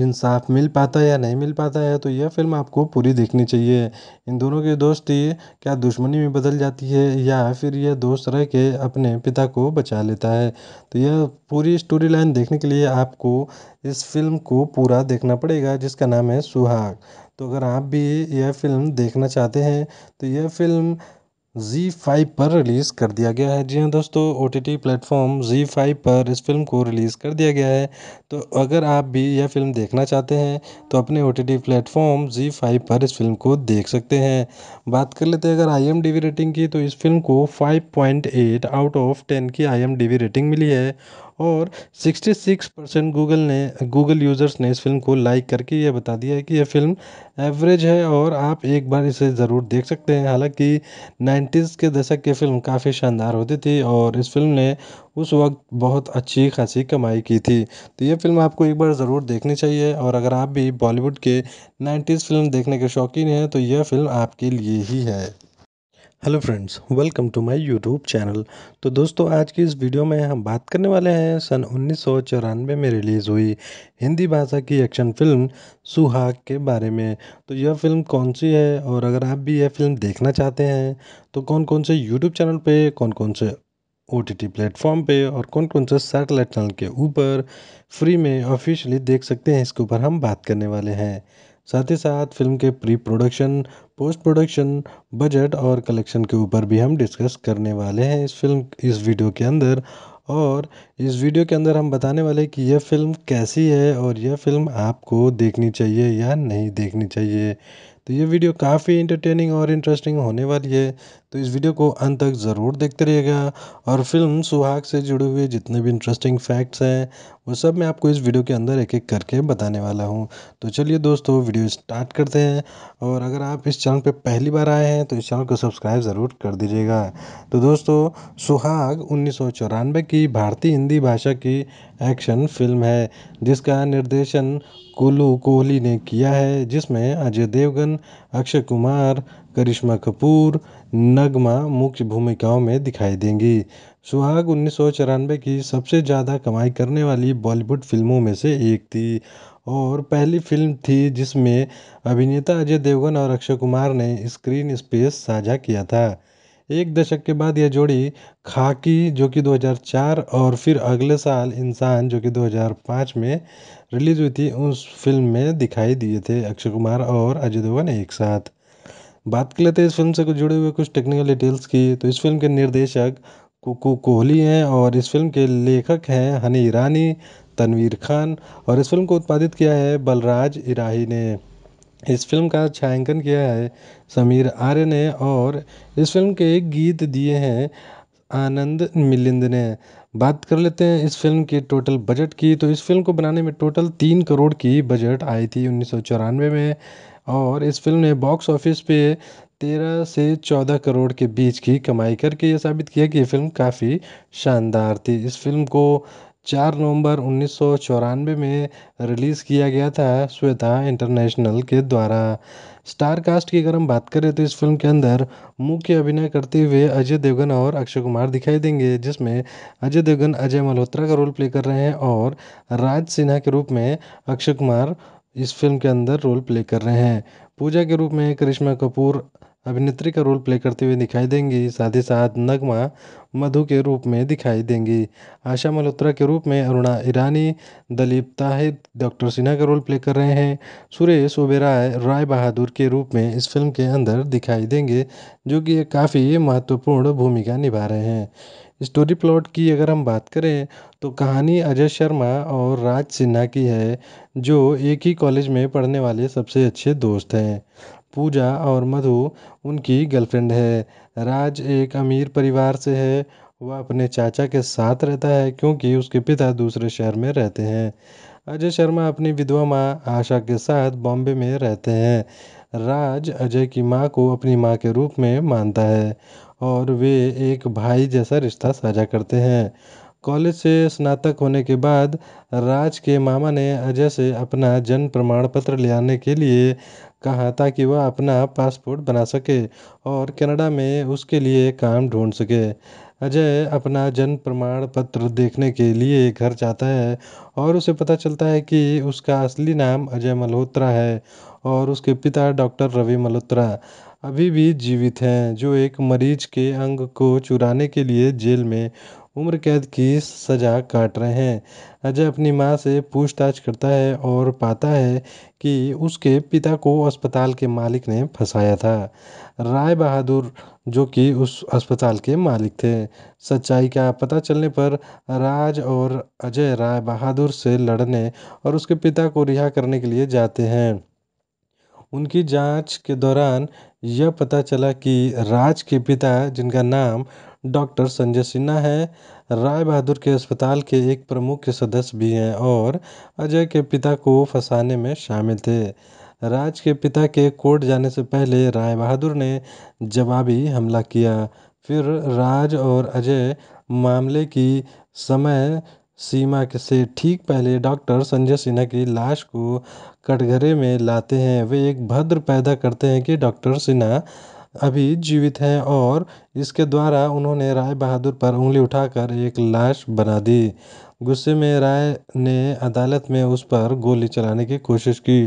इंसाफ मिल पाता है या नहीं मिल पाता है तो यह फिल्म आपको पूरी देखनी चाहिए इन दोनों की दोस्ती क्या दुश्मनी में बदल जाती है या फिर यह दोस्त रह के अपने पिता को बचा लेता है तो यह पूरी स्टोरी लाइन देखने के लिए आपको इस फिल्म को पूरा देखना पड़ेगा जिसका नाम है सुहाग तो अगर आप भी यह फिल्म देखना चाहते हैं तो यह फिल्म ज़ी फाइव पर रिलीज़ कर दिया गया है जी हाँ दोस्तों ओ टी टी प्लेटफॉर्म ज़ी फाइव पर इस फिल्म को रिलीज़ कर दिया गया है तो अगर आप भी यह फिल्म देखना चाहते हैं तो अपने ओ टी टी प्लेटफॉर्म ज़ी फाइव पर इस फिल्म को देख सकते हैं बात कर लेते हैं अगर I M D B rating की तो इस फिल्म को five point eight out of ten की I M D B rating मिली है और सिक्सटी सिक्स परसेंट गूगल ने गूगल यूज़र्स ने इस फ़िल्म को लाइक करके ये बता दिया है कि यह फ़िल्म एवरेज है और आप एक बार इसे ज़रूर देख सकते हैं हालांकि नाइन्टीज़ के दशक की फ़िल्म काफ़ी शानदार होती थी और इस फ़िल्म ने उस वक्त बहुत अच्छी खासी कमाई की थी तो यह फ़िल्म आपको एक बार ज़रूर देखनी चाहिए और अगर आप भी बॉलीवुड के नाइन्टीज़ फ़िल्म देखने के शौकीन हैं तो यह फ़िल्म आपके लिए ही है hello friends welcome to my YouTube channel तो दोस्तों आज की इस वीडियो में हम बात करने वाले हैं सन उन्नीस में रिलीज़ हुई हिंदी भाषा की एक्शन फिल्म सुहाग के बारे में तो यह फिल्म कौन सी है और अगर आप भी यह फिल्म देखना चाहते हैं तो कौन कौन से यूट्यूब चैनल पे कौन कौन से ओ टी टी प्लेटफॉर्म पर और कौन कौन से सैटेलाइट चैनल के ऊपर फ्री में ऑफिशियली देख सकते हैं इसके ऊपर हम बात करने वाले हैं साथ ही साथ फिल्म के pre production post production budget और कलेक्शन के ऊपर भी हम डिस्कस करने वाले हैं इस फिल्म इस वीडियो के अंदर और इस वीडियो के अंदर हम बताने वाले कि यह फ़िल्म कैसी है और यह फ़िल्म आपको देखनी चाहिए या नहीं देखनी चाहिए तो ये वीडियो काफ़ी इंटरटेनिंग और इंटरेस्टिंग होने वाली है तो इस वीडियो को अंत तक ज़रूर देखते रहिएगा और फिल्म सुहाग से जुड़े हुए जितने भी इंटरेस्टिंग फैक्ट्स हैं वो सब मैं आपको इस वीडियो के अंदर एक एक करके बताने वाला हूँ तो चलिए दोस्तों वीडियो स्टार्ट करते हैं और अगर आप इस चैनल पर पहली बार आए हैं तो इस चैनल को सब्सक्राइब ज़रूर कर दीजिएगा तो दोस्तों सुहाग उन्नीस की भारतीय हिंदी भाषा की एक्शन फिल्म है जिसका निर्देशन कुल्लू कोहली ने किया है जिसमें अजय देवगन अक्षय कुमार करिश्मा कपूर नगमा मुख्य भूमिकाओं में दिखाई देंगी सुहाग उन्नीस की सबसे ज़्यादा कमाई करने वाली बॉलीवुड फिल्मों में से एक थी और पहली फिल्म थी जिसमें अभिनेता अजय देवगन और अक्षय कुमार ने स्क्रीन स्पेस साझा किया था एक दशक के बाद यह जोड़ी खाकी जो कि 2004 और फिर अगले साल इंसान जो कि 2005 में रिलीज़ हुई थी उस फिल्म में दिखाई दिए थे अक्षय कुमार और अजय देवगन एक साथ बात कर लेते हैं इस फिल्म से कुछ जुड़े हुए कुछ टेक्निकल डिटेल्स की तो इस फिल्म के निर्देशक कुकू कोहली हैं और इस फिल्म के लेखक हैं हनी ईरानी तनवीर खान और इस फिल्म को उत्पादित किया है बलराज इराही ने इस फिल्म का छायांकन किया है समीर आर्य ने और इस फिल्म के गीत दिए हैं आनंद मिलिंद ने बात कर लेते हैं इस फिल्म के टोटल बजट की तो इस फिल्म को बनाने में टोटल तीन करोड़ की बजट आई थी उन्नीस में और इस फिल्म ने बॉक्स ऑफिस पे तेरह से चौदह करोड़ के बीच की कमाई करके ये साबित किया कि ये फ़िल्म काफ़ी शानदार थी इस फिल्म को चार नवंबर उन्नीस सौ चौरानवे में रिलीज़ किया गया था श्वेता इंटरनेशनल के द्वारा स्टार कास्ट की अगर हम बात करें तो इस फिल्म के अंदर मुख्य अभिनय करते हुए अजय देवगन और अक्षय कुमार दिखाई देंगे जिसमें अजय देवगन अजय मल्होत्रा का रोल प्ले कर रहे हैं और राज सिन्हा के रूप में अक्षय कुमार इस फिल्म के अंदर रोल प्ले कर रहे हैं पूजा के रूप में करिश्मा कपूर अभिनेत्री का रोल प्ले करते हुए दिखाई देंगी साथ ही साथ नगमा मधु के रूप में दिखाई देंगी आशा मल्होत्रा के रूप में अरुणा ईरानी दलीप ताहिद डॉक्टर सिन्हा का रोल प्ले कर रहे हैं सुरेश ओबेराय राय बहादुर के रूप में इस फिल्म के अंदर दिखाई देंगे जो कि काफ़ी महत्वपूर्ण भूमिका निभा रहे हैं स्टोरी प्लॉट की अगर हम बात करें तो कहानी अजय शर्मा और राज सिन्हा की है जो एक ही कॉलेज में पढ़ने वाले सबसे अच्छे दोस्त हैं पूजा और मधु उनकी गर्लफ्रेंड है राज एक अमीर परिवार से है वह अपने चाचा के साथ रहता है क्योंकि उसके पिता दूसरे शहर में रहते हैं अजय शर्मा अपनी विधवा माँ आशा के साथ बॉम्बे में रहते हैं राज अजय की माँ को अपनी माँ के रूप में मानता है और वे एक भाई जैसा रिश्ता साझा करते हैं कॉलेज से स्नातक होने के बाद राज के मामा ने अजय से अपना जन्म प्रमाण पत्र ले आने के लिए कहा ताकि वह अपना पासपोर्ट बना सके और कनाडा में उसके लिए काम ढूँढ सके अजय अपना जन्म प्रमाण पत्र देखने के लिए घर जाता है और उसे पता चलता है कि उसका असली नाम अजय मल्होत्रा है और उसके पिता डॉक्टर रवि मल्होत्रा अभी भी जीवित हैं जो एक मरीज के अंग को चुराने के लिए जेल में उम्र कैद की सज़ा काट रहे हैं अजय अपनी माँ से पूछताछ करता है और पाता है कि उसके पिता को अस्पताल के मालिक ने फंसाया था राय बहादुर जो कि उस अस्पताल के मालिक थे सच्चाई का पता चलने पर राज और अजय राय बहादुर से लड़ने और उसके पिता को रिहा करने के लिए जाते हैं उनकी जांच के दौरान यह पता चला कि राज के पिता जिनका नाम डॉक्टर संजय सिन्हा है राय बहादुर के अस्पताल के एक प्रमुख सदस्य भी हैं और अजय के पिता को फंसाने में शामिल थे राज के पिता के कोर्ट जाने से पहले राय बहादुर ने जवाबी हमला किया फिर राज और अजय मामले की समय सीमा से ठीक पहले डॉक्टर संजय सिन्हा की लाश को कटघरे में लाते हैं वे एक भद्र पैदा करते हैं कि डॉक्टर सिन्हा अभी जीवित हैं और इसके द्वारा उन्होंने राय बहादुर पर उंगली उठाकर एक लाश बना दी गुस्से में राय ने अदालत में उस पर गोली चलाने की कोशिश की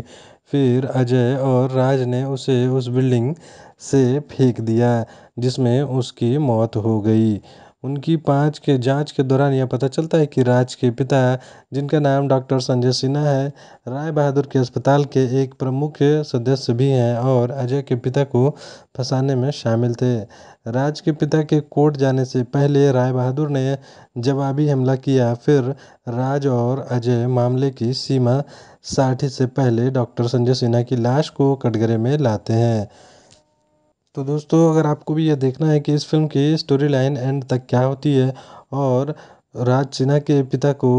फिर अजय और राज ने उसे उस बिल्डिंग से फेंक दिया जिसमें उसकी मौत हो गई उनकी पाँच के जाँच के दौरान यह पता चलता है कि राज के पिता जिनका नाम डॉक्टर संजय सिन्हा है राय बहादुर के अस्पताल के एक प्रमुख सदस्य भी हैं और अजय के पिता को फंसाने में शामिल थे राज के पिता के कोर्ट जाने से पहले राय बहादुर ने जवाबी हमला किया फिर राज और अजय मामले की सीमा साठी से पहले डॉक्टर संजय सिन्हा की लाश को कटघरे में लाते हैं तो दोस्तों अगर आपको भी यह देखना है कि इस फिल्म की स्टोरी लाइन एंड तक क्या होती है और राज सिन्हा के पिता को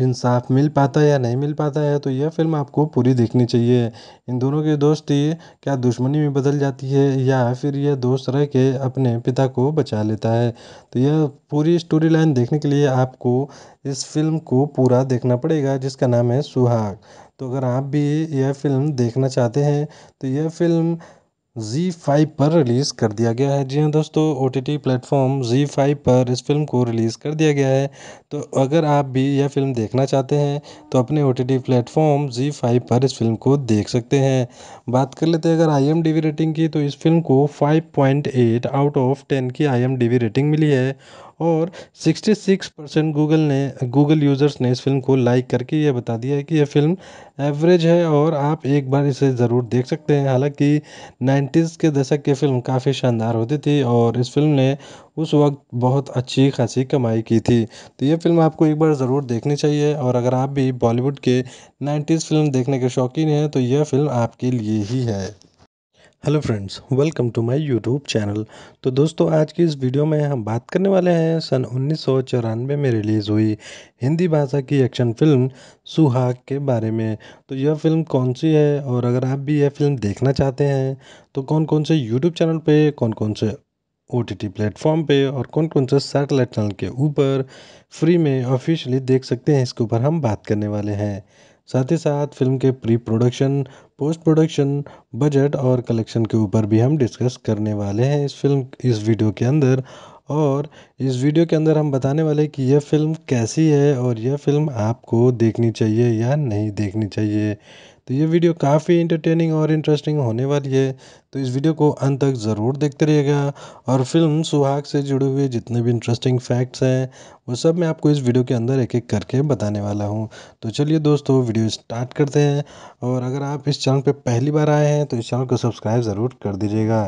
इंसाफ मिल पाता है या नहीं मिल पाता है तो यह फिल्म आपको पूरी देखनी चाहिए इन दोनों की दोस्ती क्या दुश्मनी में बदल जाती है या फिर यह दोस्त रह के अपने पिता को बचा लेता है तो यह पूरी स्टोरी लाइन देखने के लिए आपको इस फिल्म को पूरा देखना पड़ेगा जिसका नाम है सुहाग तो अगर आप भी यह फिल्म देखना चाहते हैं तो यह फिल्म जी फाइव पर रिलीज़ कर दिया गया है जी हाँ दोस्तों ओ टी टी प्लेटफॉर्म जी फाइव पर इस फिल्म को रिलीज़ कर दिया गया है तो अगर आप भी यह फिल्म देखना चाहते हैं तो अपने ओ टी टी प्लेटफॉर्म जी फाइव पर इस फिल्म को देख सकते हैं बात कर लेते हैं अगर I M D B rating की तो इस फिल्म को five point eight out of ten की I M D B rating मिली है और सिक्सटी सिक्स परसेंट गूगल ने गूगल यूज़र्स ने इस फ़िल्म को लाइक करके ये बता दिया है कि यह फ़िल्म एवरेज है और आप एक बार इसे ज़रूर देख सकते हैं हालांकि नाइन्टीज़ के दशक की फ़िल्म काफ़ी शानदार होती थी और इस फिल्म ने उस वक्त बहुत अच्छी खासी कमाई की थी तो ये फ़िल्म आपको एक बार ज़रूर देखनी चाहिए और अगर आप भी बॉलीवुड के नाइन्टीज़ फ़िल्म देखने के शौकीन हैं तो यह फ़िल्म आपके लिए ही है hello friends welcome to my YouTube channel तो दोस्तों आज की इस वीडियो में हम बात करने वाले हैं सन उन्नीस में रिलीज़ हुई हिंदी भाषा की एक्शन फिल्म सुहाग के बारे में तो यह फिल्म कौन सी है और अगर आप भी यह फिल्म देखना चाहते हैं तो कौन कौन से यूट्यूब चैनल पे कौन कौन से ओ टी प्लेटफॉर्म पे और कौन कौन से सैटेलाइट चैनल के ऊपर फ्री में ऑफिशियली देख सकते हैं इसके ऊपर हम बात करने वाले हैं साथ ही साथ फिल्म के pre production post production budget और कलेक्शन के ऊपर भी हम डिस्कस करने वाले हैं इस फिल्म इस वीडियो के अंदर और इस वीडियो के अंदर हम बताने वाले कि यह फ़िल्म कैसी है और यह फ़िल्म आपको देखनी चाहिए या नहीं देखनी चाहिए तो ये वीडियो काफ़ी इंटरटेनिंग और इंटरेस्टिंग होने वाली है तो इस वीडियो को अंत तक ज़रूर देखते रहिएगा और फिल्म सुहाग से जुड़े हुए जितने भी इंटरेस्टिंग फैक्ट्स हैं वो सब मैं आपको इस वीडियो के अंदर एक एक करके बताने वाला हूँ तो चलिए दोस्तों वीडियो स्टार्ट करते हैं और अगर आप इस चैनल पर पहली बार आए हैं तो इस चैनल को सब्सक्राइब ज़रूर कर दीजिएगा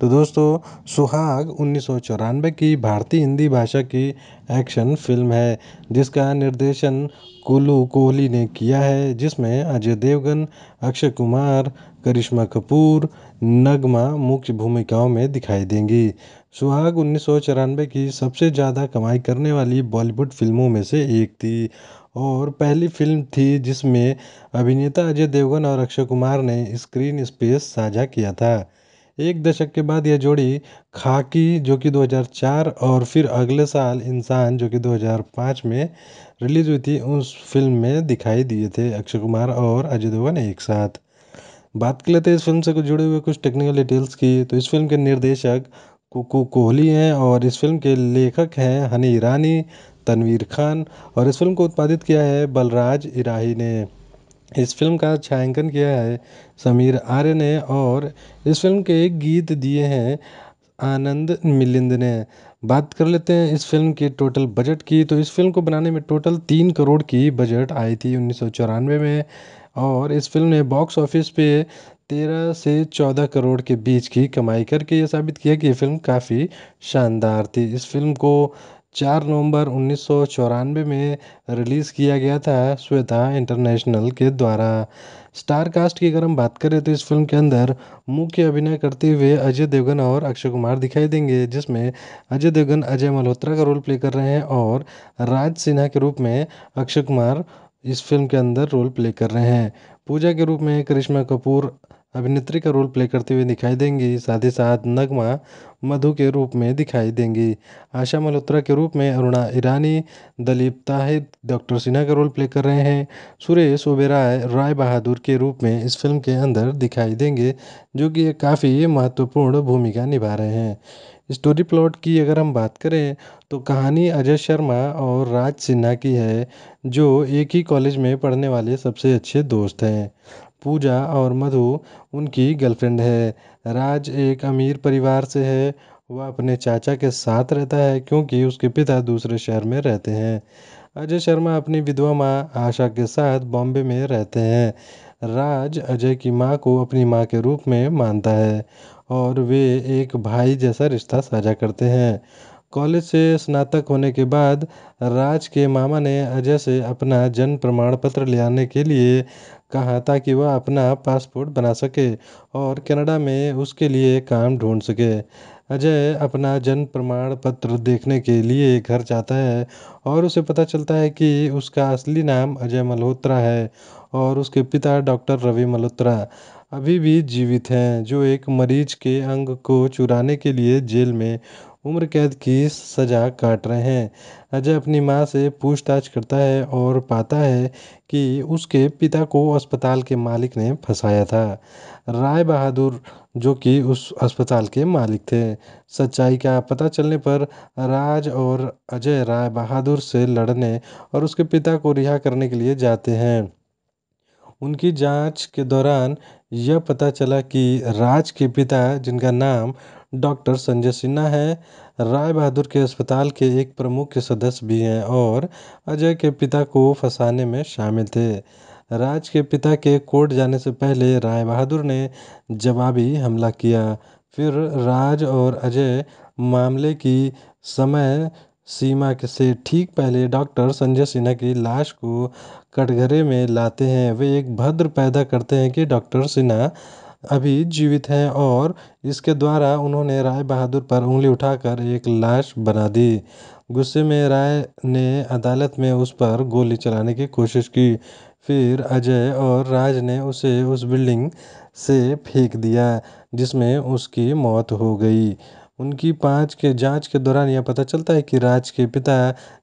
तो दोस्तों सुहाग उन्नीस की भारतीय हिंदी भाषा की एक्शन फिल्म है जिसका निर्देशन कुल्लू कोहली ने किया है जिसमें अजय देवगन अक्षय कुमार करिश्मा कपूर नगमा मुख्य भूमिकाओं में दिखाई देंगी सुहाग उन्नीस की सबसे ज़्यादा कमाई करने वाली बॉलीवुड फिल्मों में से एक थी और पहली फिल्म थी जिसमें अभिनेता अजय देवगन और अक्षय कुमार ने स्क्रीन स्पेस साझा किया था एक दशक के बाद यह जोड़ी खाकी जो कि 2004 और फिर अगले साल इंसान जो कि 2005 में रिलीज़ हुई थी उस फिल्म में दिखाई दिए थे अक्षय कुमार और अजय देवगन एक साथ बात कर लेते हैं इस फिल्म से कुछ जुड़े हुए कुछ टेक्निकल डिटेल्स की तो इस फिल्म के निर्देशक कुकू कोहली हैं और इस फिल्म के लेखक हैं हनी ईरानी तनवीर खान और इस फिल्म को उत्पादित किया है बलराज इराही ने इस फिल्म का छायांकन किया है समीर आर्य ने और इस फिल्म के गीत दिए हैं आनंद मिलिंद ने बात कर लेते हैं इस फिल्म के टोटल बजट की तो इस फिल्म को बनाने में टोटल तीन करोड़ की बजट आई थी उन्नीस में और इस फिल्म ने बॉक्स ऑफिस पे तेरह से चौदह करोड़ के बीच की कमाई करके ये साबित किया कि ये फिल्म काफ़ी शानदार थी इस फिल्म को चार नवंबर उन्नीस में रिलीज़ किया गया था श्वेता इंटरनेशनल के द्वारा स्टार कास्ट की अगर हम बात करें तो इस फिल्म के अंदर मुख्य अभिनय करते हुए अजय देवगन और अक्षय कुमार दिखाई देंगे जिसमें अजय देवगन अजय मल्होत्रा का रोल प्ले कर रहे हैं और राज सिन्हा के रूप में अक्षय कुमार इस फिल्म के अंदर रोल प्ले कर रहे हैं पूजा के रूप में करिश्मा कपूर अभिनेत्री का रोल प्ले करते हुए दिखाई देंगी साथ ही साथ नगमा मधु के रूप में दिखाई देंगी आशा मल्होत्रा के रूप में अरुणा ईरानी दलीप ताहिद डॉक्टर सिन्हा का रोल प्ले कर रहे हैं सुरेश ओबेराय राय बहादुर के रूप में इस फिल्म के अंदर दिखाई देंगे जो कि काफ़ी महत्वपूर्ण भूमिका निभा रहे हैं स्टोरी प्लॉट की अगर हम बात करें तो कहानी अजय शर्मा और राज सिन्हा की है जो एक ही कॉलेज में पढ़ने वाले सबसे अच्छे दोस्त हैं पूजा और मधु उनकी गर्लफ्रेंड है राज एक अमीर परिवार से है वह अपने चाचा के साथ रहता है क्योंकि उसके पिता दूसरे शहर में रहते हैं अजय शर्मा अपनी विधवा माँ आशा के साथ बॉम्बे में रहते हैं राज अजय की माँ को अपनी माँ के रूप में मानता है और वे एक भाई जैसा रिश्ता साझा करते हैं कॉलेज से स्नातक होने के बाद राज के मामा ने अजय से अपना जन्म प्रमाण पत्र ले आने के लिए कहा ताकि वह अपना पासपोर्ट बना सके और कनाडा में उसके लिए काम ढूंढ सके अजय अपना जन्म प्रमाण पत्र देखने के लिए घर जाता है और उसे पता चलता है कि उसका असली नाम अजय मल्होत्रा है और उसके पिता डॉक्टर रवि मल्होत्रा अभी भी जीवित हैं जो एक मरीज के अंग को चुराने के लिए जेल में उम्र कैद की सज़ा काट रहे हैं अजय अपनी माँ से पूछताछ करता है और पाता है कि उसके पिता को अस्पताल के मालिक ने फंसाया था राय बहादुर जो कि उस अस्पताल के मालिक थे सच्चाई का पता चलने पर राज और अजय राय बहादुर से लड़ने और उसके पिता को रिहा करने के लिए जाते हैं उनकी जांच के दौरान यह पता चला कि राज के पिता जिनका नाम डॉक्टर संजय सिन्हा है राय बहादुर के अस्पताल के एक प्रमुख सदस्य भी हैं और अजय के पिता को फंसाने में शामिल थे राज के पिता के कोर्ट जाने से पहले राय बहादुर ने जवाबी हमला किया फिर राज और अजय मामले की समय सीमा से ठीक पहले डॉक्टर संजय सिन्हा की लाश को कटघरे में लाते हैं वे एक भद्र पैदा करते हैं कि डॉक्टर सिन्हा अभी जीवित हैं और इसके द्वारा उन्होंने राय बहादुर पर उंगली उठाकर एक लाश बना दी गुस्से में राय ने अदालत में उस पर गोली चलाने की कोशिश की फिर अजय और राज ने उसे उस बिल्डिंग से फेंक दिया जिसमें उसकी मौत हो गई उनकी पाँच के जाँच के दौरान यह पता चलता है कि राज के पिता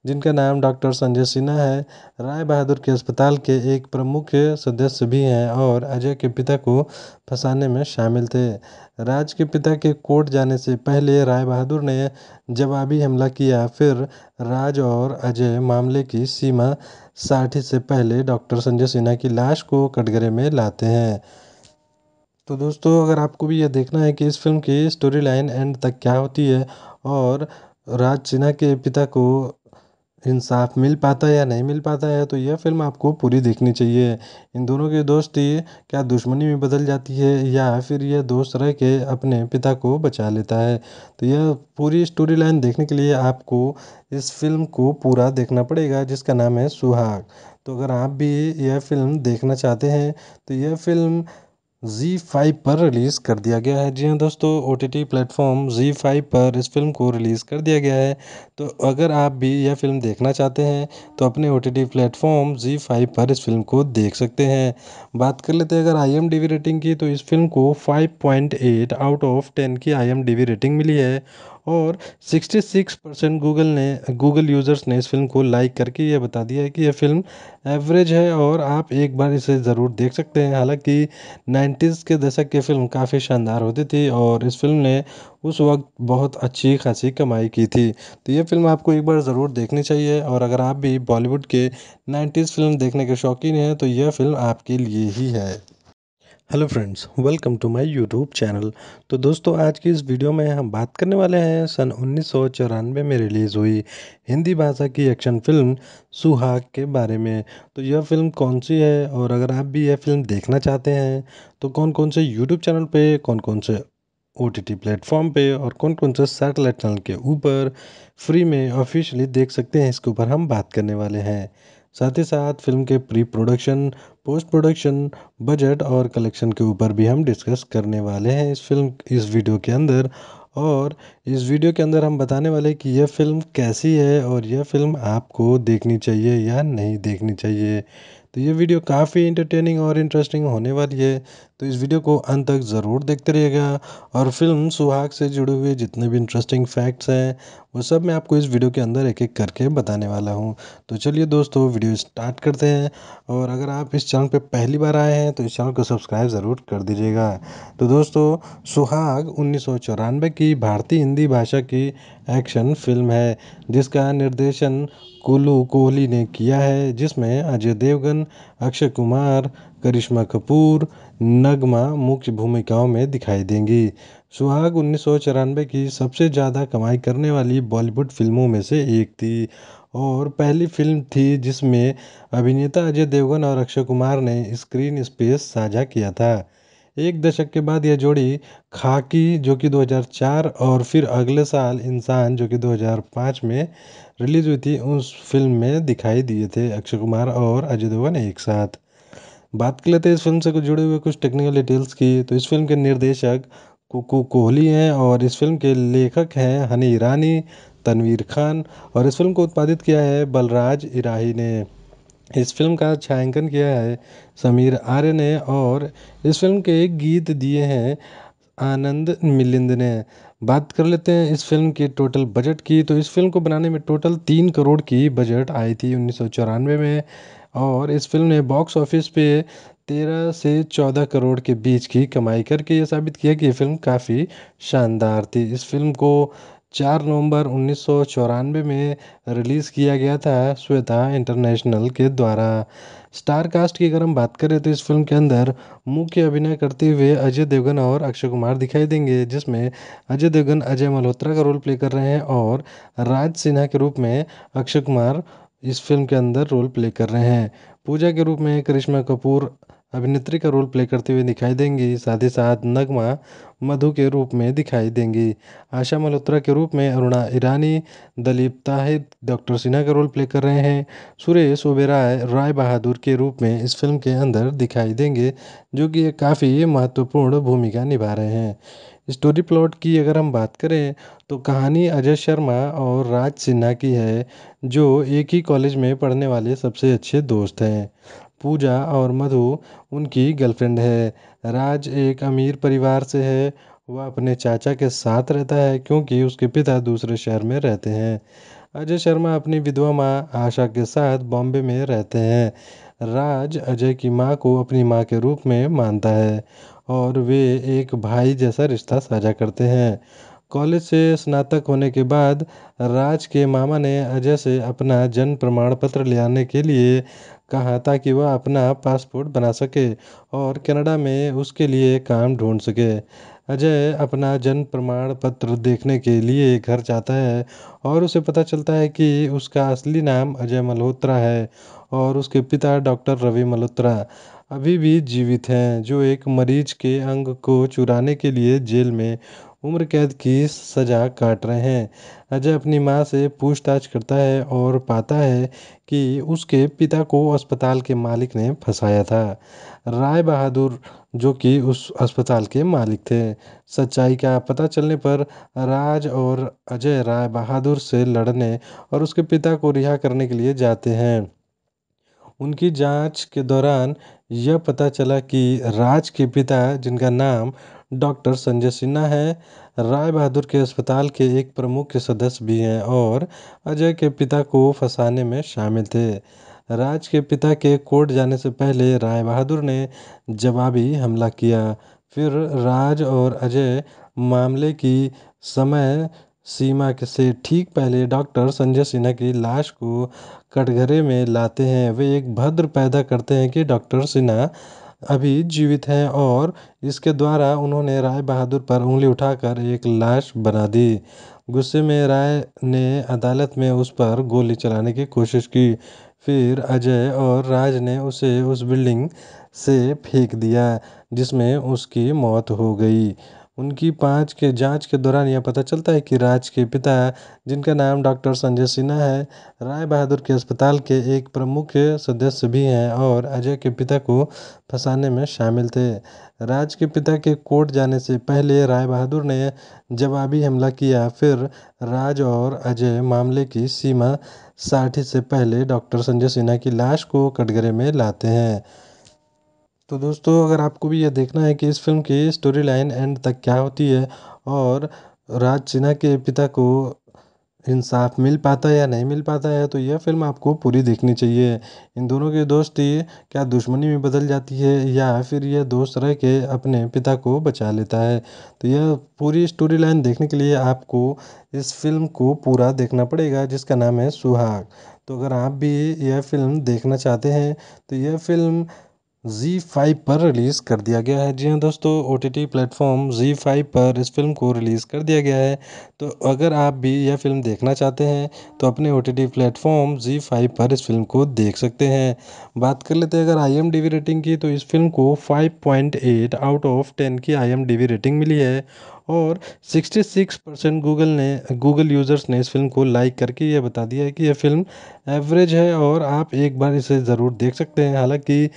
जिनका नाम डॉक्टर संजय सिन्हा है राय बहादुर के अस्पताल के एक प्रमुख सदस्य भी हैं और अजय के पिता को फंसाने में शामिल थे राज के पिता के कोर्ट जाने से पहले राय बहादुर ने जवाबी हमला किया फिर राज और अजय मामले की सीमा साठी से पहले डॉक्टर संजय सिन्हा की लाश को कटघरे में लाते हैं तो दोस्तों अगर आपको भी यह देखना है कि इस फिल्म की स्टोरी लाइन एंड तक क्या होती है और राज सिन्हा के पिता को इंसाफ मिल पाता है या नहीं मिल पाता है तो यह फिल्म आपको पूरी देखनी चाहिए इन दोनों की दोस्ती क्या दुश्मनी में बदल जाती है या फिर यह दोस्त रह के अपने पिता को बचा लेता है तो यह पूरी स्टोरी लाइन देखने के लिए आपको इस फिल्म को पूरा देखना पड़ेगा जिसका नाम है सुहाग तो अगर आप भी यह फिल्म देखना चाहते हैं तो यह फिल्म जी फाइव पर रिलीज़ कर दिया गया है जी हाँ दोस्तों ओ टी टी प्लेटफॉर्म जी फाइव पर इस फिल्म को रिलीज़ कर दिया गया है तो अगर आप भी यह फ़िल्म देखना चाहते हैं तो अपने ओ टी टी प्लेटफॉर्म ज़ी फाइव पर इस फ़िल्म को देख सकते हैं बात कर लेते हैं अगर I M D B rating की तो इस फ़िल्म को five point eight out of ten की I M D B rating मिली है और 66 परसेंट गूगल ने गूगल यूज़र्स ने इस फिल्म को लाइक करके ये बता दिया है कि यह फ़िल्म एवरेज है और आप एक बार इसे ज़रूर देख सकते हैं हालांकि नाइन्टीज़ के दशक की फ़िल्म काफ़ी शानदार होती थी और इस फिल्म ने उस वक्त बहुत अच्छी खासी कमाई की थी तो ये फ़िल्म आपको एक बार ज़रूर देखनी चाहिए और अगर आप भी बॉलीवुड के नाइन्टीज़ फ़िल्म देखने के शौकीन हैं तो यह फ़िल्म आपके लिए ही है hello friends welcome to my YouTube channel तो दोस्तों आज की इस वीडियो में हम बात करने वाले हैं सन उन्नीस में रिलीज़ हुई हिंदी भाषा की एक्शन फिल्म सुहाग के बारे में तो यह फिल्म कौन सी है और अगर आप भी यह फिल्म देखना चाहते हैं तो कौन कौन से यूट्यूब चैनल पे कौन कौन से ओ टी टी प्लेटफॉर्म पर और कौन कौन से सैटेलाइट चैनल के ऊपर फ्री में ऑफिशियली देख सकते हैं इसके ऊपर हम बात करने वाले हैं साथ ही साथ फिल्म के pre production post production budget और कलेक्शन के ऊपर भी हम डिस्कस करने वाले हैं इस फिल्म इस वीडियो के अंदर और इस वीडियो के अंदर हम बताने वाले कि यह फ़िल्म कैसी है और यह फ़िल्म आपको देखनी चाहिए या नहीं देखनी चाहिए तो ये वीडियो काफ़ी इंटरटेनिंग और इंटरेस्टिंग होने वाली है तो इस वीडियो को अंत तक ज़रूर देखते रहिएगा और फिल्म सुहाग से जुड़े हुए जितने भी इंटरेस्टिंग फैक्ट्स हैं वो सब मैं आपको इस वीडियो के अंदर एक एक करके बताने वाला हूँ तो चलिए दोस्तों वीडियो स्टार्ट करते हैं और अगर आप इस चैनल पर पहली बार आए हैं तो इस चैनल को सब्सक्राइब ज़रूर कर दीजिएगा तो दोस्तों सुहाग उन्नीस की भारतीय हिंदी भाषा की एक्शन फिल्म है जिसका निर्देशन कुल्लू कोहली ने किया है जिसमें अजय देवगन अक्षय कुमार करिश्मा कपूर नगमा मुख्य भूमिकाओं में दिखाई देंगी सुहाग उन्नीस सौ चौरानवे की सबसे ज़्यादा कमाई करने वाली बॉलीवुड फिल्मों में से एक थी और पहली फिल्म थी जिसमें अभिनेता अजय देवगन और अक्षय कुमार ने स्क्रीन स्पेस साझा किया था एक दशक के बाद यह जोड़ी खाकी जो कि 2004 और फिर अगले साल इंसान जो कि 2005 में रिलीज़ हुई थी उस फिल्म में दिखाई दिए थे अक्षय कुमार और अजय देवगन एक साथ बात कर लेते हैं इस फिल्म से कुछ जुड़े हुए कुछ टेक्निकल डिटेल्स की तो इस फिल्म के निर्देशक कुकू कोहली हैं और इस फिल्म के लेखक हैं हनी ईरानी तनवीर खान और इस फिल्म को उत्पादित किया है बलराज इराही ने इस फिल्म का छायांकन किया है समीर आर्य ने और इस फिल्म के गीत दिए हैं आनंद मिलिंद ने बात कर लेते हैं इस फिल्म के टोटल बजट की तो इस फिल्म को बनाने में टोटल तीन करोड़ की बजट आई थी उन्नीस सौ चौरानवे में और इस फिल्म ने बॉक्स ऑफिस पे तेरह से चौदह करोड़ के बीच की कमाई करके ये साबित किया कि ये फिल्म काफ़ी शानदार थी इस फिल्म को चार नवंबर उन्नीस में रिलीज़ किया गया था श्वेता इंटरनेशनल के द्वारा स्टार कास्ट की अगर हम बात करें तो इस फिल्म के अंदर मुख्य अभिनय करते हुए अजय देवगन और अक्षय कुमार दिखाई देंगे जिसमें अजय देवगन अजय मल्होत्रा का रोल प्ले कर रहे हैं और राज सिन्हा के रूप में अक्षय कुमार इस फिल्म के अंदर रोल प्ले कर रहे हैं पूजा के रूप में करिश्मा कपूर अभिनेत्री का रोल प्ले करते हुए दिखाई देंगी साथ ही साथ नगमा मधु के रूप में दिखाई देंगी आशा मल्होत्रा के रूप में अरुणा ईरानी दलीप ताहिद डॉक्टर सिन्हा का रोल प्ले कर रहे हैं सुरेश ओबेराय राय बहादुर के रूप में इस फिल्म के अंदर दिखाई देंगे जो कि काफ़ी महत्वपूर्ण भूमिका निभा रहे हैं स्टोरी प्लॉट की अगर हम बात करें तो कहानी अजय शर्मा और राज सिन्हा की है जो एक ही कॉलेज में पढ़ने वाले सबसे अच्छे दोस्त हैं पूजा और मधु उनकी गर्लफ्रेंड है राज एक अमीर परिवार से है वह अपने चाचा के साथ रहता है क्योंकि उसके पिता दूसरे शहर में रहते हैं अजय शर्मा अपनी विधवा माँ आशा के साथ बॉम्बे में रहते हैं राज अजय की माँ को अपनी माँ के रूप में मानता है और वे एक भाई जैसा रिश्ता साझा करते हैं कॉलेज से स्नातक होने के बाद राज के मामा ने अजय से अपना जन्म प्रमाण पत्र ले आने के लिए कहा ताकि वह अपना पासपोर्ट बना सके और कनाडा में उसके लिए काम ढूँढ सके अजय अपना जन्म प्रमाण पत्र देखने के लिए घर जाता है और उसे पता चलता है कि उसका असली नाम अजय मल्होत्रा है और उसके पिता डॉक्टर रवि मल्होत्रा अभी भी जीवित हैं जो एक मरीज के अंग को चुराने के लिए जेल में उम्र कैद की सज़ा काट रहे हैं अजय अपनी माँ से पूछताछ करता है और पाता है कि उसके पिता को अस्पताल के मालिक ने फंसाया था राय बहादुर जो कि उस अस्पताल के मालिक थे सच्चाई का पता चलने पर राज और अजय राय बहादुर से लड़ने और उसके पिता को रिहा करने के लिए जाते हैं उनकी जांच के दौरान यह पता चला कि राज के पिता जिनका नाम डॉक्टर संजय सिन्हा है राय बहादुर के अस्पताल के एक प्रमुख सदस्य भी हैं और अजय के पिता को फंसाने में शामिल थे राज के पिता के कोर्ट जाने से पहले राय बहादुर ने जवाबी हमला किया फिर राज और अजय मामले की समय सीमा से ठीक पहले डॉक्टर संजय सिन्हा की लाश को कटघरे में लाते हैं वे एक भद्र पैदा करते हैं कि डॉक्टर सिन्हा अभी जीवित हैं और इसके द्वारा उन्होंने राय बहादुर पर उंगली उठाकर एक लाश बना दी गुस्से में राय ने अदालत में उस पर गोली चलाने की कोशिश की फिर अजय और राज ने उसे उस बिल्डिंग से फेंक दिया जिसमें उसकी मौत हो गई उनकी पाँच के जाँच के दौरान यह पता चलता है कि राज के पिता जिनका नाम डॉक्टर संजय सिन्हा है राय बहादुर के अस्पताल के एक प्रमुख सदस्य भी हैं और अजय के पिता को फंसाने में शामिल थे राज के पिता के कोर्ट जाने से पहले राय बहादुर ने जवाबी हमला किया फिर राज और अजय मामले की सीमा साठी से पहले डॉक्टर संजय सिन्हा की लाश को कटघरे में लाते हैं तो दोस्तों अगर आपको भी यह देखना है कि इस फिल्म की स्टोरी लाइन एंड तक क्या होती है और राज सिन्हा के पिता को इंसाफ मिल पाता है या नहीं मिल पाता है तो यह फिल्म आपको पूरी देखनी चाहिए इन दोनों की दोस्ती क्या दुश्मनी में बदल जाती है या फिर यह दोस्त रह के अपने पिता को बचा लेता है तो यह पूरी स्टोरी लाइन देखने के लिए आपको इस फिल्म को पूरा देखना पड़ेगा जिसका नाम है सुहाग तो अगर आप भी यह फिल्म देखना चाहते हैं तो यह फिल्म जी फाइव पर रिलीज़ कर दिया गया है जी हाँ दोस्तों ओ टी टी प्लेटफॉर्म जी फाइव पर इस फिल्म को रिलीज़ कर दिया गया है तो अगर आप भी यह फिल्म देखना चाहते हैं तो अपने ओ टी टी प्लेटफॉर्म जी फाइव पर इस फिल्म को देख सकते हैं बात कर लेते हैं अगर I M D B rating की तो इस फिल्म को five point eight out of ten की I M D B rating मिली है और सिक्सटी सिक्स परसेंट गूगल ने गूगल यूज़र्स ने इस फ़िल्म को लाइक करके ये बता दिया है कि यह फ़िल्म एवरेज है और आप एक बार इसे ज़रूर देख सकते हैं हालांकि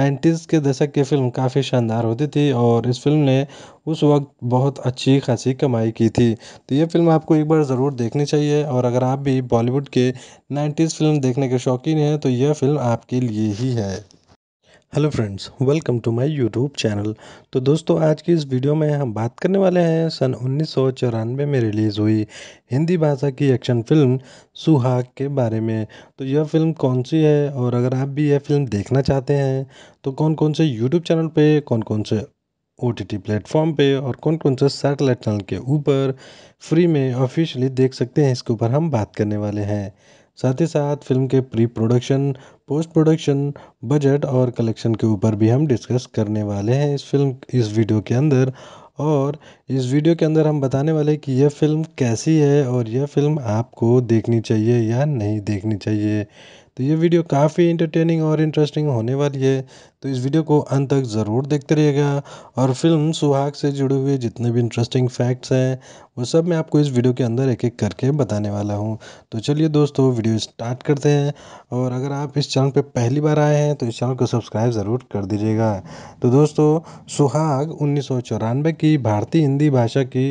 नाइन्टीज़ के दशक की फ़िल्म काफ़ी शानदार होती थी और इस फ़िल्म ने उस वक्त बहुत अच्छी खासी कमाई की थी तो ये फ़िल्म आपको एक बार ज़रूर देखनी चाहिए और अगर आप भी बॉलीवुड के नाइन्टीज़ फ़िल्म देखने के शौकीन हैं तो यह फ़िल्म आपके लिए ही है hello friends welcome to my YouTube channel तो दोस्तों आज की इस वीडियो में हम बात करने वाले हैं सन उन्नीस में रिलीज़ हुई हिंदी भाषा की एक्शन फिल्म सुहाग के बारे में तो यह फिल्म कौन सी है और अगर आप भी यह फिल्म देखना चाहते हैं तो कौन कौन से यूट्यूब चैनल पे कौन कौन से ओ टी टी प्लेटफॉर्म पर और कौन कौन से सैटेलाइट चैनल के ऊपर फ्री में ऑफिशियली देख सकते हैं इसके ऊपर हम बात करने वाले हैं साथ ही साथ फिल्म के pre production post production budget और कलेक्शन के ऊपर भी हम डिस्कस करने वाले हैं इस फिल्म इस वीडियो के अंदर और इस वीडियो के अंदर हम बताने वाले कि यह फ़िल्म कैसी है और यह फ़िल्म आपको देखनी चाहिए या नहीं देखनी चाहिए तो ये वीडियो काफ़ी इंटरटेनिंग और इंटरेस्टिंग होने वाली है तो इस वीडियो को अंत तक ज़रूर देखते रहिएगा और फिल्म सुहाग से जुड़े हुए जितने भी इंटरेस्टिंग फैक्ट्स हैं वो सब मैं आपको इस वीडियो के अंदर एक एक करके बताने वाला हूँ तो चलिए दोस्तों वीडियो स्टार्ट करते हैं और अगर आप इस चैनल पर पहली बार आए हैं तो इस चैनल को सब्सक्राइब ज़रूर कर दीजिएगा तो दोस्तों सुहाग उन्नीस की भारतीय हिंदी भाषा की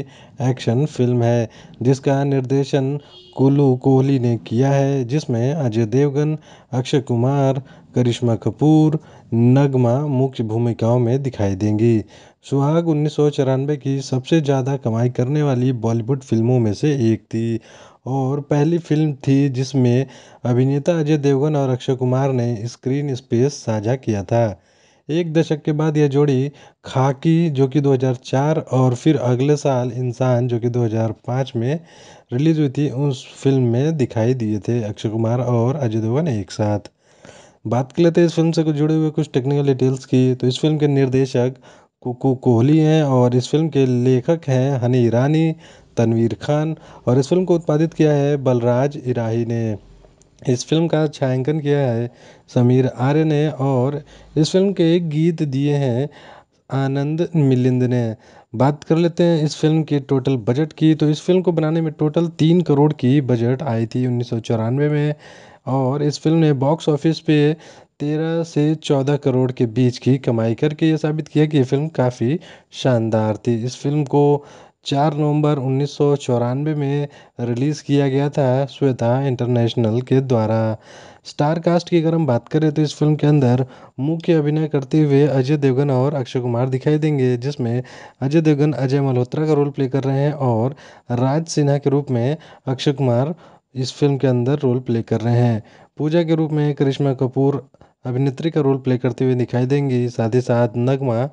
एक्शन फिल्म है जिसका निर्देशन कुल्लू कोहली ने किया है जिसमें अजय देवगन अक्षय कुमार करिश्मा कपूर नगमा मुख्य भूमिकाओं में दिखाई देंगी सुहाग उन्नीस सौ चौरानवे की सबसे ज़्यादा कमाई करने वाली बॉलीवुड फिल्मों में से एक थी और पहली फिल्म थी जिसमें अभिनेता अजय देवगन और अक्षय कुमार ने स्क्रीन स्पेस साझा किया था एक दशक के बाद यह जोड़ी खाकी जो कि 2004 और फिर अगले साल इंसान जो कि 2005 में रिलीज हुई थी उस फिल्म में दिखाई दिए थे अक्षय कुमार और अजय देवगन एक साथ बात कर लेते हैं इस फ़िल्म से कुछ जुड़े हुए कुछ टेक्निकल डिटेल्स की तो इस फ़िल्म के निर्देशक कुकू कोहली हैं और इस फ़िल्म के लेखक हैं हनी ईरानी तनवीर खान और इस फ़िल्म को उत्पादित किया है बलराज इराही ने इस फिल्म का छायांकन किया है समीर आर्य ने और इस फिल्म के गीत दिए हैं आनंद मिलिंद ने बात कर लेते हैं इस फिल्म के टोटल बजट की तो इस फिल्म को बनाने में टोटल तीन करोड़ की बजट आई थी उन्नीस में और इस फ़िल्म ने बॉक्स ऑफिस पे तेरह से चौदह करोड़ के बीच की कमाई करके ये साबित किया कि ये फ़िल्म काफ़ी शानदार थी इस फ़िल्म को चार नवंबर उन्नीस सौ चौरानवे में रिलीज़ किया गया था श्वेता इंटरनेशनल के द्वारा स्टार कास्ट की अगर हम बात करें तो इस फिल्म के अंदर मुख्य अभिनय करते हुए अजय देवगन और अक्षय कुमार दिखाई देंगे जिसमें अजय देवगन अजय मल्होत्रा का रोल प्ले कर रहे हैं और राज सिन्हा के रूप में अक्षय कुमार इस फ़िल्म के अंदर रोल प्ले कर रहे हैं पूजा के रूप में करिश्मा कपूर अभिनेत्री का रोल प्ले करते हुए दिखाई देंगी साथ ही साथ नगमा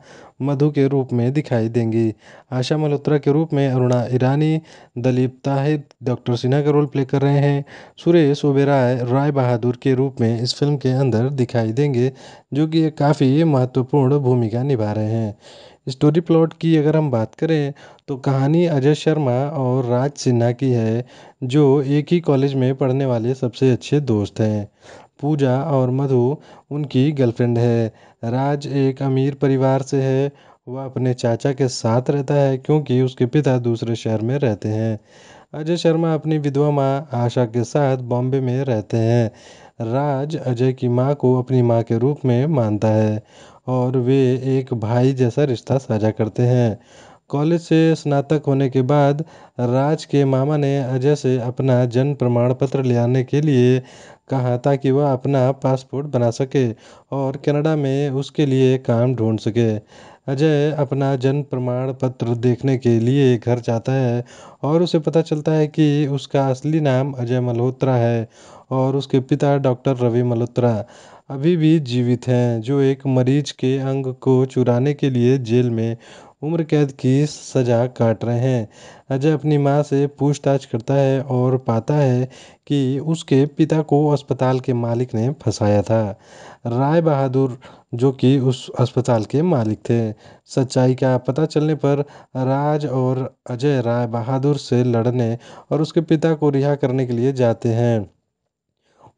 मधु के रूप में दिखाई देंगी आशा मल्होत्रा के रूप में अरुणा ईरानी दलीप ताहिद डॉक्टर सिन्हा का रोल प्ले कर रहे हैं सुरेश ओबेराय राय बहादुर के रूप में इस फिल्म के अंदर दिखाई देंगे जो कि काफ़ी महत्वपूर्ण भूमिका निभा रहे हैं स्टोरी प्लॉट की अगर हम बात करें तो कहानी अजय शर्मा और राज सिन्हा की है जो एक ही कॉलेज में पढ़ने वाले सबसे अच्छे दोस्त हैं पूजा और मधु उनकी गर्लफ्रेंड है राज एक अमीर परिवार से है वह अपने चाचा के साथ रहता है क्योंकि उसके पिता दूसरे शहर में रहते हैं अजय शर्मा अपनी विधवा माँ आशा के साथ बॉम्बे में रहते हैं राज अजय की माँ को अपनी माँ के रूप में मानता है और वे एक भाई जैसा रिश्ता साझा करते हैं कॉलेज से स्नातक होने के बाद राज के मामा ने अजय से अपना जन्म प्रमाण पत्र ले आने के लिए कहा ताकि वह अपना पासपोर्ट बना सके और कनाडा में उसके लिए काम ढूंढ सके अजय अपना जन्म प्रमाण पत्र देखने के लिए घर जाता है और उसे पता चलता है कि उसका असली नाम अजय मल्होत्रा है और उसके पिता डॉक्टर रवि मल्होत्रा अभी भी जीवित हैं जो एक मरीज के अंग को चुराने के लिए जेल में उम्र कैद की सजा काट रहे हैं अजय अपनी माँ से पूछताछ करता है और पाता है कि उसके पिता को अस्पताल के मालिक ने फंसाया था राय बहादुर जो कि उस अस्पताल के मालिक थे सच्चाई का पता चलने पर राज और अजय राय बहादुर से लड़ने और उसके पिता को रिहा करने के लिए जाते हैं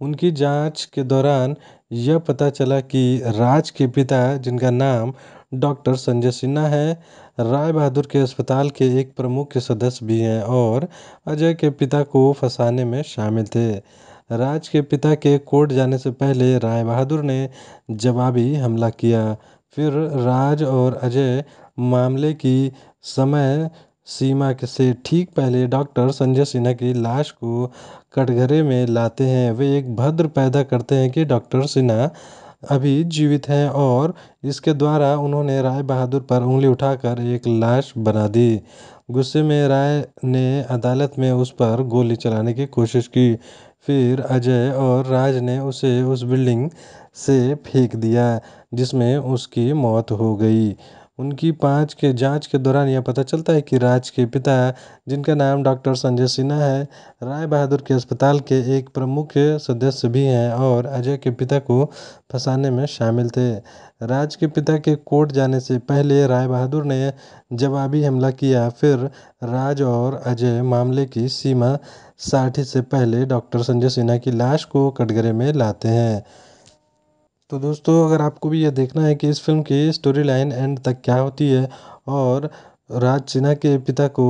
उनकी जांच के दौरान यह पता चला कि राज के पिता जिनका नाम डॉक्टर संजय सिन्हा है राय बहादुर के अस्पताल के एक प्रमुख सदस्य भी हैं और अजय के पिता को फंसाने में शामिल थे राज के पिता के कोर्ट जाने से पहले राय बहादुर ने जवाबी हमला किया फिर राज और अजय मामले की समय सीमा से ठीक पहले डॉक्टर संजय सिन्हा की लाश को कटघरे में लाते हैं वे एक भद्र पैदा करते हैं कि डॉक्टर सिन्हा अभी जीवित हैं और इसके द्वारा उन्होंने राय बहादुर पर उंगली उठाकर एक लाश बना दी गुस्से में राय ने अदालत में उस पर गोली चलाने की कोशिश की फिर अजय और राज ने उसे उस बिल्डिंग से फेंक दिया जिसमें उसकी मौत हो गई उनकी पाँच के जाँच के दौरान यह पता चलता है कि राज के पिता जिनका नाम डॉक्टर संजय सिन्हा है राय बहादुर के अस्पताल के एक प्रमुख सदस्य भी हैं और अजय के पिता को फंसाने में शामिल थे राज के पिता के कोर्ट जाने से पहले राय बहादुर ने जवाबी हमला किया फिर राज और अजय मामले की सीमा साठी से पहले डॉक्टर संजय सिन्हा की लाश को कटघरे में लाते हैं तो दोस्तों अगर आपको भी यह देखना है कि इस फिल्म की स्टोरी लाइन एंड तक क्या होती है और राज सिन्हा के पिता को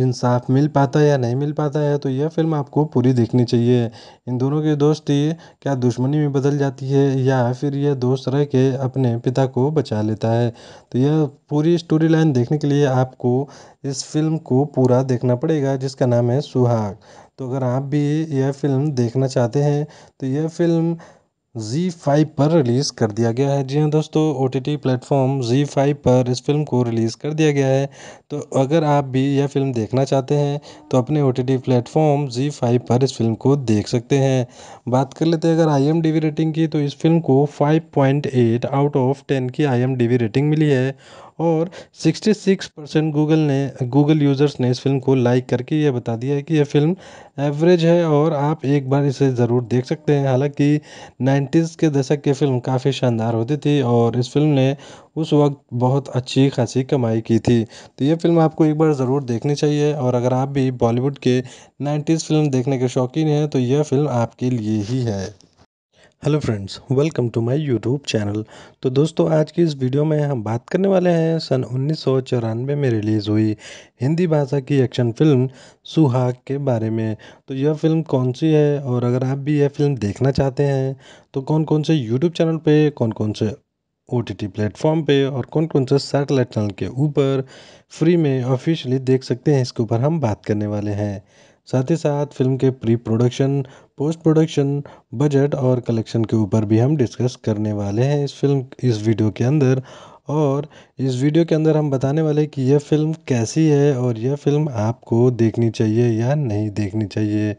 इंसाफ मिल पाता है या नहीं मिल पाता है तो यह फिल्म आपको पूरी देखनी चाहिए इन दोनों की दोस्ती क्या दुश्मनी में बदल जाती है या फिर यह दोस्त रह के अपने पिता को बचा लेता है तो यह पूरी स्टोरी लाइन देखने के लिए आपको इस फिल्म को पूरा देखना पड़ेगा जिसका नाम है सुहाग तो अगर आप भी यह फिल्म देखना चाहते हैं तो यह फिल्म ज़ी फाइव पर रिलीज़ कर दिया गया है जी हाँ दोस्तों ओ टी टी प्लेटफॉर्म ज़ी फाइव पर इस फिल्म को रिलीज़ कर दिया गया है तो अगर आप भी यह फिल्म देखना चाहते हैं तो अपने ओ टी टी प्लेटफॉर्म ज़ी फाइव पर इस फिल्म को देख सकते हैं बात कर लेते हैं अगर I M D B rating की तो इस फिल्म को five point eight out of ten की I M D B rating मिली है और सिक्सटी सिक्स परसेंट गूगल ने गूगल यूज़र्स ने इस फ़िल्म को लाइक करके ये बता दिया है कि यह फ़िल्म एवरेज है और आप एक बार इसे ज़रूर देख सकते हैं हालांकि नाइन्टीज़ के दशक की फ़िल्म काफ़ी शानदार होती थी और इस फ़िल्म ने उस वक्त बहुत अच्छी खासी कमाई की थी तो ये फ़िल्म आपको एक बार ज़रूर देखनी चाहिए और अगर आप भी बॉलीवुड के नाइन्टीज़ फ़िल्म देखने के शौकीन हैं तो यह फ़िल्म आपके लिए ही है hello friends welcome to my YouTube channel तो दोस्तों आज की इस वीडियो में हम बात करने वाले हैं सन उन्नीस में रिलीज़ हुई हिंदी भाषा की एक्शन फिल्म सुहाग के बारे में तो यह फिल्म कौन सी है और अगर आप भी यह फिल्म देखना चाहते हैं तो कौन कौन से यूट्यूब चैनल पे कौन कौन से ओ टी टी प्लेटफॉर्म पर और कौन कौन से सैटेलाइट चैनल के ऊपर फ्री में ऑफिशियली देख सकते हैं इसके ऊपर हम बात करने वाले हैं साथ ही साथ फिल्म के pre production post production budget और कलेक्शन के ऊपर भी हम डिस्कस करने वाले हैं इस फिल्म इस वीडियो के अंदर और इस वीडियो के अंदर हम बताने वाले कि यह फ़िल्म कैसी है और यह फ़िल्म आपको देखनी चाहिए या नहीं देखनी चाहिए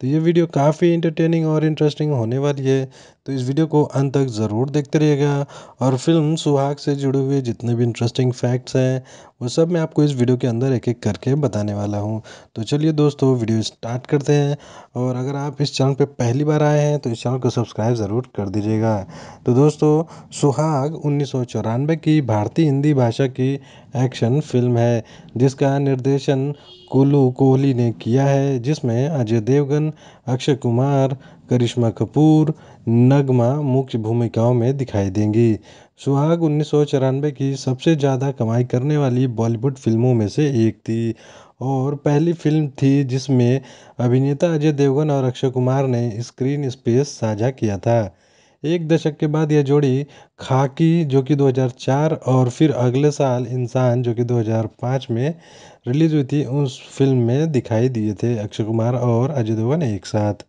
तो ये वीडियो काफ़ी इंटरटेनिंग और इंटरेस्टिंग होने वाली है तो इस वीडियो को अंत तक ज़रूर देखते रहिएगा और फिल्म सुहाग से जुड़े हुए जितने भी इंटरेस्टिंग फैक्ट्स हैं वो सब मैं आपको इस वीडियो के अंदर एक एक करके बताने वाला हूँ तो चलिए दोस्तों वीडियो स्टार्ट करते हैं और अगर आप इस चैनल पर पहली बार आए हैं तो इस चैनल को सब्सक्राइब ज़रूर कर दीजिएगा तो दोस्तों सुहाग उन्नीस की भारतीय हिंदी भाषा की एक्शन फिल्म है जिसका निर्देशन कुल्लू कोहली ने किया है जिसमें अजय देवगन अक्षय कुमार करिश्मा कपूर नगमा मुख्य भूमिकाओं में दिखाई देंगी सुहाग उन्नीस की सबसे ज़्यादा कमाई करने वाली बॉलीवुड फिल्मों में से एक थी और पहली फिल्म थी जिसमें अभिनेता अजय देवगन और अक्षय कुमार ने स्क्रीन स्पेस साझा किया था एक दशक के बाद यह जोड़ी खाकी जो कि 2004 और फिर अगले साल इंसान जो कि 2005 में रिलीज हुई थी उस फिल्म में दिखाई दिए थे अक्षय कुमार और अजय देवगन एक साथ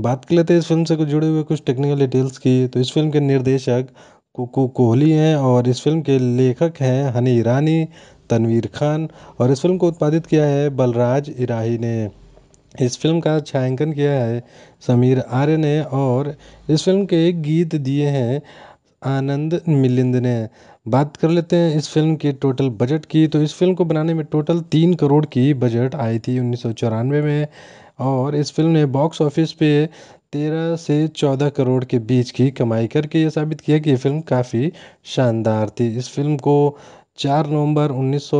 बात कर लेते हैं इस फ़िल्म से कुछ जुड़े हुए कुछ टेक्निकल डिटेल्स की तो इस फ़िल्म के निर्देशक कुकू कोहली हैं और इस फ़िल्म के लेखक हैं हनी ईरानी तनवीर खान और इस फ़िल्म को उत्पादित किया है बलराज इराही ने इस फिल्म का छायांकन किया है समीर आर्य ने और इस फिल्म के गीत दिए हैं आनंद मिलिंद ने बात कर लेते हैं इस फिल्म के टोटल बजट की तो इस फिल्म को बनाने में टोटल तीन करोड़ की बजट आई थी उन्नीस में और इस फिल्म ने बॉक्स ऑफिस पे तेरह से चौदह करोड़ के बीच की कमाई करके ये साबित किया कि ये फिल्म काफ़ी शानदार थी इस फिल्म को चार नवंबर उन्नीस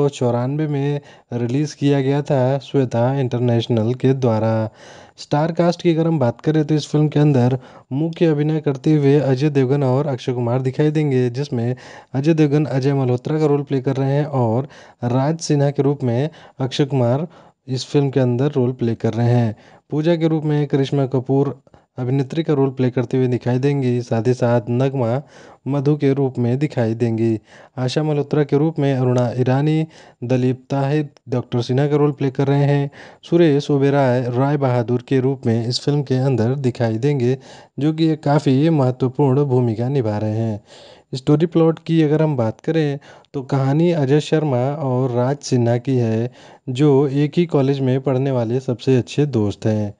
में रिलीज़ किया गया था श्वेता इंटरनेशनल के द्वारा स्टार कास्ट की अगर हम बात करें तो इस फिल्म के अंदर मुख्य अभिनय करते हुए अजय देवगन और अक्षय कुमार दिखाई देंगे जिसमें अजय देवगन अजय मल्होत्रा का रोल प्ले कर रहे हैं और राज सिन्हा के रूप में अक्षय कुमार इस फ़िल्म के अंदर रोल प्ले कर रहे हैं पूजा के रूप में करिश्मा कपूर अभिनेत्री का रोल प्ले करते हुए दिखाई देंगी साथ ही साथ नगमा मधु के रूप में दिखाई देंगी आशा मल्होत्रा के रूप में अरुणा ईरानी दलीप ताहिर डॉक्टर सिन्हा का रोल प्ले कर रहे हैं सुरेश ओबेराय राय बहादुर के रूप में इस फिल्म के अंदर दिखाई देंगे जो कि काफ़ी महत्वपूर्ण भूमिका निभा रहे हैं स्टोरी प्लॉट की अगर हम बात करें तो कहानी अजय शर्मा और राज सिन्हा की है जो एक ही कॉलेज में पढ़ने वाले सबसे अच्छे दोस्त हैं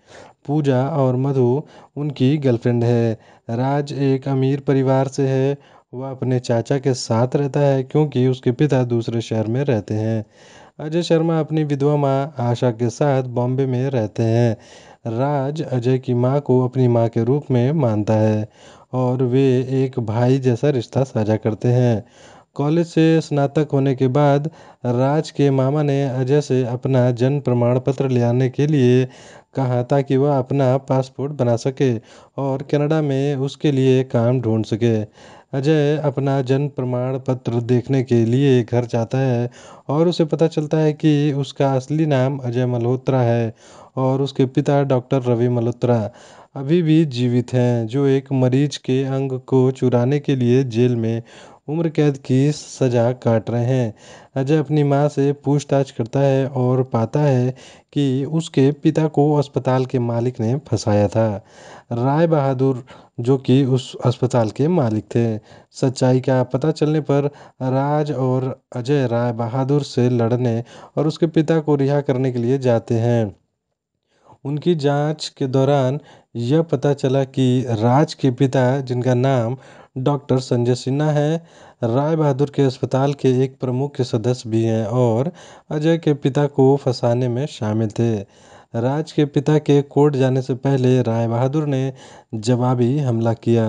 पूजा और मधु उनकी गर्लफ्रेंड है राज एक अमीर परिवार से है वह अपने चाचा के साथ रहता है क्योंकि उसके पिता दूसरे शहर में रहते हैं अजय शर्मा अपनी विधवा माँ आशा के साथ बॉम्बे में रहते हैं राज अजय की माँ को अपनी माँ के रूप में मानता है और वे एक भाई जैसा रिश्ता साझा करते हैं कॉलेज से स्नातक होने के बाद राज के मामा ने अजय से अपना जन्म प्रमाण पत्र ले आने के लिए कहा ताकि वह अपना पासपोर्ट बना सके और कनाडा में उसके लिए काम ढूंढ सके अजय अपना जन्म प्रमाण पत्र देखने के लिए घर जाता है और उसे पता चलता है कि उसका असली नाम अजय मल्होत्रा है और उसके पिता डॉक्टर रवि मल्होत्रा अभी भी जीवित हैं जो एक मरीज के अंग को चुराने के लिए जेल में उम्र कैद की सजा काट रहे हैं अजय अपनी माँ से पूछताछ करता है और पाता है कि उसके पिता को अस्पताल के मालिक ने फंसाया था राय बहादुर जो कि उस अस्पताल के मालिक थे सच्चाई का पता चलने पर राज और अजय राय बहादुर से लड़ने और उसके पिता को रिहा करने के लिए जाते हैं उनकी जाँच के दौरान यह पता चला कि राज के पिता जिनका नाम डॉक्टर संजय सिन्हा है राय बहादुर के अस्पताल के एक प्रमुख सदस्य भी हैं और अजय के पिता को फंसाने में शामिल थे राज के पिता के कोर्ट जाने से पहले राय बहादुर ने जवाबी हमला किया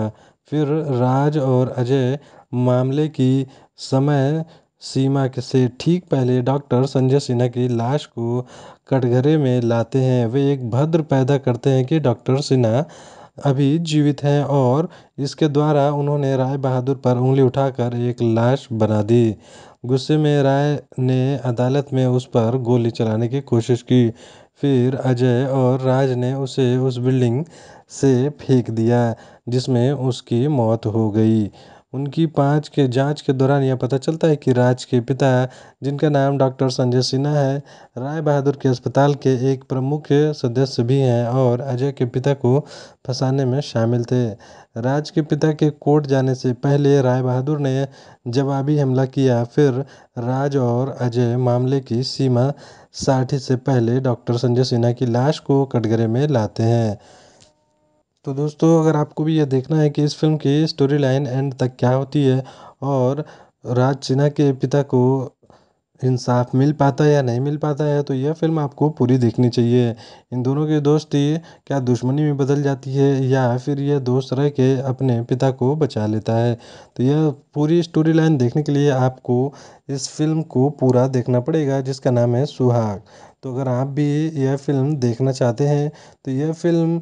फिर राज और अजय मामले की समय सीमा से ठीक पहले डॉक्टर संजय सिन्हा की लाश को कटघरे में लाते हैं वे एक भद्र पैदा करते हैं कि डॉक्टर सिन्हा अभी जीवित हैं और इसके द्वारा उन्होंने राय बहादुर पर उंगली उठाकर एक लाश बना दी गुस्से में राय ने अदालत में उस पर गोली चलाने की कोशिश की फिर अजय और राज ने उसे उस बिल्डिंग से फेंक दिया जिसमें उसकी मौत हो गई उनकी पाँच के जाँच के दौरान यह पता चलता है कि राज के पिता जिनका नाम डॉक्टर संजय सिन्हा है राय बहादुर के अस्पताल के एक प्रमुख सदस्य भी हैं और अजय के पिता को फंसाने में शामिल थे राज के पिता के कोर्ट जाने से पहले राय बहादुर ने जवाबी हमला किया फिर राज और अजय मामले की सीमा साठी से पहले डॉक्टर संजय सिन्हा की लाश को कटघरे में लाते हैं तो दोस्तों अगर आपको भी यह देखना है कि इस फिल्म की स्टोरी लाइन एंड तक क्या होती है और राज सिन्हा के पिता को इंसाफ मिल पाता है या नहीं मिल पाता है तो यह फिल्म आपको पूरी देखनी चाहिए इन दोनों की दोस्ती क्या दुश्मनी में बदल जाती है या फिर यह दोस्त रह के अपने पिता को बचा लेता है तो यह पूरी स्टोरी लाइन देखने के लिए आपको इस फिल्म को पूरा देखना पड़ेगा जिसका नाम है सुहाग तो अगर आप भी यह फिल्म देखना चाहते हैं तो यह फिल्म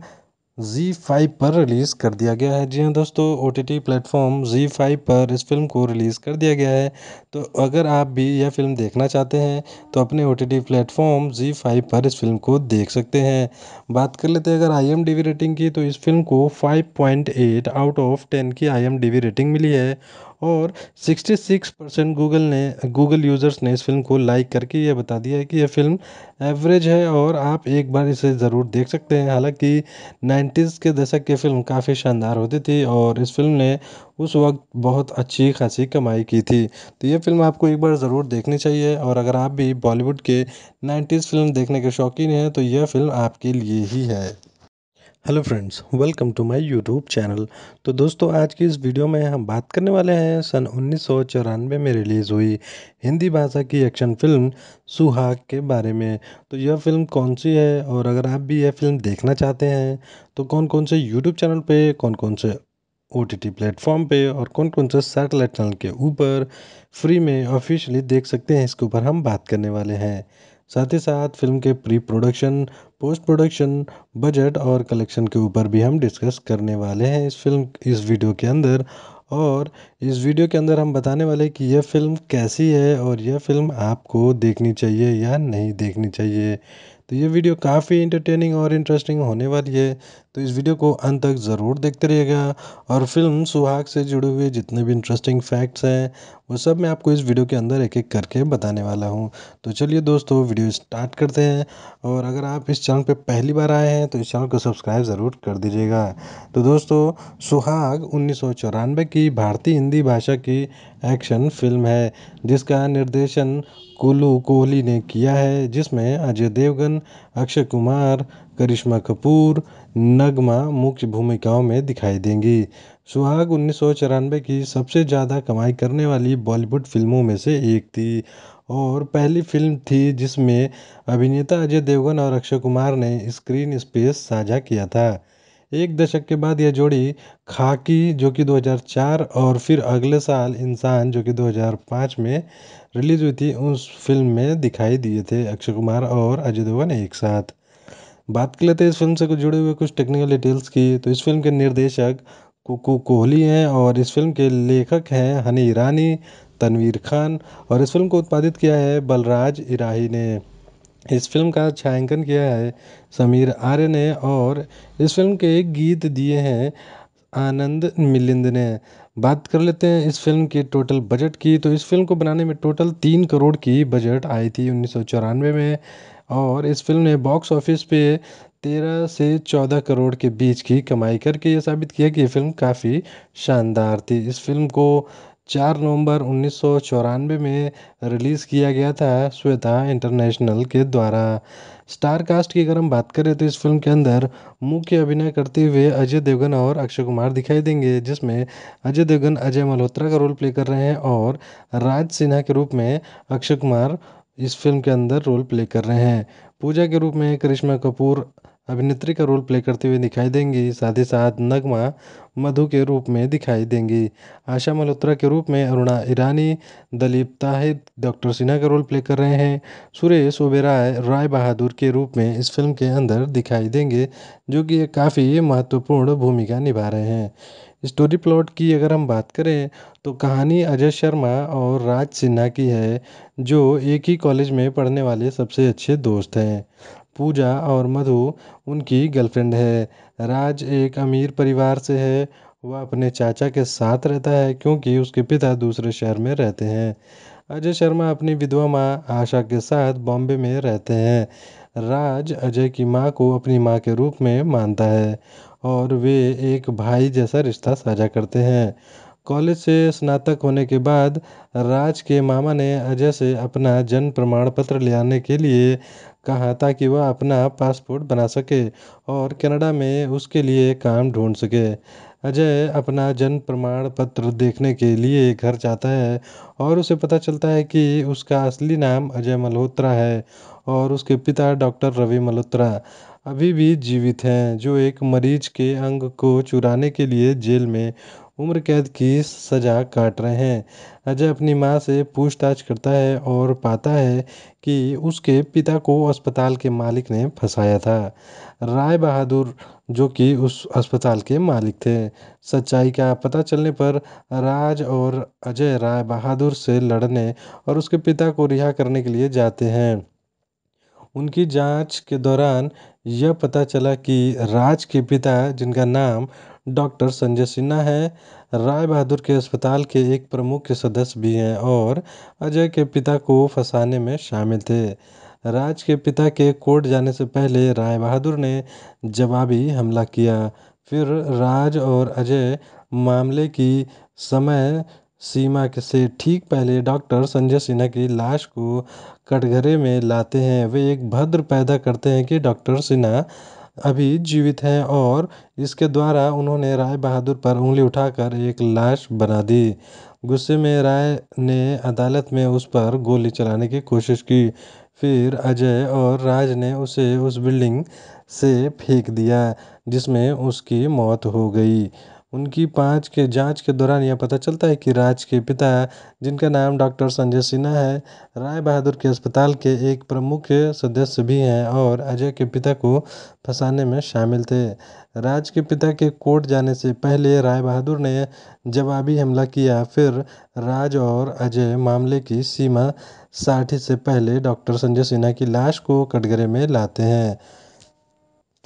ज़ी फाइव पर रिलीज़ कर दिया गया है जी हाँ दोस्तों ओ टी टी प्लेटफॉर्म ज़ी फाइव पर इस फिल्म को रिलीज़ कर दिया गया है तो अगर आप भी यह फिल्म देखना चाहते हैं तो अपने ओ टी टी प्लेटफॉर्म ज़ी फाइव पर इस फिल्म को देख सकते हैं बात कर लेते हैं अगर आई रेटिंग की तो इस फिल्म को 5.8 आउट ऑफ 10 की आई रेटिंग मिली है और 66 परसेंट गूगल ने गूगल यूज़र्स ने इस फिल्म को लाइक करके ये बता दिया है कि यह फिल्म एवरेज है और आप एक बार इसे ज़रूर देख सकते हैं हालांकि 90s के दशक की फिल्म काफ़ी शानदार होती थी और इस फिल्म ने उस वक्त बहुत अच्छी खासी कमाई की थी तो ये फ़िल्म आपको एक बार ज़रूर देखनी चाहिए और अगर आप भी बॉलीवुड के नाइन्टीज़ फ़िल्म देखने के शौकीन हैं तो यह फ़िल्म आपके लिए ही है hello friends welcome to my YouTube channel तो दोस्तों आज की इस वीडियो में हम बात करने वाले हैं सन उन्नीस में रिलीज़ हुई हिंदी भाषा की एक्शन फिल्म सुहाग के बारे में तो यह फिल्म कौन सी है और अगर आप भी यह फिल्म देखना चाहते हैं तो कौन कौन से यूट्यूब चैनल पे कौन कौन से ओ टी टी प्लेटफॉर्म पर और कौन कौन सा सैटेलाइट चैनल के ऊपर फ्री में ऑफिशियली देख सकते हैं इसके ऊपर हम बात करने वाले हैं साथ ही साथ फिल्म के pre production post production budget और कलेक्शन के ऊपर भी हम डिस्कस करने वाले हैं इस फिल्म इस वीडियो के अंदर और इस वीडियो के अंदर हम बताने वाले कि यह फ़िल्म कैसी है और यह फ़िल्म आपको देखनी चाहिए या नहीं देखनी चाहिए तो ये वीडियो काफ़ी इंटरटेनिंग और इंटरेस्टिंग होने वाली है तो इस वीडियो को अंत तक ज़रूर देखते रहिएगा और फिल्म सुहाग से जुड़े हुए जितने भी इंटरेस्टिंग फैक्ट्स हैं वो सब मैं आपको इस वीडियो के अंदर एक एक करके बताने वाला हूँ तो चलिए दोस्तों वीडियो स्टार्ट करते हैं और अगर आप इस चैनल पर पहली बार आए हैं तो इस चैनल को सब्सक्राइब ज़रूर कर दीजिएगा तो दोस्तों सुहाग उन्नीस की भारतीय हिंदी भाषा की एक्शन फिल्म है जिसका निर्देशन कुल्लू कोहली ने किया है जिसमें अजय देवगन अक्षय कुमार करिश्मा कपूर नगमा मुख्य भूमिकाओं में दिखाई देंगी सुहाग उन्नीस की सबसे ज़्यादा कमाई करने वाली बॉलीवुड फिल्मों में से एक थी और पहली फिल्म थी जिसमें अभिनेता अजय देवगन और अक्षय कुमार ने स्क्रीन स्पेस साझा किया था एक दशक के बाद यह जोड़ी खाकी जो कि 2004 और फिर अगले साल इंसान जो कि 2005 में रिलीज हुई थी उस फिल्म में दिखाई दिए थे अक्षय कुमार और अजय देवगन एक साथ बात कर लेते हैं इस फ़िल्म से कुछ जुड़े हुए कुछ टेक्निकल डिटेल्स की तो इस फ़िल्म के निर्देशक कुकू कोहली हैं और इस फ़िल्म के लेखक हैं हनी ईरानी तनवीर खान और इस फिल्म को उत्पादित किया है बलराज इराही ने इस फिल्म का छायांकन किया है समीर आर्य ने और इस फिल्म के गीत दिए हैं आनंद मिलिंद ने बात कर लेते हैं इस फिल्म के टोटल बजट की तो इस फिल्म को बनाने में टोटल तीन करोड़ की बजट आई थी उन्नीस में और इस फ़िल्म ने बॉक्स ऑफिस पे तेरह से चौदह करोड़ के बीच की कमाई करके ये साबित किया कि ये फ़िल्म काफ़ी शानदार थी इस फ़िल्म को चार नवंबर उन्नीस सौ चौरानवे में रिलीज़ किया गया था श्वेता इंटरनेशनल के द्वारा स्टार कास्ट की अगर हम बात करें तो इस फिल्म के अंदर मुख्य अभिनय करते हुए अजय देवगन और अक्षय कुमार दिखाई देंगे जिसमें अजय देवगन अजय मल्होत्रा का रोल प्ले कर रहे हैं और राज सिन्हा के रूप में अक्षय कुमार इस फ़िल्म के अंदर रोल प्ले कर रहे हैं पूजा के रूप में करिश्मा कपूर अभिनेत्री का रोल प्ले करते हुए दिखाई देंगी साथ ही साथ नगमा मधु के रूप में दिखाई देंगी आशा मल्होत्रा के रूप में अरुणा ईरानी दलीप ताहिर डॉक्टर सिन्हा का रोल प्ले कर रहे हैं सुरेश ओबेराय राय बहादुर के रूप में इस फिल्म के अंदर दिखाई देंगे जो कि काफ़ी महत्वपूर्ण भूमिका निभा रहे हैं स्टोरी प्लॉट की अगर हम बात करें तो कहानी अजय शर्मा और राज सिन्हा की है जो एक ही कॉलेज में पढ़ने वाले सबसे अच्छे दोस्त हैं पूजा और मधु उनकी गर्लफ्रेंड है राज एक अमीर परिवार से है वह अपने चाचा के साथ रहता है क्योंकि उसके पिता दूसरे शहर में रहते हैं अजय शर्मा अपनी विधवा माँ आशा के साथ बॉम्बे में रहते हैं राज अजय की माँ को अपनी माँ के रूप में मानता है और वे एक भाई जैसा रिश्ता साझा करते हैं कॉलेज से स्नातक होने के बाद राज के मामा ने अजय से अपना जन्म प्रमाण पत्र ले आने के लिए कहा ताकि वह अपना पासपोर्ट बना सके और कनाडा में उसके लिए काम ढूंढ सके अजय अपना जन्म प्रमाण पत्र देखने के लिए घर जाता है और उसे पता चलता है कि उसका असली नाम अजय मल्होत्रा है और उसके पिता डॉक्टर रवि मल्होत्रा अभी भी जीवित हैं जो एक मरीज के अंग को चुराने के लिए जेल में उम्र कैद की सजा काट रहे हैं अजय अपनी माँ से पूछताछ करता है और पाता है कि उसके पिता को अस्पताल के मालिक ने फंसाया था राय बहादुर जो कि उस अस्पताल के मालिक थे सच्चाई का पता चलने पर राज और अजय राय बहादुर से लड़ने और उसके पिता को रिहा करने के लिए जाते हैं उनकी जाँच के दौरान यह पता चला कि राज के पिता जिनका नाम डॉक्टर संजय सिन्हा है राय बहादुर के अस्पताल के एक प्रमुख सदस्य भी हैं और अजय के पिता को फंसाने में शामिल थे राज के पिता के कोर्ट जाने से पहले राय बहादुर ने जवाबी हमला किया फिर राज और अजय मामले की समय सीमा से ठीक पहले डॉक्टर संजय सिन्हा की लाश को कटघरे में लाते हैं वे एक भद्र पैदा करते हैं कि डॉक्टर सिन्हा अभी जीवित हैं और इसके द्वारा उन्होंने राय बहादुर पर उंगली उठाकर एक लाश बना दी गुस्से में राय ने अदालत में उस पर गोली चलाने की कोशिश की फिर अजय और राज ने उसे उस बिल्डिंग से फेंक दिया जिसमें उसकी मौत हो गई उनकी पाँच के जाँच के दौरान यह पता चलता है कि राज के पिता जिनका नाम डॉक्टर संजय सिन्हा है राय बहादुर के अस्पताल के एक प्रमुख सदस्य भी हैं और अजय के पिता को फंसाने में शामिल थे राज के पिता के कोर्ट जाने से पहले राय बहादुर ने जवाबी हमला किया फिर राज और अजय मामले की सीमा साठी से पहले डॉक्टर संजय सिन्हा की लाश को कटघरे में लाते हैं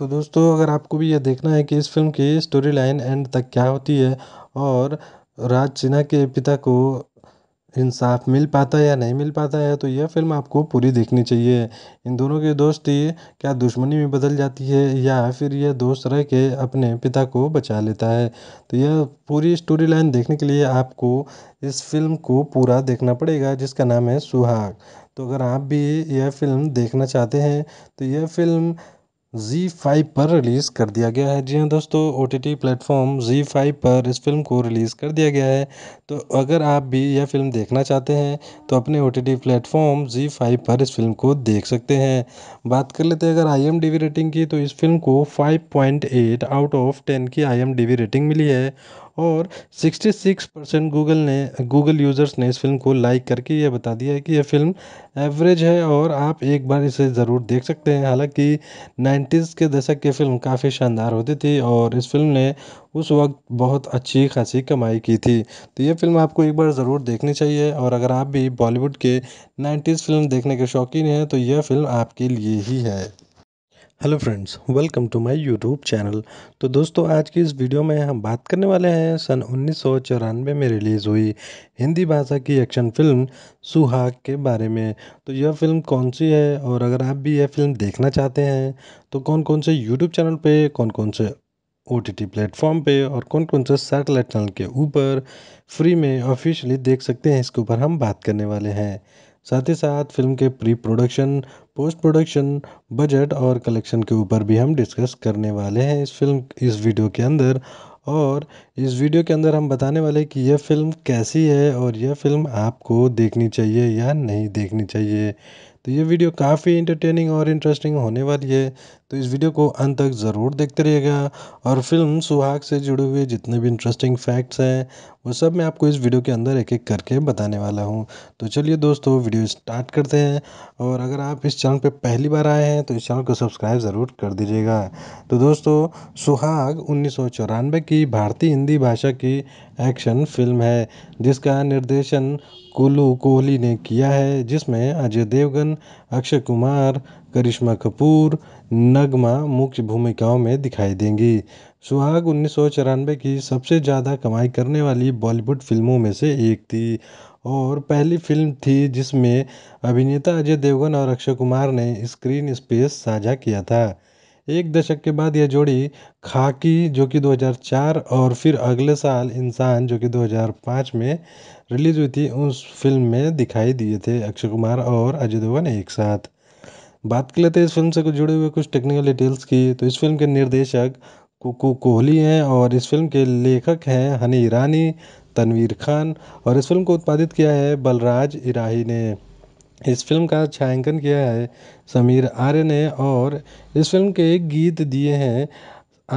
तो दोस्तों अगर आपको भी यह देखना है कि इस फिल्म की स्टोरी लाइन एंड तक क्या होती है और राज सिन्हा के पिता को इंसाफ मिल पाता है या नहीं मिल पाता है तो यह फिल्म आपको पूरी देखनी चाहिए इन दोनों की दोस्ती क्या दुश्मनी में बदल जाती है या फिर यह दोस्त रह के अपने पिता को बचा लेता है तो यह पूरी स्टोरी लाइन देखने के लिए आपको इस फिल्म को पूरा देखना पड़ेगा जिसका नाम है सुहाग तो अगर आप भी यह फिल्म देखना चाहते हैं तो यह फिल्म जी फाइव पर रिलीज़ कर दिया गया है जी हाँ दोस्तों ओ टी टी प्लेटफॉर्म जी फाइव पर इस फिल्म को रिलीज़ कर दिया गया है तो अगर आप भी यह फिल्म देखना चाहते हैं तो अपने ओ टी टी प्लेटफॉर्म जी फाइव पर इस फिल्म को देख सकते हैं बात कर लेते हैं अगर I M D B rating की तो इस फिल्म को five point eight out of ten की I M D B rating मिली है और सिक्सटी सिक्स परसेंट गूगल ने गूगल यूज़र्स ने इस फ़िल्म को लाइक करके ये बता दिया है कि यह फ़िल्म एवरेज है और आप एक बार इसे ज़रूर देख सकते हैं हालांकि नाइन्टीज़ के दशक की फ़िल्म काफ़ी शानदार होती थी और इस फ़िल्म ने उस वक्त बहुत अच्छी खासी कमाई की थी तो ये फ़िल्म आपको एक बार ज़रूर देखनी चाहिए और अगर आप भी बॉलीवुड के नाइन्टीज़ फ़िल्म देखने के शौकीन हैं तो यह फ़िल्म आपके लिए ही है hello friends welcome to my YouTube channel तो दोस्तों आज की इस वीडियो में हम बात करने वाले हैं सन उन्नीस में रिलीज़ हुई हिंदी भाषा की एक्शन फिल्म सुहाग के बारे में तो यह फिल्म कौन सी है और अगर आप भी यह फिल्म देखना चाहते हैं तो कौन कौन से यूट्यूब चैनल पे कौन कौन से ओ टी प्लेटफॉर्म पे और कौन कौन से सैटेलाइट चैनल के ऊपर फ्री में ऑफिशियली देख सकते हैं इसके ऊपर हम बात करने वाले हैं साथ ही साथ फिल्म के pre production post production budget और कलेक्शन के ऊपर भी हम डिस्कस करने वाले हैं इस फिल्म इस वीडियो के अंदर और इस वीडियो के अंदर हम बताने वाले कि यह फ़िल्म कैसी है और यह फ़िल्म आपको देखनी चाहिए या नहीं देखनी चाहिए तो ये वीडियो काफ़ी इंटरटेनिंग और इंटरेस्टिंग होने वाली है तो इस वीडियो को अंत तक ज़रूर देखते रहिएगा और फिल्म सुहाग से जुड़े हुए जितने भी इंटरेस्टिंग फैक्ट्स हैं वो सब मैं आपको इस वीडियो के अंदर एक एक करके बताने वाला हूँ तो चलिए दोस्तों वीडियो स्टार्ट करते हैं और अगर आप इस चैनल पर पहली बार आए हैं तो इस चैनल को सब्सक्राइब ज़रूर कर दीजिएगा तो दोस्तों सुहाग उन्नीस की भारतीय हिंदी भाषा की एक्शन फिल्म है जिसका निर्देशन कुल्लू कोहली ने किया है जिसमें अजय देवगन अक्षय कुमार करिश्मा कपूर नगमा मुख्य भूमिकाओं में दिखाई देंगी सुहाग उन्नीस की सबसे ज़्यादा कमाई करने वाली बॉलीवुड फिल्मों में से एक थी और पहली फिल्म थी जिसमें अभिनेता अजय देवगन और अक्षय कुमार ने स्क्रीन स्पेस साझा किया था एक दशक के बाद यह जोड़ी खाकी जो कि दो हज़ार चार और फिर अगले साल इंसान जो कि दो हज़ार पाँच में रिलीज़ हुई थी उस फ़िल्म में दिखाई दिए थे अक्षय कुमार और अजय देवगन एक साथ बात कर लेते हैं इस फिल्म से कुछ जुड़े हुए कुछ टेक्निकल डिटेल्स की तो इस फिल्म के निर्देशक कुकू कोहली हैं और इस फिल्म के लेखक हैं हनी ईरानी तनवीर खान और इस फिल्म को उत्पादित किया है बलराज इराही ने इस फ़िल्म का छायांकन किया है समीर आर्य ने और इस फ़िल्म के गीत दिए हैं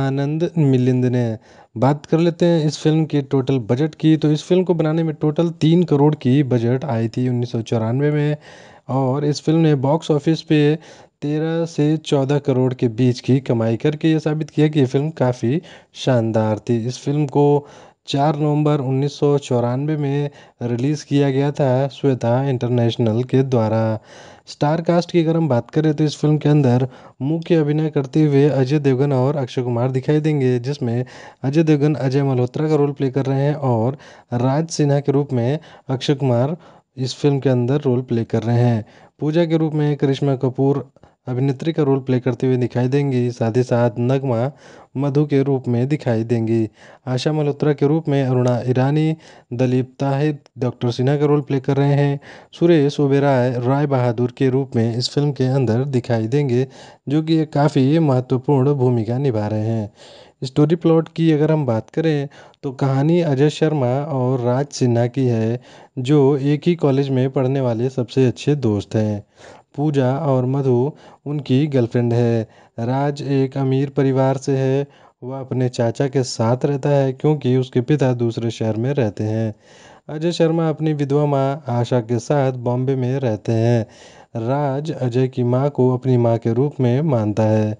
आनंद मिलिंद ने बात कर लेते हैं इस फ़िल्म के टोटल बजट की तो इस फ़िल्म को बनाने में टोटल तीन करोड़ की बजट आई थी उन्नीस सौ चौरानवे में और इस फिल्म ने बॉक्स ऑफिस पे तेरह से चौदह करोड़ के बीच की कमाई करके ये साबित किया कि ये फ़िल्म काफ़ी शानदार थी इस फिल्म को चार नवंबर उन्नीस सौ चौरानवे में रिलीज़ किया गया था श्वेता इंटरनेशनल के द्वारा स्टार कास्ट की अगर हम बात करें तो इस फिल्म के अंदर मुख्य अभिनय करते हुए अजय देवगन और अक्षय कुमार दिखाई देंगे जिसमें अजय देवगन अजय मल्होत्रा का रोल प्ले कर रहे हैं और राज सिन्हा के रूप में अक्षय कुमार इस फिल्म के अंदर रोल प्ले कर रहे हैं पूजा के रूप में करिश्मा कपूर अभिनेत्री का रोल प्ले करते हुए दिखाई देंगी साथ ही साथ नगमा मधु के रूप में दिखाई देंगी आशा मल्होत्रा के रूप में अरुणा ईरानी दलीप ताहिद डॉक्टर सिन्हा का रोल प्ले कर रहे हैं सुरेश ओबेराय राय बहादुर के रूप में इस फिल्म के अंदर दिखाई देंगे जो कि काफ़ी महत्वपूर्ण भूमिका निभा रहे हैं स्टोरी प्लॉट की अगर हम बात करें तो कहानी अजय शर्मा और राज सिन्हा की है जो एक ही कॉलेज में पढ़ने वाले सबसे अच्छे दोस्त हैं पूजा और मधु उनकी गर्लफ्रेंड है राज एक अमीर परिवार से है वह अपने चाचा के साथ रहता है क्योंकि उसके पिता दूसरे शहर में रहते हैं अजय शर्मा अपनी विधवा माँ आशा के साथ बॉम्बे में रहते हैं राज अजय की माँ को अपनी माँ के रूप में मानता है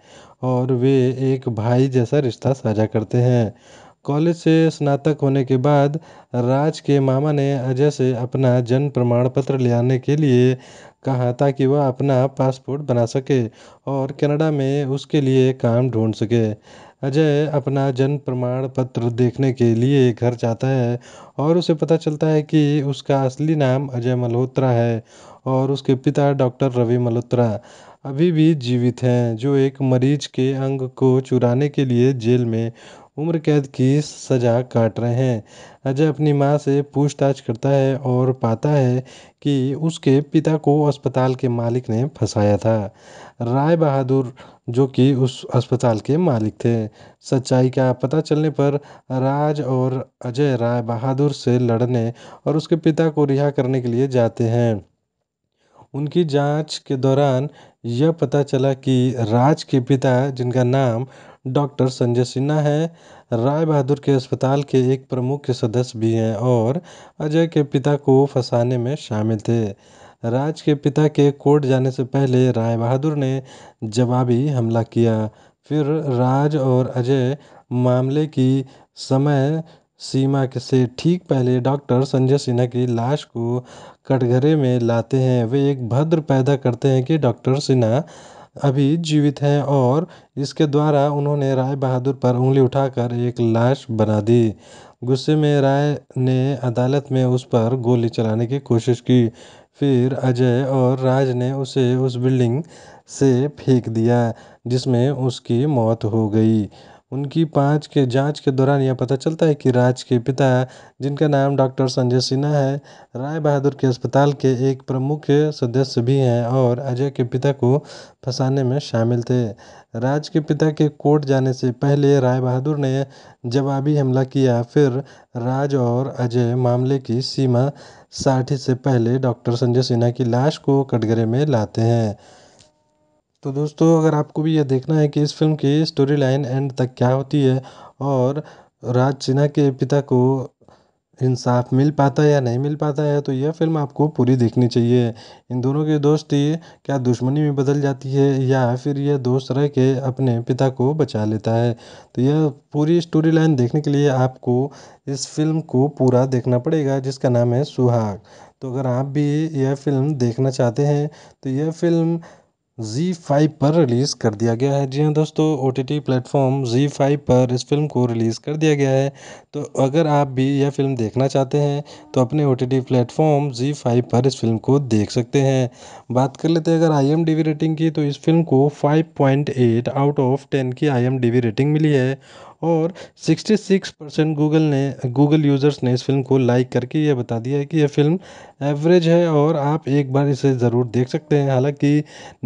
और वे एक भाई जैसा रिश्ता साझा करते हैं कॉलेज से स्नातक होने के बाद राज के मामा ने अजय से अपना जन्म प्रमाण पत्र ले आने के लिए कहा ताकि वह अपना पासपोर्ट बना सके और कनाडा में उसके लिए काम ढूंढ सके अजय अपना जन्म प्रमाण पत्र देखने के लिए घर जाता है और उसे पता चलता है कि उसका असली नाम अजय मल्होत्रा है और उसके पिता डॉक्टर रवि मल्होत्रा अभी भी जीवित हैं जो एक मरीज के अंग को चुराने के लिए जेल में उम्र कैद की सज़ा काट रहे हैं अजय अपनी माँ से पूछताछ करता है और पाता है कि उसके पिता को अस्पताल के मालिक ने फंसाया था राय बहादुर जो कि उस अस्पताल के मालिक थे सच्चाई का पता चलने पर राज और अजय राय बहादुर से लड़ने और उसके पिता को रिहा करने के लिए जाते हैं उनकी जांच के दौरान यह पता चला कि राज के पिता जिनका नाम डॉक्टर संजय सिन्हा है राय बहादुर के अस्पताल के एक प्रमुख सदस्य भी हैं और अजय के पिता को फंसाने में शामिल थे राज के पिता के कोर्ट जाने से पहले राय बहादुर ने जवाबी हमला किया फिर राज और अजय मामले की समय सीमा से ठीक पहले डॉक्टर संजय सिन्हा की लाश को कटघरे में लाते हैं वे एक भद्र पैदा करते हैं कि डॉक्टर सिन्हा अभी जीवित हैं और इसके द्वारा उन्होंने राय बहादुर पर उंगली उठाकर एक लाश बना दी गुस्से में राय ने अदालत में उस पर गोली चलाने की कोशिश की फिर अजय और राज ने उसे उस बिल्डिंग से फेंक दिया जिसमें उसकी मौत हो गई उनकी पाँच के जाँच के दौरान यह पता चलता है कि राज के पिता जिनका नाम डॉक्टर संजय सिन्हा है राय बहादुर के अस्पताल के एक प्रमुख सदस्य भी हैं और अजय के पिता को फंसाने में शामिल थे राज के पिता के कोर्ट जाने से पहले राय बहादुर ने जवाबी हमला किया फिर राज और अजय मामले की सीमा साठी से पहले डॉक्टर संजय सिन्हा की लाश को कटघरे में लाते हैं तो दोस्तों अगर आपको भी यह देखना है कि इस फिल्म की स्टोरी लाइन एंड तक क्या होती है और राज सिन्हा के पिता को इंसाफ मिल पाता है या नहीं मिल पाता है तो यह फिल्म आपको पूरी देखनी चाहिए इन दोनों की दोस्ती क्या दुश्मनी में बदल जाती है या फिर यह दोस्त रह के अपने पिता को बचा लेता है तो यह पूरी स्टोरी लाइन देखने के लिए आपको इस फिल्म को पूरा देखना पड़ेगा जिसका नाम है सुहाग तो अगर आप भी यह फिल्म देखना चाहते हैं तो यह फिल्म जी फाइव पर रिलीज़ कर दिया गया है जी हाँ दोस्तों ओ टी टी प्लेटफॉर्म जी फाइव पर इस फिल्म को रिलीज़ कर दिया गया है तो अगर आप भी यह फिल्म देखना चाहते हैं तो अपने ओ टी टी प्लेटफॉर्म जी फाइव पर इस फिल्म को देख सकते हैं बात कर लेते हैं अगर I M D B rating की तो इस फिल्म को five point eight out of ten की I M D B rating मिली है और सिक्सटी सिक्स परसेंट गूगल ने गूगल यूज़र्स ने इस फ़िल्म को लाइक करके ये बता दिया है कि यह फ़िल्म एवरेज है और आप एक बार इसे ज़रूर देख सकते हैं हालांकि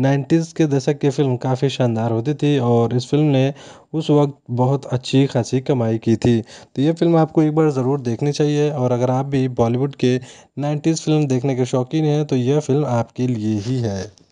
नाइन्टीज़ के दशक की फ़िल्म काफ़ी शानदार होती थी और इस फिल्म ने उस वक्त बहुत अच्छी खासी कमाई की थी तो ये फ़िल्म आपको एक बार ज़रूर देखनी चाहिए और अगर आप भी बॉलीवुड के नाइन्टीज़ फिल्म देखने के शौकीन हैं तो यह फ़िल्म आपके लिए ही है